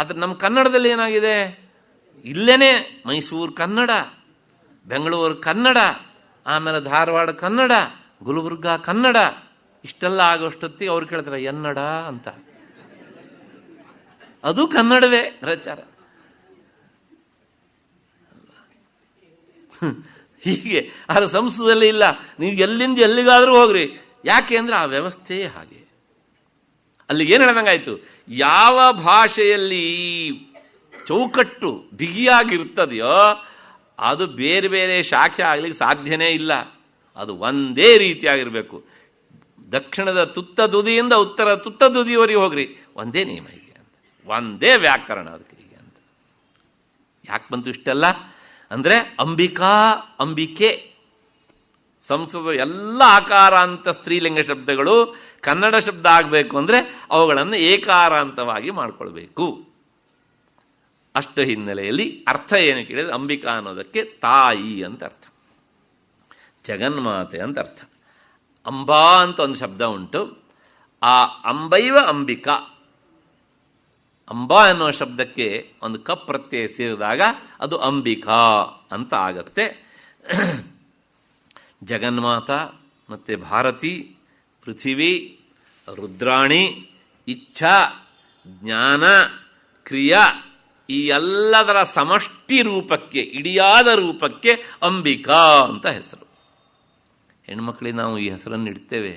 ಆದರೆ ನಮ್ಮ ಕನ್ನಡದಲ್ಲಿ ಏನಾಗಿದೆ ಇಲ್ಲೇನೆ ಮೈಸೂರು ಕನ್ನಡ ಬೆಂಗಳೂರು ಕನ್ನಡ ಆಮೇಲೆ ಧಾರವಾಡ ಕನ್ನಡ ಗುಲ್ಬರ್ಗ ಕನ್ನಡ ಇಷ್ಟೆಲ್ಲ ಆಗೋಷ್ಟೊತ್ತಿಗೆ ಅವ್ರು ಕೇಳ್ತಾರೆ ಎನ್ನಡ ಅಂತ ಅದು ಕನ್ನಡವೇ ಗ್ರಚಾರ ಹೀಗೆ ಅದು ಸಂಸ್ಕೃತದಲ್ಲಿ ಇಲ್ಲ ನೀವು ಎಲ್ಲಿಂದ ಎಲ್ಲಿಗಾದರೂ ಹೋಗ್ರಿ ಯಾಕೆ ಅಂದ್ರೆ ಆ ವ್ಯವಸ್ಥೆಯೇ ಹಾಗೆ ಅಲ್ಲಿ ಏನು ಹೇಳ್ದಂಗಾಯ್ತು ಯಾವ ಭಾಷೆಯಲ್ಲಿ ಚೌಕಟ್ಟು ಬಿಗಿಯಾಗಿರ್ತದೆಯೋ ಅದು ಬೇರೆ ಬೇರೆ ಶಾಖೆ ಆಗ್ಲಿಕ್ಕೆ ಸಾಧ್ಯನೇ ಇಲ್ಲ ಅದು ಒಂದೇ ರೀತಿಯಾಗಿರಬೇಕು ದಕ್ಷಿಣದ ತುತ್ತ ದುದಿಯಿಂದ ಉತ್ತರ ತುತ್ತ ದುದಿಯವರಿಗೆ ಹೋಗ್ರಿ ಒಂದೇ ನಿಯಮ ಹೀಗೆ ಅಂತ ಒಂದೇ ವ್ಯಾಕರಣ ಅದಕ್ಕೆ ಹೀಗೆ ಅಂತ ಯಾಕೆ ಬಂತು ಇಷ್ಟೆಲ್ಲ ಅಂದರೆ ಅಂಬಿಕಾ ಅಂಬಿಕೆ ಸಂಸ್ಕೃತ ಎಲ್ಲ ಆಕಾರಾಂತ ಸ್ತ್ರೀಲಿಂಗ ಶಬ್ದಗಳು ಕನ್ನಡ ಶಬ್ದ ಆಗಬೇಕು ಅಂದರೆ ಅವುಗಳನ್ನು ಏಕಾರಾಂತವಾಗಿ ಮಾಡಿಕೊಳ್ಬೇಕು ಅಷ್ಟು ಹಿನ್ನೆಲೆಯಲ್ಲಿ ಅರ್ಥ ಏನು ಕೇಳಿದ್ರೆ ಅಂಬಿಕಾ ಅನ್ನೋದಕ್ಕೆ ತಾಯಿ ಅಂತ ಅರ್ಥ ಜಗನ್ಮಾತೆ ಅಂತ ಅರ್ಥ ಅಂಬಾ ಅಂತ ಒಂದು ಶಬ್ದ ಉಂಟು ಆ ಅಂಬೈವ ಅಂಬಿಕಾ ಅಂಬಾ ಅನ್ನೋ ಶಬ್ದಕ್ಕೆ ಒಂದು ಕಪ್ ಪ್ರತ್ಯಯ ಸೇರಿದಾಗ ಅದು ಅಂಬಿಕಾ ಅಂತ ಆಗತ್ತೆ ಜಗನ್ಮಾತ ಮತ್ತು ಭಾರತಿ ಪೃಥಿವಿ ರುದ್ರಾಣಿ ಇಚ್ಛಾ ಜ್ಞಾನ ಕ್ರಿಯಾ ಈ ಎಲ್ಲದರ ಸಮಷ್ಟಿ ರೂಪಕ್ಕೆ ಇಡಿಯಾದ ರೂಪಕ್ಕೆ ಅಂಬಿಕಾ ಅಂತ ಹೆಸರು ಹೆಣ್ಮಕ್ಳಿಗೆ ನಾವು ಈ ಹೆಸರನ್ನು ಇಡ್ತೇವೆ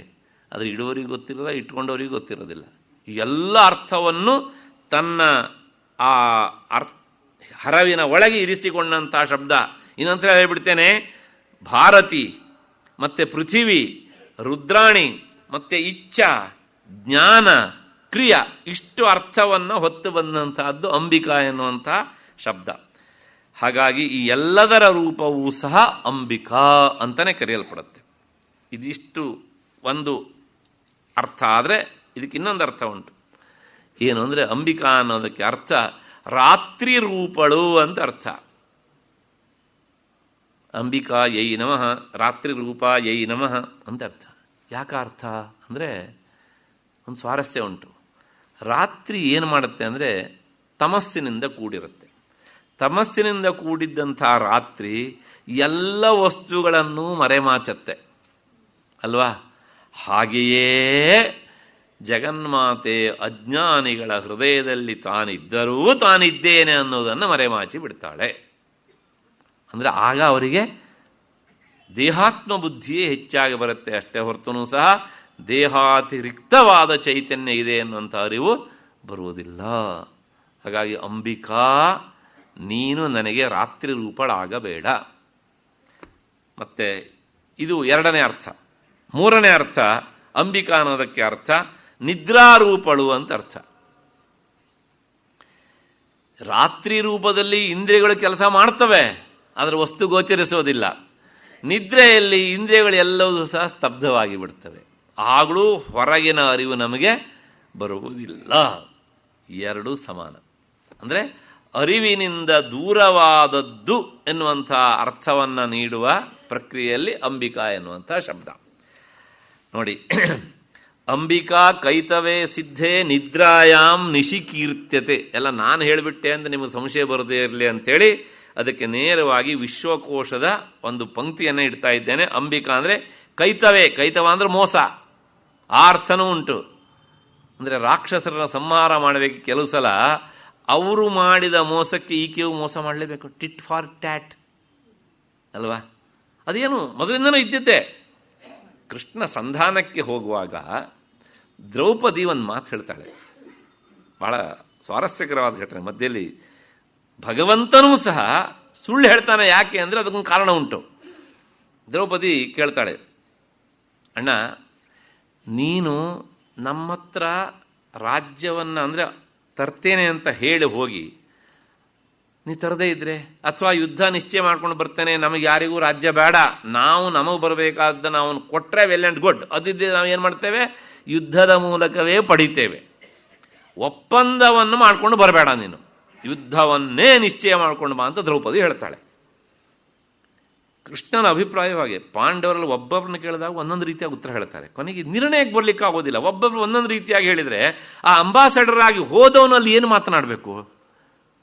ಆದರೆ ಇಡುವವರಿಗೆ ಗೊತ್ತಿರಲ್ಲ ಇಟ್ಕೊಂಡವರಿಗೆ ಗೊತ್ತಿರೋದಿಲ್ಲ ಈ ಎಲ್ಲ ಅರ್ಥವನ್ನು ತನ್ನ ಆ ಅರ್ಥ ಹರವಿನ ಒಳಗೆ ಇರಿಸಿಕೊಂಡಂಥ ಶಬ್ದ ಇನ್ನೊಂದು ಹೇಳ್ಬಿಡ್ತೇನೆ ಭಾರತಿ ಮತ್ತು ಪೃಥಿವಿ ರುದ್ರಾಣಿ ಮತ್ತೆ ಇಚ್ಛ ಜ್ಞಾನ ಕ್ರಿಯಾ ಇಷ್ಟು ಅರ್ಥವನ್ನು ಹೊತ್ತು ಬಂದಂತಹದ್ದು ಅಂಬಿಕಾ ಎನ್ನುವಂತಹ ಶಬ್ದ ಹಾಗಾಗಿ ಈ ಎಲ್ಲದರ ರೂಪವೂ ಸಹ ಅಂಬಿಕಾ ಅಂತಲೇ ಕರೆಯಲ್ಪಡುತ್ತೆ ಇದಿಷ್ಟು ಒಂದು ಅರ್ಥ ಆದರೆ ಇದಕ್ಕೆ ಇನ್ನೊಂದು ಅರ್ಥ ಉಂಟು ಏನು ಅಂದರೆ ಅಂಬಿಕಾ ಅನ್ನೋದಕ್ಕೆ ಅರ್ಥ ರಾತ್ರಿ ರೂಪಳು ಅಂತ ಅರ್ಥ ಅಂಬಿಕಾ ಯೈ ನಮಃ ರಾತ್ರಿ ರೂಪ ಯೈ ನಮಃ ಅಂತ ಅರ್ಥ ಯಾಕ ಅರ್ಥ ಅಂದರೆ ಒಂದು ಸ್ವಾರಸ್ಯ ಉಂಟು ರಾತ್ರಿ ಏನು ಮಾಡುತ್ತೆ ಅಂದರೆ ತಮಸ್ಸಿನಿಂದ ಕೂಡಿರುತ್ತೆ ತಮಸ್ಸಿನಿಂದ ಕೂಡಿದ್ದಂಥ ರಾತ್ರಿ ಎಲ್ಲ ವಸ್ತುಗಳನ್ನು ಮರೆಮಾಚತ್ತೆ ಅಲ್ವಾ ಹಾಗೆಯೇ ಜಗನ್ಮಾತೆ ಅಜ್ಞಾನಿಗಳ ಹೃದಯದಲ್ಲಿ ತಾನಿದ್ದರೂ ತಾನಿದ್ದೇನೆ ಅನ್ನೋದನ್ನು ಮರೆಮಾಚಿ ಬಿಡ್ತಾಳೆ ಅಂದರೆ ಆಗ ಅವರಿಗೆ ದೇಹಾತ್ಮ ಬುದ್ಧಿಯೇ ಹೆಚ್ಚಾಗಿ ಬರುತ್ತೆ ಅಷ್ಟೇ ಹೊರತುನೂ ಸಹ ದೇಹಾತಿರಿಕ್ತವಾದ ಚೈತನ್ಯ ಇದೆ ಅನ್ನುವಂಥ ಅರಿವು ಬರುವುದಿಲ್ಲ ಹಾಗಾಗಿ ಅಂಬಿಕಾ ನೀನು ನನಗೆ ರಾತ್ರಿ ರೂಪಳಾಗಬೇಡ ಮತ್ತೆ ಇದು ಎರಡನೇ ಅರ್ಥ ಮೂರನೇ ಅರ್ಥ ಅಂಬಿಕಾ ಅನ್ನೋದಕ್ಕೆ ಅರ್ಥ ನಿದ್ರಾರೂಪಳು ಅಂತ ಅರ್ಥ ರಾತ್ರಿ ರೂಪದಲ್ಲಿ ಇಂದ್ರಿಯಗಳು ಕೆಲಸ ಮಾಡ್ತವೆ ಆದರೆ ವಸ್ತು ಗೋಚರಿಸುವುದಿಲ್ಲ ನಿದ್ರೆಯಲ್ಲಿ ಇಂದ್ರಿಯಗಳು ಎಲ್ಲವೂ ಸಹ ಸ್ತಬ್ಧವಾಗಿ ಬಿಡ್ತವೆ ಆಗಲೂ ಹೊರಗಿನ ಅರಿವು ನಮಗೆ ಬರುವುದಿಲ್ಲ ಎರಡೂ ಸಮಾನ ಅಂದರೆ ಅರಿವಿನಿಂದ ದೂರವಾದದ್ದು ಎನ್ನುವಂಥ ಅರ್ಥವನ್ನು ನೀಡುವ ಪ್ರಕ್ರಿಯೆಯಲ್ಲಿ ಅಂಬಿಕಾ ಎನ್ನುವಂಥ ಶಬ್ದ ನೋಡಿ *clears throat* ಅಂಬಿಕಾ ಕೈತವೇ ಸಿದ್ಧೆ ನಿದ್ರಾಯಾಮ್ ನಿಶಿಕೀರ್ತ್ಯತೆ ಎಲ್ಲ ನಾನು ಹೇಳಿಬಿಟ್ಟೆ ಅಂತ ನಿಮಗೆ ಸಂಶಯ ಬರದೇ ಇರಲಿ ಅಂಥೇಳಿ ಅದಕ್ಕೆ ನೇರವಾಗಿ ವಿಶ್ವಕೋಶದ ಒಂದು ಪಂಕ್ತಿಯನ್ನು ಇಡ್ತಾ ಇದ್ದೇನೆ ಅಂಬಿಕಾ ಅಂದರೆ ಕೈತವೇ ಕೈತವ ಅಂದರೆ ಮೋಸ ಆ ಅರ್ಥನೂ ಉಂಟು ಅಂದರೆ ರಾಕ್ಷಸರನ್ನ ಸಂಹಾರ ಮಾಡಬೇಕು ಕೆಲವು ಸಲ ಅವರು ಮಾಡಿದ ಮೋಸಕ್ಕೆ ಈಕೆಯೂ ಮೋಸ ಮಾಡಲೇಬೇಕು ಟಿಟ್ ಫಾರ್ ಟ್ಯಾಟ್ ಅಲ್ವಾ ಅದೇನು ಮೊದಲಿಂದನೂ ಇದ್ದಿದ್ದೆ ಕೃಷ್ಣ ಸಂಧಾನಕ್ಕೆ ಹೋಗುವಾಗ ದ್ರೌಪದಿ ಒಂದು ಮಾತು ಹೇಳ್ತಾಳೆ ಬಹಳ ಸ್ವಾರಸ್ಯಕರವಾದ ಘಟನೆ ಮಧ್ಯದಲ್ಲಿ ಭಗವಂತನೂ ಸಹ ಸುಳ್ಳು ಹೇಳ್ತಾನೆ ಯಾಕೆ ಅಂದರೆ ಅದಕ್ಕೊಂದು ಕಾರಣ ಉಂಟು ದ್ರೌಪದಿ ಕೇಳ್ತಾಳೆ ಅಣ್ಣ ನೀನು ನಮ್ಮ ಹತ್ರ ರಾಜ್ಯವನ್ನು ಅಂದರೆ ತರ್ತೇನೆ ಅಂತ ಹೇಳಿ ಹೋಗಿ ನೀ ತರದೇ ಇದ್ರೆ ಅಥವಾ ಯುದ್ಧ ನಿಶ್ಚಯ ಮಾಡ್ಕೊಂಡು ಬರ್ತೇನೆ ನಮಗೆ ಯಾರಿಗೂ ರಾಜ್ಯ ಬೇಡ ನಾವು ನಮಗೆ ಬರಬೇಕಾದ ನಾವು ಕೊಟ್ಟರೆ ವೆಲ್ ಆ್ಯಂಡ್ ಗುಡ್ ಅದಿದ್ದರೆ ನಾವು ಏನು ಮಾಡ್ತೇವೆ ಯುದ್ಧದ ಮೂಲಕವೇ ಪಡಿತೇವೆ ಒಪ್ಪಂದವನ್ನು ಮಾಡಿಕೊಂಡು ಬರಬೇಡ ನೀನು ಯುದ್ಧವನ್ನೇ ನಿಶ್ಚಯ ಮಾಡ್ಕೊಂಡು ಬಾ ಅಂತ ದ್ರೌಪದಿ ಹೇಳ್ತಾಳೆ ಕೃಷ್ಣನ ಅಭಿಪ್ರಾಯವಾಗಿ ಪಾಂಡವರಲ್ಲಿ ಒಬ್ಬೊಬ್ಬರನ್ನ ಕೇಳಿದಾಗ ಒಂದೊಂದು ರೀತಿಯಾಗಿ ಉತ್ತರ ಹೇಳ್ತಾರೆ ಕೊನೆಗೆ ನಿರ್ಣಯಕ್ಕೆ ಬರಲಿಕ್ಕೆ ಆಗೋದಿಲ್ಲ ಒಬ್ಬೊಬ್ಬರು ಒಂದೊಂದು ರೀತಿಯಾಗಿ ಹೇಳಿದರೆ ಆ ಅಂಬಾಸಡರ್ ಆಗಿ ಹೋದವನಲ್ಲಿ ಏನು ಮಾತನಾಡಬೇಕು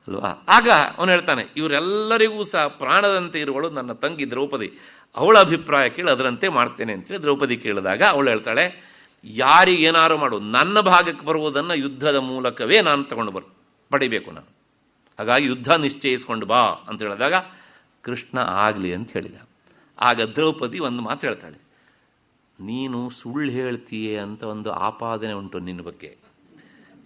ಅಲ್ವಾ ಆಗ ಅವನು ಹೇಳ್ತಾನೆ ಇವರೆಲ್ಲರಿಗೂ ಸಹ ಪ್ರಾಣದಂತೆ ಇರುವಳು ನನ್ನ ತಂಗಿ ದ್ರೌಪದಿ ಅವಳ ಅಭಿಪ್ರಾಯ ಕೇಳಿ ಅದರಂತೆ ಮಾಡ್ತೇನೆ ಅಂತೇಳಿ ದ್ರೌಪದಿ ಕೇಳಿದಾಗ ಅವಳು ಹೇಳ್ತಾಳೆ ಯಾರಿಗೇನಾರು ಮಾಡು ನನ್ನ ಭಾಗಕ್ಕೆ ಬರುವುದನ್ನು ಯುದ್ಧದ ಮೂಲಕವೇ ನಾನು ತಗೊಂಡು ಬರ್ ಪಡಿಬೇಕು ನಾನು ಹಾಗಾಗಿ ಯುದ್ಧ ನಿಶ್ಚಯಿಸ್ಕೊಂಡು ಬಾ ಅಂತ ಹೇಳಿದಾಗ ಕೃಷ್ಣ ಆಗಲಿ ಅಂತ ಹೇಳಿದ ಆಗ ದ್ರೌಪದಿ ಒಂದು ಮಾತು ಹೇಳ್ತಾಳೆ ನೀನು ಸುಳ್ಳು ಹೇಳ್ತೀಯೇ ಅಂತ ಒಂದು ಆಪಾದನೆ ಉಂಟು ನಿನ್ನ ಬಗ್ಗೆ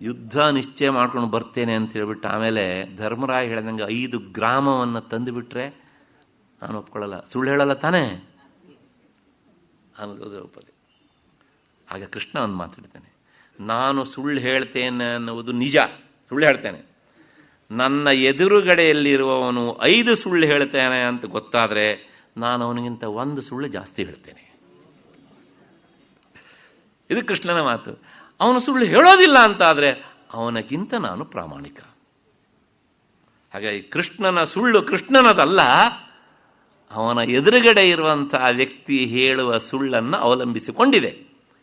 ಯುದ್ಧ ನಿಶ್ಚಯ ಮಾಡ್ಕೊಂಡು ಬರ್ತೇನೆ ಅಂತ ಹೇಳಿಬಿಟ್ಟು ಆಮೇಲೆ ಧರ್ಮರಾಯ ಹೇಳಿದಂಗೆ ಐದು ಗ್ರಾಮವನ್ನು ತಂದುಬಿಟ್ರೆ ನಾನು ಒಪ್ಕೊಳ್ಳಲ್ಲ ಸುಳ್ಳು ಹೇಳಲ್ಲ ತಾನೇ ಅನ್ನೋದು ದ್ರೌಪದಿ ಆಗ ಕೃಷ್ಣ ಒಂದು ಮಾತಾಡ್ತೇನೆ ನಾನು ಸುಳ್ಳು ಹೇಳ್ತೇನೆ ಅನ್ನುವುದು ನಿಜ ಸುಳ್ಳು ಹೇಳ್ತೇನೆ ನನ್ನ ಎದುರುಗಡೆಯಲ್ಲಿರುವವನು ಐದು ಸುಳ್ಳು ಹೇಳ್ತೇನೆ ಅಂತ ಗೊತ್ತಾದರೆ ನಾನು ಅವನಿಗಿಂತ ಒಂದು ಸುಳ್ಳು ಜಾಸ್ತಿ ಹೇಳ್ತೇನೆ ಇದು ಕೃಷ್ಣನ ಮಾತು ಅವನು ಸುಳ್ಳು ಹೇಳೋದಿಲ್ಲ ಅಂತಾದರೆ ಅವನಕ್ಕಿಂತ ನಾನು ಪ್ರಾಮಾಣಿಕ ಹಾಗಾಗಿ ಕೃಷ್ಣನ ಸುಳ್ಳು ಕೃಷ್ಣನದಲ್ಲ ಅವನ ಎದುರುಗಡೆ ಇರುವಂತಹ ವ್ಯಕ್ತಿ ಹೇಳುವ ಸುಳ್ಳನ್ನು ಅವಲಂಬಿಸಿಕೊಂಡಿದೆ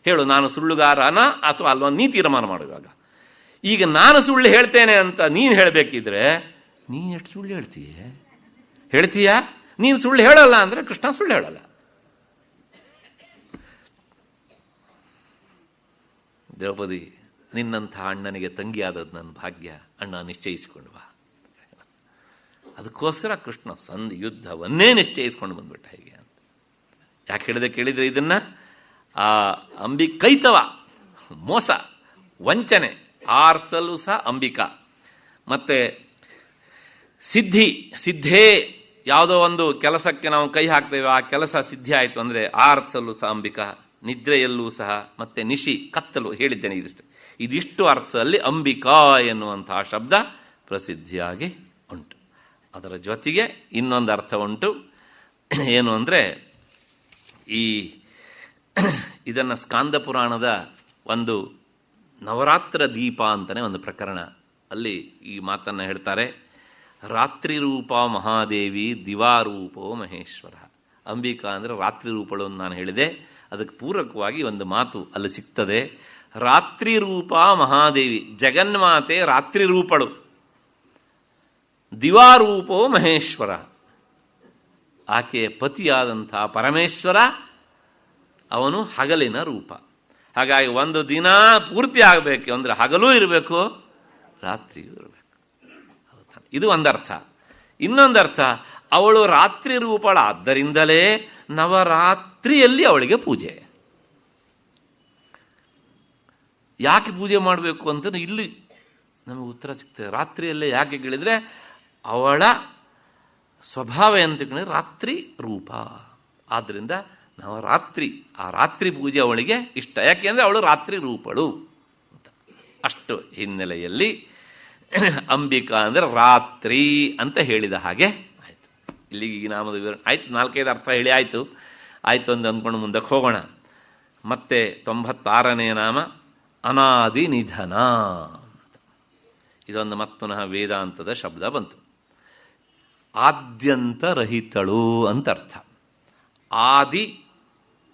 ಹೇಳು ನಾನು ಸುಳ್ಳುಗಾರನ ಅಥವಾ ಅಲ್ವಾ ನೀ ತೀರ್ಮಾನ ಮಾಡುವಾಗ ಈಗ ನಾನು ಸುಳ್ಳು ಹೇಳ್ತೇನೆ ಅಂತ ನೀನು ಹೇಳಬೇಕಿದ್ರೆ ನೀ ಎಷ್ಟು ಸುಳ್ಳು ಹೇಳ್ತೀಯ ಹೇಳ್ತೀಯಾ ನೀನು ಸುಳ್ಳು ಹೇಳಲ್ಲ ಅಂದರೆ ಕೃಷ್ಣ ಸುಳ್ಳು ಹೇಳಲ್ಲ ದ್ರೌಪದಿ ನಿನ್ನಂಥ ಅಣ್ಣನಿಗೆ ತಂಗಿಯಾದದ್ದು ನನ್ನ ಭಾಗ್ಯ ಅಣ್ಣ ನಿಶ್ಚಯಿಸಿಕೊಂಡು ಬಾ ಅದಕ್ಕೋಸ್ಕರ ಕೃಷ್ಣ ಸಂಧಿ ಯುದ್ಧವನ್ನೇ ನಿಶ್ಚಯಿಸ್ಕೊಂಡು ಬಂದ್ಬಿಟ್ಟ ಹೀಗೆ ಅಂತ ಯಾಕೆ ಹೇಳಿದೆ ಕೇಳಿದ್ರೆ ಇದನ್ನ ಆ ಅಂಬಿ ಕೈತವ ಮೋಸ ವಂಚನೆ ಆರ್ಸಲ್ಲೂ ಸಹ ಅಂಬಿಕಾ ಮತ್ತೆ ಸಿದ್ಧಿ ಸಿದ್ಧೇ ಯಾವುದೋ ಒಂದು ಕೆಲಸಕ್ಕೆ ನಾವು ಕೈ ಹಾಕ್ತೇವೆ ಆ ಕೆಲಸ ಸಿದ್ಧಿ ಆಯಿತು ಅಂದರೆ ಆರ್ಸಲ್ಲೂ ಸಹ ಅಂಬಿಕಾ ನಿದ್ರೆಯಲ್ಲೂ ಸಹ ಮತ್ತೆ ನಿಶಿ ಕತ್ತಲು ಹೇಳಿದ್ದೇನೆ ಇದಿಷ್ಟು ಇದಿಷ್ಟು ಅರ್ಥದಲ್ಲಿ ಅಂಬಿಕಾ ಎನ್ನುವಂತಹ ಶಬ್ದ ಪ್ರಸಿದ್ಧಿಯಾಗಿ ಉಂಟು ಅದರ ಜೊತೆಗೆ ಇನ್ನೊಂದು ಅರ್ಥ ಉಂಟು ಏನು ಅಂದರೆ ಈ ಇದನ್ನು ಸ್ಕಾಂದ ಪುರಾಣದ ಒಂದು ನವರಾತ್ರ ದೀಪ ಅಂತಲೇ ಒಂದು ಪ್ರಕರಣ ಅಲ್ಲಿ ಈ ಮಾತನ್ನು ಹೇಳ್ತಾರೆ ರಾತ್ರಿ ರೂಪ ಮಹಾದೇವಿ ದಿವಾರೂಪೋ ಮಹೇಶ್ವರ ಅಂಬಿಕಾ ಅಂದರೆ ರಾತ್ರಿ ರೂಪಳು ಅಂತ ನಾನು ಹೇಳಿದೆ ಅದಕ್ಕೆ ಪೂರಕವಾಗಿ ಒಂದು ಮಾತು ಅಲ್ಲಿ ಸಿಗ್ತದೆ ರಾತ್ರಿ ರೂಪ ಮಹಾದೇವಿ ಜಗನ್ಮಾತೆ ರಾತ್ರಿ ರೂಪಳು ದಿವಾರೂಪೋ ಮಹೇಶ್ವರ ಆಕೆಯ ಪತಿಯಾದಂಥ ಪರಮೇಶ್ವರ ಅವನು ಹಗಲಿನ ರೂಪ ಹಾಗಾಗಿ ಒಂದು ದಿನ ಪೂರ್ತಿ ಆಗಬೇಕು ಅಂದರೆ ಹಗಲೂ ಇರಬೇಕು ರಾತ್ರಿಯೂ ಇರಬೇಕು ಇದು ಒಂದರ್ಥ ಇನ್ನೊಂದರ್ಥ ಅವಳು ರಾತ್ರಿ ರೂಪಳ ಆದ್ದರಿಂದಲೇ ನವರಾತ್ರಿಯಲ್ಲಿ ಅವಳಿಗೆ ಪೂಜೆ ಯಾಕೆ ಪೂಜೆ ಮಾಡಬೇಕು ಅಂತ ಇಲ್ಲಿ ನಮಗೆ ಉತ್ತರ ಸಿಗ್ತದೆ ರಾತ್ರಿಯಲ್ಲೇ ಯಾಕೆ ಕೇಳಿದರೆ ಅವಳ ಸ್ವಭಾವ ಅಂತ ಕೇಳಿದ್ರೆ ರಾತ್ರಿ ರೂಪ ಆದ್ದರಿಂದ ನಾವು ರಾತ್ರಿ ಆ ರಾತ್ರಿ ಪೂಜೆ ಅವಳಿಗೆ ಇಷ್ಟ ಯಾಕೆಂದರೆ ಅವಳು ರಾತ್ರಿ ರೂಪಳು ಅಂತ ಅಷ್ಟು ಹಿನ್ನೆಲೆಯಲ್ಲಿ ಅಂಬಿಕಾ ಅಂದರೆ ರಾತ್ರಿ ಅಂತ ಹೇಳಿದ ಹಾಗೆ ಆಯಿತು ಇಲ್ಲಿಗೆ ಈ ನಾಮದ ವಿವರ ಆಯಿತು ನಾಲ್ಕೈದು ಅರ್ಥ ಹೇಳಿ ಆಯಿತು ಆಯಿತು ಅಂದು ಅಂದ್ಕೊಂಡು ಮುಂದಕ್ಕೆ ಹೋಗೋಣ ಮತ್ತೆ ತೊಂಬತ್ತಾರನೇ ನಾಮ ಅನಾದಿ ನಿಧನ ಇದೊಂದು ಮತ್ಪುನಃ ವೇದಾಂತದ ಶಬ್ದ ಬಂತು ಆದ್ಯಂತ ರಹಿತಳು ಅಂತ ಅರ್ಥ ಆದಿ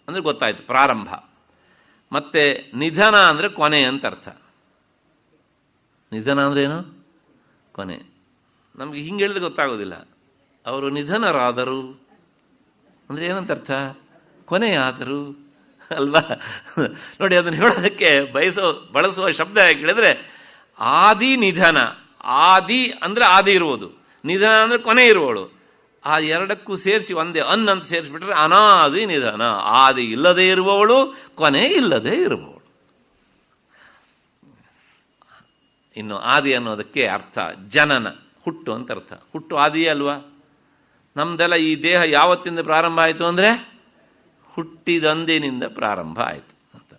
ಅಂದರೆ ಗೊತ್ತಾಯಿತು ಪ್ರಾರಂಭ ಮತ್ತು ನಿಧನ ಅಂದರೆ ಕೊನೆ ಅಂತ ಅರ್ಥ ನಿಧನ ಏನು ಕೊನೆ ನಮಗೆ ಹಿಂಗೆ ಹೇಳಿದ್ರೆ ಗೊತ್ತಾಗೋದಿಲ್ಲ ಅವರು ನಿಧನರಾದರು ಅಂದರೆ ಏನಂತ ಅರ್ಥ ಕೊನೆಯಾದರು ಅಲ್ವಾ ನೋಡಿ ಅದನ್ನು ಹೇಳೋದಕ್ಕೆ ಬಯಸೋ ಬಳಸುವ ಶಬ್ದ ಯಾಕೆ ಹೇಳಿದ್ರೆ ಆದಿ ನಿಧನ ಆದಿ ಅಂದರೆ ಆದಿ ಇರುವುದು ನಿಧನ ಅಂದರೆ ಕೊನೆ ಇರುವಳು ಆ ಎರಡಕ್ಕೂ ಸೇರಿಸಿ ಒಂದೇ ಅನ್ ಅಂತ ಸೇರಿಸಿಬಿಟ್ರೆ ಅನಾದಿ ನಿಧನ ಆದಿ ಇಲ್ಲದೆ ಇರುವವಳು ಕೊನೆ ಇಲ್ಲದೆ ಇರುವವಳು ಇನ್ನು ಆದಿ ಅನ್ನೋದಕ್ಕೆ ಅರ್ಥ ಜನನ ಹುಟ್ಟು ಅಂತ ಅರ್ಥ ಹುಟ್ಟು ಆದಿಯೇ ಅಲ್ವಾ ನಮ್ದೆಲ್ಲ ಈ ದೇಹ ಯಾವತ್ತಿಂದ ಪ್ರಾರಂಭ ಆಯಿತು ಅಂದರೆ ಹುಟ್ಟಿದಂದಿನಿಂದ ಪ್ರಾರಂಭ ಆಯಿತು ಅಂತ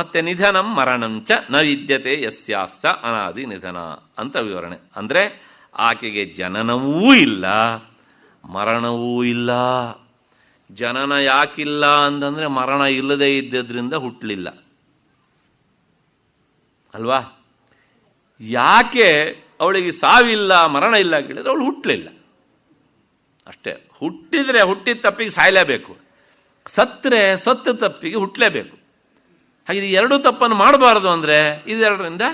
ಮತ್ತೆ ನಿಧನಂ ಮರಣಂಚ ನ ವಿದ್ಯತೆ ಯಸ್ಯಾಸ ಅನಾದಿ ನಿಧನ ಅಂತ ವಿವರಣೆ ಅಂದರೆ ಆಕೆಗೆ ಜನನವೂ ಇಲ್ಲ ಮರಣವೂ ಇಲ್ಲ ಜನನ ಯಾಕಿಲ್ಲ ಅಂತಂದ್ರೆ ಮರಣ ಇಲ್ಲದೆ ಇದ್ದದ್ರಿಂದ ಹುಟ್ಟಲಿಲ್ಲ ಅಲ್ವಾ ಯಾಕೆ ಅವಳಿಗೆ ಸಾವಿಲ್ಲ ಮರಣ ಇಲ್ಲ ಕೇಳಿದ್ರೆ ಅವಳು ಹುಟ್ಟಲಿಲ್ಲ ಅಷ್ಟೇ ಹುಟ್ಟಿದ್ರೆ ಹುಟ್ಟಿದ ತಪ್ಪಿಗೆ ಸಾಯಲೇಬೇಕು ಸತ್ತರೆ ಸತ್ತು ತಪ್ಪಿಗೆ ಹುಟ್ಟಲೇಬೇಕು ಹಾಗೆ ಎರಡು ತಪ್ಪನ್ನು ಮಾಡಬಾರ್ದು ಅಂದರೆ ಇದೆರಡರಿಂದ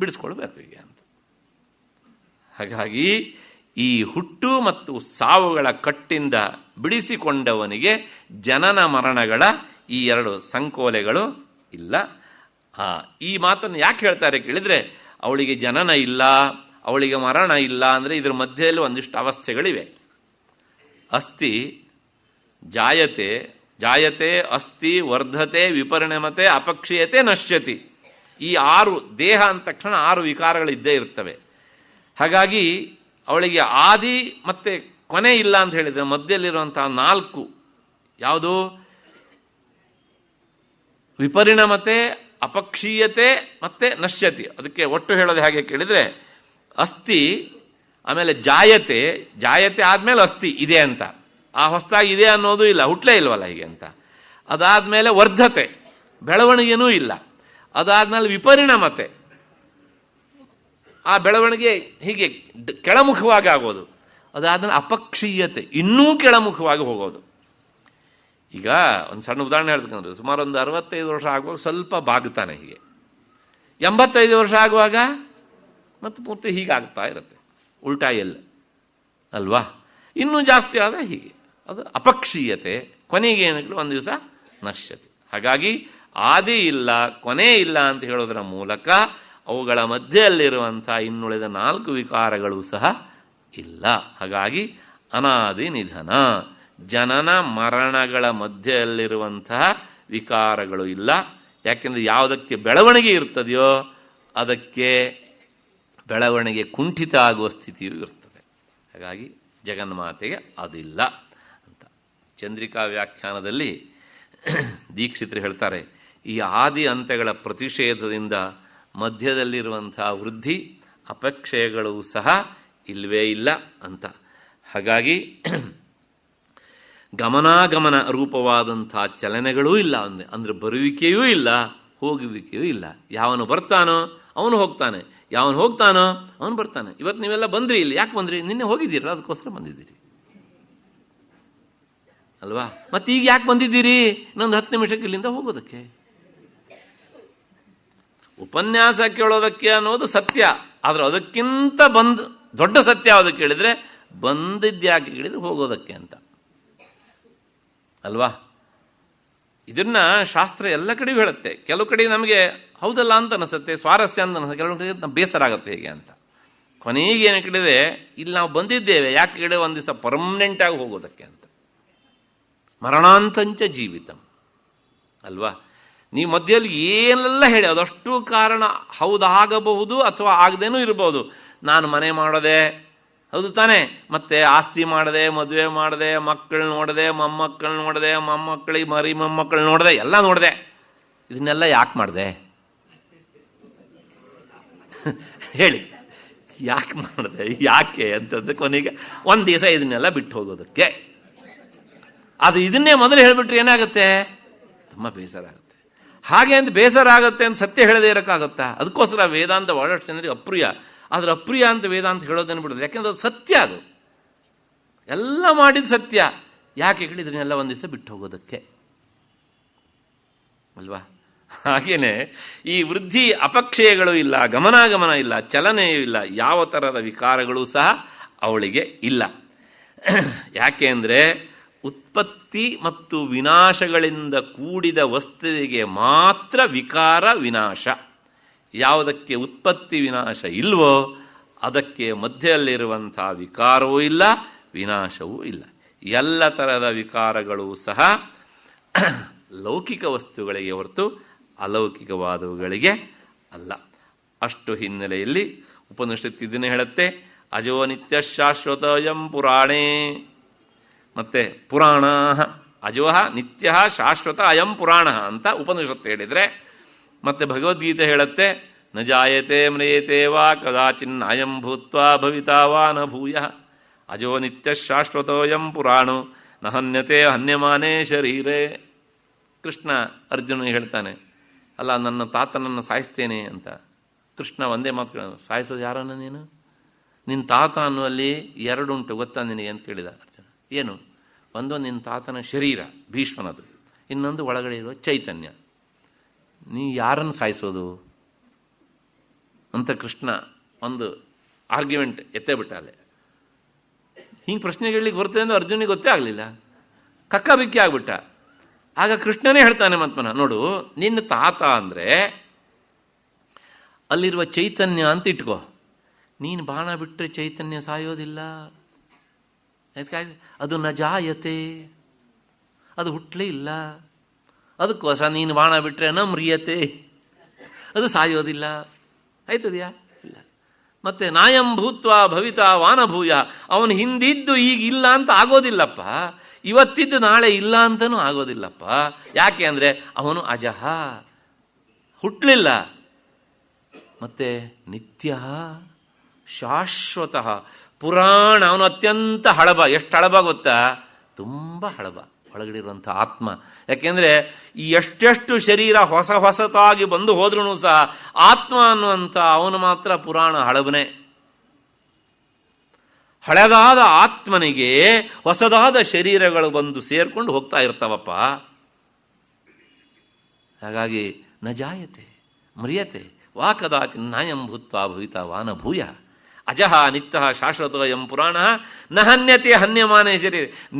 ಬಿಡಿಸ್ಕೊಳ್ಬೇಕು ಈಗ ಅಂತ ಹಾಗಾಗಿ ಈ ಹುಟ್ಟು ಮತ್ತು ಸಾವುಗಳ ಕಟ್ಟಿಂದ ಬಿಡಿಸಿಕೊಂಡವನಿಗೆ ಜನನ ಮರಣಗಳ ಈ ಎರಡು ಸಂಕೋಲೆಗಳು ಇಲ್ಲ ಈ ಮಾತನ್ನು ಯಾಕೆ ಹೇಳ್ತಾರೆ ಕೇಳಿದ್ರೆ ಅವಳಿಗೆ ಜನನ ಇಲ್ಲ ಅವಳಿಗೆ ಮರಣ ಇಲ್ಲ ಅಂದರೆ ಇದರ ಮಧ್ಯದಲ್ಲಿ ಒಂದಿಷ್ಟು ಅವಸ್ಥೆಗಳಿವೆ ಅಸ್ಥಿ ಜಾಯತೆ ಜಾಯತೆ ಅಸ್ಥಿ ವರ್ಧತೆ ವಿಪರಿಣಮತೆ ಅಪಕ್ಷೀಯತೆ ನಶ್ಯತಿ ಈ ಆರು ದೇಹ ಅಂದ ತಕ್ಷಣ ಆರು ಇದ್ದೇ ಇರ್ತವೆ ಹಾಗಾಗಿ ಅವಳಿಗೆ ಆದಿ ಮತ್ತೆ ಕೊನೆ ಇಲ್ಲ ಅಂತ ಹೇಳಿದರೆ ಮಧ್ಯದಲ್ಲಿರುವಂತಹ ನಾಲ್ಕು ಯಾವುದು ವಿಪರಿಣಮತೆ ಅಪಕ್ಷೀಯತೆ ಮತ್ತೆ ನಶ್ಯತಿ ಅದಕ್ಕೆ ಒಟ್ಟು ಹೇಳೋದು ಹೇಗೆ ಕೇಳಿದರೆ ಅಸ್ಥಿ ಆಮೇಲೆ ಜಾಯತೆ ಜಾಯತೆ ಆದಮೇಲೆ ಅಸ್ಥಿ ಇದೆ ಅಂತ ಆ ಹೊಸ್ತಾಗಿ ಇದೆ ಅನ್ನೋದು ಇಲ್ಲ ಹುಟ್ಲೇ ಇಲ್ವಲ್ಲ ಹೀಗೆ ಅಂತ ಅದಾದಮೇಲೆ ವರ್ಧತೆ ಬೆಳವಣಿಗೆನೂ ಇಲ್ಲ ಅದಾದ್ಮೇಲೆ ವಿಪರಿಣಮತೆ ಆ ಬೆಳವಣಿಗೆ ಹೀಗೆ ಕೆಳಮುಖವಾಗಿ ಆಗೋದು ಅದಾದ್ರೆ ಅಪಕ್ಷೀಯತೆ ಇನ್ನೂ ಕೆಳಮುಖವಾಗಿ ಹೋಗೋದು ಈಗ ಒಂದು ಸಣ್ಣ ಉದಾಹರಣೆ ಹೇಳ್ಬೇಕಂದ್ರೆ ಸುಮಾರು ಒಂದು ಅರವತ್ತೈದು ವರ್ಷ ಆಗುವಾಗ ಸ್ವಲ್ಪ ಬಾಗುತ್ತಾನೆ ಹೀಗೆ ಎಂಬತ್ತೈದು ವರ್ಷ ಆಗುವಾಗ ಮತ್ತು ಪೂರ್ತಿ ಹೀಗಾಗ್ತಾ ಇರುತ್ತೆ ಉಲ್ಟಾ ಎಲ್ಲ ಅಲ್ವಾ ಇನ್ನೂ ಜಾಸ್ತಿ ಆದ ಹೀಗೆ ಅದು ಅಪಕ್ಷೀಯತೆ ಕೊನೆಗೆ ಏನಾಗಲು ಒಂದು ದಿವಸ ನಶ್ಯತೆ ಹಾಗಾಗಿ ಆದಿ ಇಲ್ಲ ಕೊನೆ ಇಲ್ಲ ಅಂತ ಹೇಳೋದರ ಮೂಲಕ ಅವುಗಳ ಮಧ್ಯೆಯಲ್ಲಿರುವಂಥ ಇನ್ನುಳಿದ ನಾಲ್ಕು ವಿಕಾರಗಳು ಸಹ ಇಲ್ಲ ಹಾಗಾಗಿ ಅನಾದಿ ನಿಧನ ಜನನ ಮರಣಗಳ ಮಧ್ಯೆಯಲ್ಲಿರುವಂತಹ ವಿಕಾರಗಳು ಇಲ್ಲ ಯಾಕೆಂದರೆ ಯಾವುದಕ್ಕೆ ಬೆಳವಣಿಗೆ ಇರ್ತದೆಯೋ ಅದಕ್ಕೆ ಬೆಳವಣಿಗೆ ಕುಂಠಿತ ಆಗುವ ಸ್ಥಿತಿಯೂ ಇರ್ತದೆ ಹಾಗಾಗಿ ಜಗನ್ಮಾತೆಗೆ ಅದಿಲ್ಲ ಅಂತ ಚಂದ್ರಿಕಾ ವ್ಯಾಖ್ಯಾನದಲ್ಲಿ ದೀಕ್ಷಿತ್ರು ಹೇಳ್ತಾರೆ ಈ ಆದಿ ಅಂತ್ಯಗಳ ಪ್ರತಿಷೇಧದಿಂದ ಮಧ್ಯದಲ್ಲಿರುವಂತಹ ವೃದ್ಧಿ ಅಪಕ್ಷಯಗಳು ಸಹ ಇಲ್ಲವೇ ಇಲ್ಲ ಅಂತ ಹಾಗಾಗಿ ಗಮನಾಗಮನ ರೂಪವಾದಂಥ ಚಲನೆಗಳೂ ಇಲ್ಲ ಅಂದರೆ ಅಂದರೆ ಬರುವಿಕೆಯೂ ಇಲ್ಲ ಹೋಗುವಿಕೆಯೂ ಇಲ್ಲ ಯಾವನು ಬರ್ತಾನೋ ಅವನು ಹೋಗ್ತಾನೆ ಯಾವನು ಹೋಗ್ತಾನೋ ಅವನು ಬರ್ತಾನೆ ಇವತ್ತು ನೀವೆಲ್ಲ ಬಂದ್ರಿ ಇಲ್ಲಿ ಯಾಕೆ ಬಂದ್ರಿ ನಿನ್ನೆ ಹೋಗಿದ್ದೀರಲ್ಲ ಅದಕ್ಕೋಸ್ಕರ ಬಂದಿದ್ದೀರಿ ಅಲ್ವಾ ಮತ್ತೆ ಈಗ ಯಾಕೆ ಬಂದಿದ್ದೀರಿ ಇನ್ನೊಂದು ಹತ್ತು ನಿಮಿಷಕ್ಕೆ ಇಲ್ಲಿಂದ ಹೋಗೋದಕ್ಕೆ ಉಪನ್ಯಾಸ ಕೇಳೋದಕ್ಕೆ ಅನ್ನೋದು ಸತ್ಯ ಆದರೆ ಅದಕ್ಕಿಂತ ಬಂದ್ ದೊಡ್ಡ ಸತ್ಯ ಅದಕ್ಕೆ ಕೇಳಿದರೆ ಬಂದಿದ್ಯಾಕೆ ಕೇಳಿದ್ರೆ ಹೋಗೋದಕ್ಕೆ ಅಂತ ಅಲ್ವಾ ಇದನ್ನ ಶಾಸ್ತ್ರ ಎಲ್ಲ ಕಡೆಯೂ ಹೇಳುತ್ತೆ ಕೆಲವು ಕಡೆ ನಮಗೆ ಹೌದಲ್ಲ ಅಂತ ಅನಿಸುತ್ತೆ ಸ್ವಾರಸ್ಯ ಅಂತ ಅನಿಸುತ್ತೆ ಕೆಲವು ಕಡೆ ನಮ್ಮ ಬೇಸರ ಆಗುತ್ತೆ ಹೇಗೆ ಅಂತ ಕೊನೆಗೆ ಏನು ಕೇಳಿದರೆ ಇಲ್ಲಿ ನಾವು ಬಂದಿದ್ದೇವೆ ಯಾಕೆ ಕೇಳಿ ಒಂದು ದಿವಸ ಆಗಿ ಹೋಗೋದಕ್ಕೆ ಅಂತ ಮರಣಾಂತಂಚ ಜೀವಿತಂ ಅಲ್ವಾ ನೀ ಮಧ್ಯದಲ್ಲಿ ಏನೆಲ್ಲ ಹೇಳಿ ಅದಷ್ಟು ಕಾರಣ ಹೌದಾಗಬಹುದು ಅಥವಾ ಆಗದೇನೂ ಇರಬಹುದು ನಾನು ಮನೆ ಮಾಡದೆ ಹೌದು ತಾನೆ ಮತ್ತೆ ಆಸ್ತಿ ಮಾಡದೆ ಮದುವೆ ಮಾಡದೆ ಮಕ್ಕಳು ನೋಡದೆ ಮೊಮ್ಮಕ್ಕಳು ನೋಡದೆ ಮೊಮ್ಮಕ್ಕಳಿಗೆ ಮರಿ ಮೊಮ್ಮಕ್ಕಳು ನೋಡದೆ ಎಲ್ಲ ನೋಡಿದೆ ಇದನ್ನೆಲ್ಲ *laughs* ಯಾಕೆ ಮಾಡಿದೆ ಹೇಳಿ ಯಾಕೆ ಮಾಡಿದೆ ಯಾಕೆ ಅಂತಂದ್ರೆ ಕೊನೆಗೆ ಒಂದು ದಿವಸ ಇದನ್ನೆಲ್ಲ ಬಿಟ್ಟು ಹೋಗೋದಕ್ಕೆ ಅದು ಇದನ್ನೇ ಮೊದಲು ಹೇಳಿಬಿಟ್ರೆ ಏನಾಗುತ್ತೆ ತುಂಬ ಬೇಸರ ಆಗುತ್ತೆ ಹಾಗೆ ಅಂತ ಬೇಸರ ಆಗುತ್ತೆ ಅಂತ ಸತ್ಯ ಹೇಳದೇ ಇರೋಕ್ಕಾಗುತ್ತಾ ಅದಕ್ಕೋಸ್ಕರ ವೇದಾಂತ ಬಹಳಷ್ಟು ಜನರಿಗೆ ಅಪ್ರಿಯ ಆದರೆ ಅಪ್ರಿಯ ಅಂತ ವೇದಾಂತ ಹೇಳೋದನ್ನು ಬಿಡೋದು ಯಾಕೆಂದ್ರೆ ಅದು ಸತ್ಯ ಅದು ಎಲ್ಲ ಮಾಡಿದ ಸತ್ಯ ಯಾಕೆ ಇದನ್ನೆಲ್ಲ ಒಂದು ದಿವಸ ಬಿಟ್ಟು ಹೋಗೋದಕ್ಕೆ ಅಲ್ವಾ ಹಾಗೇನೆ ಈ ವೃದ್ಧಿ ಅಪಕ್ಷಯಗಳು ಇಲ್ಲ ಗಮನಾಗಮನ ಇಲ್ಲ ಚಲನೆಯೂ ಇಲ್ಲ ಯಾವ ಥರದ ವಿಕಾರಗಳು ಸಹ ಅವಳಿಗೆ ಇಲ್ಲ ಯಾಕೆ ಅಂದರೆ ಉತ್ಪತ್ತಿ ಮತ್ತು ವಿನಾಶಗಳಿಂದ ಕೂಡಿದ ವಸ್ತುವಿಗೆ ಮಾತ್ರ ವಿಕಾರ ವಿನಾಶ ಯಾವುದಕ್ಕೆ ಉತ್ಪತ್ತಿ ವಿನಾಶ ಇಲ್ವೋ ಅದಕ್ಕೆ ಮಧ್ಯದಲ್ಲಿರುವಂಥ ವಿಕಾರವೂ ಇಲ್ಲ ವಿನಾಶವೂ ಇಲ್ಲ ಎಲ್ಲ ಥರದ ವಿಕಾರಗಳು ಸಹ ಲೌಕಿಕ ವಸ್ತುಗಳಿಗೆ ಹೊರತು ಅಲೌಕಿಕವಾದವುಗಳಿಗೆ ಅಲ್ಲ ಅಷ್ಟು ಹಿನ್ನೆಲೆಯಲ್ಲಿ ಉಪನಿಷತ್ತು ಹೇಳುತ್ತೆ ಅಜೋ ನಿತ್ಯ ಶಾಶ್ವತಯಂ ಪುರಾಣೇ ಮತ್ತೆ ಪುರಾಣ ಅಜೋಹ ನಿತ್ಯ ಶಾಶ್ವತ ಅಯಂ ಪುರಾಣ ಅಂತ ಉಪನಿಷತ್ತು ಹೇಳಿದರೆ ಮತ್ತೆ ಭಗವದ್ಗೀತೆ ಹೇಳುತ್ತೆ ನ ಜಾಯತೆ ಮ್ರಿಯತೆ ವಾ ಕದಾಚಿನ್ ಅಯಂ ಭೂತ್ವಾ ಭವಿತಾ ವಾ ನ ಭೂಯ ಅಜೋ ನಿತ್ಯ ಶಾಶ್ವತೋಯಂ ಪುರಾಣು ನ ಹನ್ಯತೆ ಹನ್ಯಮಾನೇ ಶರೀರೇ ಕೃಷ್ಣ ಅರ್ಜುನ ಹೇಳ್ತಾನೆ ಅಲ್ಲ ನನ್ನ ತಾತನನ್ನು ಸಾಯಿಸ್ತೇನೆ ಅಂತ ಕೃಷ್ಣ ಒಂದೇ ಮಾತು ಸಾಯಿಸೋದು ಯಾರನ್ನ ನೀನು ನಿನ್ನ ತಾತ ಅನ್ನುವಲ್ಲಿ ಎರಡುಂಟು ಗೊತ್ತಾ ನಿನಗೆ ಅಂತ ಕೇಳಿದ ಏನು ಒಂದು ನಿನ್ನ ತಾತನ ಶರೀರ ಭೀಷ್ಮನದು ಇನ್ನೊಂದು ಒಳಗಡೆ ಇರುವ ಚೈತನ್ಯ ನೀ ಯಾರನ್ನು ಸಾಯಿಸೋದು ಅಂತ ಕೃಷ್ಣ ಒಂದು ಆರ್ಗ್ಯುಮೆಂಟ್ ಎತ್ತೇ ಬಿಟ್ಟಾಲೆ ಹಿಂಗೆ ಪ್ರಶ್ನೆ ಕೇಳಲಿಕ್ಕೆ ಬರ್ತದೆ ಅಂದ್ರೆ ಅರ್ಜುನಿಗೆ ಗೊತ್ತೇ ಆಗಲಿಲ್ಲ ಕಕ್ಕ ಬಿಕ್ಕಿ ಆಗ್ಬಿಟ್ಟ ಆಗ ಕೃಷ್ಣನೇ ಹೇಳ್ತಾನೆ ಮತ್ಮನ ನೋಡು ನಿನ್ನ ತಾತ ಅಂದರೆ ಅಲ್ಲಿರುವ ಚೈತನ್ಯ ಅಂತ ಇಟ್ಕೋ ನೀನು ಬಾಣ ಬಿಟ್ಟರೆ ಚೈತನ್ಯ ಸಾಯೋದಿಲ್ಲ ಅದು ನಜಾಯತೆ ಅದು ಹುಟ್ಟಲೇ ಇಲ್ಲ ಅದಕ್ಕೋಸ ನೀನು ಬಾಣ ಬಿಟ್ಟರೆ ನಮ್ರಿಯತೆ ಅದು ಸಾಯೋದಿಲ್ಲ ಆಯ್ತದ್ಯಾ ಇಲ್ಲ ಮತ್ತೆ ನಾಯಂ ಭೂತ್ವ ಭವಿತಾ ವಾನಭೂಯ ಅವನು ಹಿಂದಿದ್ದು ಈಗ ಇಲ್ಲ ಅಂತ ಆಗೋದಿಲ್ಲಪ್ಪ ಇವತ್ತಿದ್ದು ನಾಳೆ ಇಲ್ಲ ಅಂತನೂ ಆಗೋದಿಲ್ಲಪ್ಪ ಯಾಕೆ ಅಂದರೆ ಅವನು ಅಜಹ ಹುಟ್ಟಲಿಲ್ಲ ಮತ್ತೆ ನಿತ್ಯ ಶಾಶ್ವತಃ ಪುರಾಣ ಅವನು ಅತ್ಯಂತ ಹಳಬ ಎಷ್ಟು ಹಳಬ ಗೊತ್ತಾ ತುಂಬ ಹಳಬ ಒಳಗಡೆ ಇರುವಂಥ ಆತ್ಮ ಯಾಕೆಂದರೆ ಈ ಎಷ್ಟೆಷ್ಟು ಶರೀರ ಹೊಸ ಹೊಸತಾಗಿ ಬಂದು ಹೋದ್ರೂ ಸಹ ಆತ್ಮ ಅನ್ನುವಂಥ ಅವನು ಮಾತ್ರ ಪುರಾಣ ಹಳಬನೇ ಹಳೆದಾದ ಆತ್ಮನಿಗೆ ಹೊಸದಾದ ಶರೀರಗಳು ಬಂದು ಸೇರ್ಕೊಂಡು ಹೋಗ್ತಾ ಇರ್ತಾವಪ್ಪ ಹಾಗಾಗಿ ನ ಜಾಯತೆ ಮರ್ಯತೆ ವಾ ಕದಾಚಿನ್ ನಾಯಂ ಭವಿತ ವಾನ ಭೂಯ ಅಜಹ ನಿತ್ಯ ಶಾಶ್ವತ ಎಂ ಪುರಾಣ ನ ಹನ್ಯತೆಯ ಹನ್ಯಮಾನ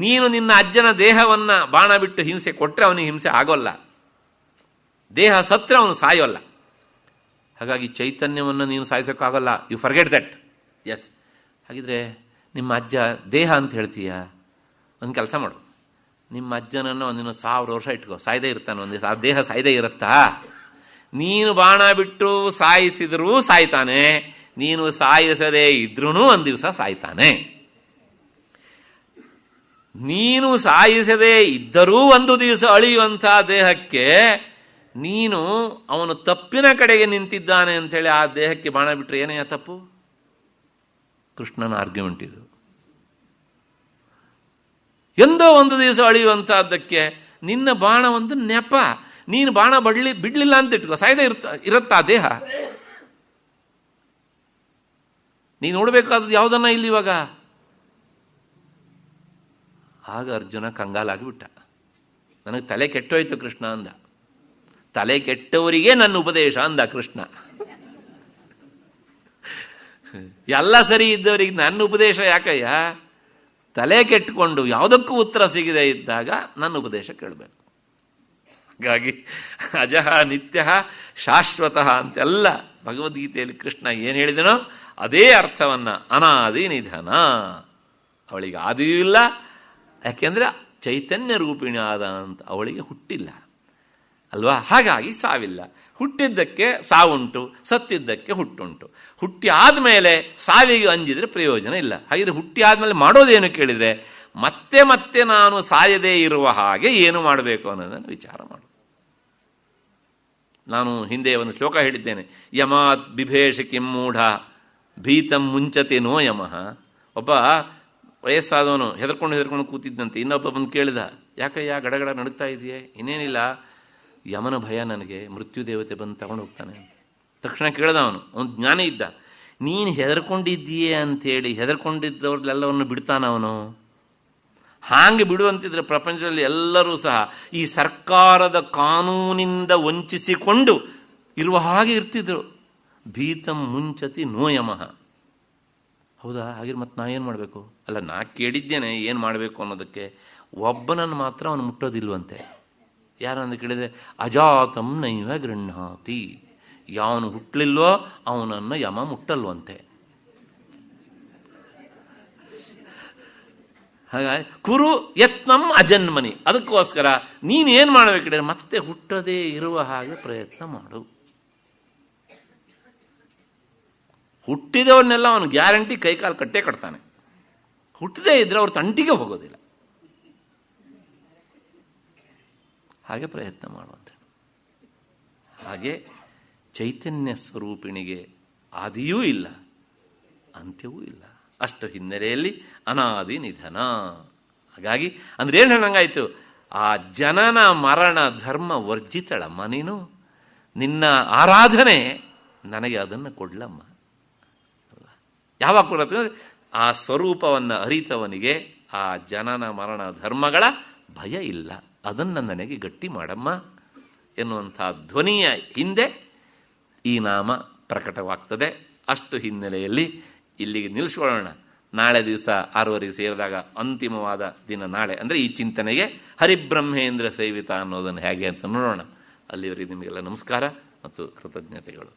ನೀನು ನಿನ್ನ ಅಜ್ಜನ ದೇಹವನ್ನು ಬಾಣ ಬಿಟ್ಟು ಹಿಂಸೆ ಕೊಟ್ಟರೆ ಅವನಿಗೆ ಹಿಂಸೆ ಆಗೋಲ್ಲ ದೇಹ ಸತ್ರ ಅವನು ಸಾಯೋಲ್ಲ ಹಾಗಾಗಿ ಚೈತನ್ಯವನ್ನು ನೀನು ಸಾಯಿಸೋಕ್ಕಾಗಲ್ಲ ಯು ಫರ್ಗೆಟ್ ದಟ್ ಎಸ್ ಹಾಗಿದ್ರೆ ನಿಮ್ಮ ಅಜ್ಜ ದೇಹ ಅಂತ ಹೇಳ್ತೀಯ ಒಂದು ಕೆಲಸ ಮಾಡು ನಿಮ್ಮ ಅಜ್ಜನನ್ನು ಒಂದಿನ ಸಾವಿರ ವರ್ಷ ಇಟ್ಕೋ ಸಾಯ್ದೇ ಇರ್ತಾನೆ ಒಂದು ಆ ದೇಹ ಸಾಯ್ದೇ ಇರುತ್ತಾ ನೀನು ಬಾಣ ಬಿಟ್ಟು ಸಾಯಿಸಿದರೂ ಸಾಯ್ತಾನೆ ನೀನು ಸಾಯಿಸದೆ ಇದ್ರೂ ಒಂದು ದಿವಸ ಸಾಯ್ತಾನೆ ನೀನು ಸಾಯಿಸದೇ ಇದ್ದರೂ ಒಂದು ದಿವಸ ಅಳಿಯುವಂತಹ ದೇಹಕ್ಕೆ ನೀನು ಅವನು ತಪ್ಪಿನ ಕಡೆಗೆ ನಿಂತಿದ್ದಾನೆ ಹೇಳಿ ಆ ದೇಹಕ್ಕೆ ಬಾಣ ಬಿಟ್ಟರೆ ಏನೇ ತಪ್ಪು ಕೃಷ್ಣನ ಆರ್ಗ್ಯುಮೆಂಟ್ ಇದು ಎಂದೋ ಒಂದು ದಿವಸ ಅಳಿಯುವಂತಹದ್ದಕ್ಕೆ ನಿನ್ನ ಬಾಣ ಒಂದು ನೆಪ ನೀನು ಬಾಣ ಬಡ್ಲಿ ಬಿಡ್ಲಿಲ್ಲ ಅಂತ ಇಟ್ಕೋ ಸಾಯ್ದೆ ಇರುತ್ತ ಇರುತ್ತಾ ದೇಹ ನೀ ನೋಡಬೇಕಾದದ್ದು ಯಾವುದನ್ನ ಇಲ್ಲಿ ಇವಾಗ ಆಗ ಅರ್ಜುನ ಕಂಗಾಲಾಗಿಬಿಟ್ಟ ನನಗೆ ತಲೆ ಕೆಟ್ಟೋಯ್ತು ಕೃಷ್ಣ ಅಂದ ತಲೆ ಕೆಟ್ಟವರಿಗೆ ನನ್ನ ಉಪದೇಶ ಅಂದ ಕೃಷ್ಣ ಎಲ್ಲ ಸರಿ ಇದ್ದವರಿಗೆ ನನ್ನ ಉಪದೇಶ ಯಾಕಯ್ಯ ತಲೆ ಕೆಟ್ಟುಕೊಂಡು ಯಾವುದಕ್ಕೂ ಉತ್ತರ ಸಿಗದೆ ಇದ್ದಾಗ ನನ್ನ ಉಪದೇಶ ಕೇಳಬೇಕು ಹಾಗಾಗಿ ಅಜಃ ನಿತ್ಯ ಶಾಶ್ವತಃ ಅಂತೆಲ್ಲ ಭಗವದ್ಗೀತೆಯಲ್ಲಿ ಕೃಷ್ಣ ಏನು ಹೇಳಿದನೋ ಅದೇ ಅರ್ಥವನ್ನು ಅನಾದಿ ನಿಧನ ಅವಳಿಗೆ ಆದಿಯೂ ಇಲ್ಲ ಯಾಕೆಂದರೆ ಚೈತನ್ಯ ರೂಪಿಣಿ ಆದ ಅಂತ ಅವಳಿಗೆ ಹುಟ್ಟಿಲ್ಲ ಅಲ್ವಾ ಹಾಗಾಗಿ ಸಾವಿಲ್ಲ ಹುಟ್ಟಿದ್ದಕ್ಕೆ ಸಾವುಂಟು ಸತ್ತಿದ್ದಕ್ಕೆ ಹುಟ್ಟುಂಟು ಹುಟ್ಟಿ ಆದಮೇಲೆ ಸಾವಿಗೆ ಅಂಜಿದ್ರೆ ಪ್ರಯೋಜನ ಇಲ್ಲ ಹಾಗಿದ್ರೆ ಹುಟ್ಟಿ ಆದಮೇಲೆ ಮಾಡೋದೇನು ಕೇಳಿದರೆ ಮತ್ತೆ ಮತ್ತೆ ನಾನು ಸಾಯದೇ ಇರುವ ಹಾಗೆ ಏನು ಮಾಡಬೇಕು ಅನ್ನೋದನ್ನು ವಿಚಾರ ಮಾಡು ನಾನು ಹಿಂದೆ ಒಂದು ಶ್ಲೋಕ ಹೇಳಿದ್ದೇನೆ ಯಮಾತ್ ಬಿಭೇಷ ಕಿಮ್ಮೂಢ ಭೀತಂ ಮುಂಚತೇನೋ ಯಮಃ ಒಬ್ಬ ವಯಸ್ಸಾದವನು ಹೆದರ್ಕೊಂಡು ಹೆದರ್ಕೊಂಡು ಕೂತಿದ್ದಂತೆ ಇನ್ನೊಬ್ಬ ಬಂದು ಕೇಳಿದ ಯಾಕಯ್ಯ ಗಡಗಡ ನಡುಗ್ತಾ ಇದೆಯೇ ಇನ್ನೇನಿಲ್ಲ ಯಮನ ಭಯ ನನಗೆ ಮೃತ್ಯು ದೇವತೆ ಬಂದು ತಗೊಂಡು ಹೋಗ್ತಾನೆ ತಕ್ಷಣ ಕೇಳ್ದ ಅವನು ಒಂದು ಜ್ಞಾನ ಇದ್ದ ನೀನು ಹೆದರ್ಕೊಂಡಿದ್ದೀಯೇ ಅಂತೇಳಿ ಹೆದರ್ಕೊಂಡಿದ್ದವ್ರಲ್ಲೆಲ್ಲವನ್ನು ಬಿಡ್ತಾನ ಅವನು ಹಾಂಗೆ ಬಿಡುವಂತಿದ್ರೆ ಪ್ರಪಂಚದಲ್ಲಿ ಎಲ್ಲರೂ ಸಹ ಈ ಸರ್ಕಾರದ ಕಾನೂನಿಂದ ವಂಚಿಸಿಕೊಂಡು ಇರುವ ಹಾಗೆ ಇರ್ತಿದ್ರು ಭೀತಂ ಮುಂಚತಿ ನೋಯಮ ಹೌದಾ ಹಾಗೆ ಮತ್ತೆ ನಾ ಏನು ಮಾಡಬೇಕು ಅಲ್ಲ ನಾ ಕೇಳಿದ್ದೇನೆ ಏನು ಮಾಡಬೇಕು ಅನ್ನೋದಕ್ಕೆ ಒಬ್ಬನನ್ನು ಮಾತ್ರ ಅವನು ಮುಟ್ಟೋದಿಲ್ವಂತೆ ಯಾರನ್ನು ಕೇಳಿದರೆ ಅಜಾತಂ ನೈವ ಗೃಹಾತಿ ಯಾವನು ಹುಟ್ಟಲಿಲ್ವೋ ಅವನನ್ನು ಯಮ ಮುಟ್ಟಲ್ವಂತೆ ಹಾಗಾಗಿ ಕುರು ಯತ್ನಂ ಅಜನ್ಮನಿ ಅದಕ್ಕೋಸ್ಕರ ನೀನು ಏನು ಮಾಡಬೇಕಿದ್ರೆ ಮತ್ತೆ ಹುಟ್ಟದೇ ಇರುವ ಹಾಗೆ ಪ್ರಯತ್ನ ಮಾಡು ಹುಟ್ಟಿದವನ್ನೆಲ್ಲ ಅವನು ಗ್ಯಾರಂಟಿ ಕೈಕಾಲು ಕಟ್ಟೆ ಕಟ್ತಾನೆ ಹುಟ್ಟದೇ ಇದ್ದರೆ ಅವ್ರ ತಂಟಿಗೆ ಹೋಗೋದಿಲ್ಲ ಹಾಗೆ ಪ್ರಯತ್ನ ಮಾಡುವಂತ ಹಾಗೆ ಚೈತನ್ಯ ಸ್ವರೂಪಿಣಿಗೆ ಆದಿಯೂ ಇಲ್ಲ ಅಂತ್ಯವೂ ಇಲ್ಲ ಅಷ್ಟು ಹಿನ್ನೆಲೆಯಲ್ಲಿ ಅನಾದಿ ನಿಧನ ಹಾಗಾಗಿ ಅಂದ್ರೆ ಏನು ಹೇಳಂಗಾಯ್ತು ಆ ಜನನ ಮರಣ ಧರ್ಮ ವರ್ಜಿತಳಮ್ಮ ನೀನು ನಿನ್ನ ಆರಾಧನೆ ನನಗೆ ಅದನ್ನು ಕೊಡ್ಲಮ್ಮ ಯಾವಾಗ ಕೊಡುತ್ತೆ ಆ ಸ್ವರೂಪವನ್ನು ಅರಿತವನಿಗೆ ಆ ಜನನ ಮರಣ ಧರ್ಮಗಳ ಭಯ ಇಲ್ಲ ಅದನ್ನು ನನಗೆ ಗಟ್ಟಿ ಮಾಡಮ್ಮ ಎನ್ನುವಂಥ ಧ್ವನಿಯ ಹಿಂದೆ ಈ ನಾಮ ಪ್ರಕಟವಾಗ್ತದೆ ಅಷ್ಟು ಹಿನ್ನೆಲೆಯಲ್ಲಿ ಇಲ್ಲಿಗೆ ನಿಲ್ಲಿಸ್ಕೊಳ್ಳೋಣ ನಾಳೆ ದಿವಸ ಆರೂವರೆಗೆ ಸೇರಿದಾಗ ಅಂತಿಮವಾದ ದಿನ ನಾಳೆ ಅಂದರೆ ಈ ಚಿಂತನೆಗೆ ಹರಿಬ್ರಹ್ಮೇಂದ್ರ ಸೇವಿತ ಅನ್ನೋದನ್ನು ಹೇಗೆ ಅಂತ ನೋಡೋಣ ಅಲ್ಲಿವರೆಗೆ ನಿಮಗೆಲ್ಲ ನಮಸ್ಕಾರ ಮತ್ತು ಕೃತಜ್ಞತೆಗಳು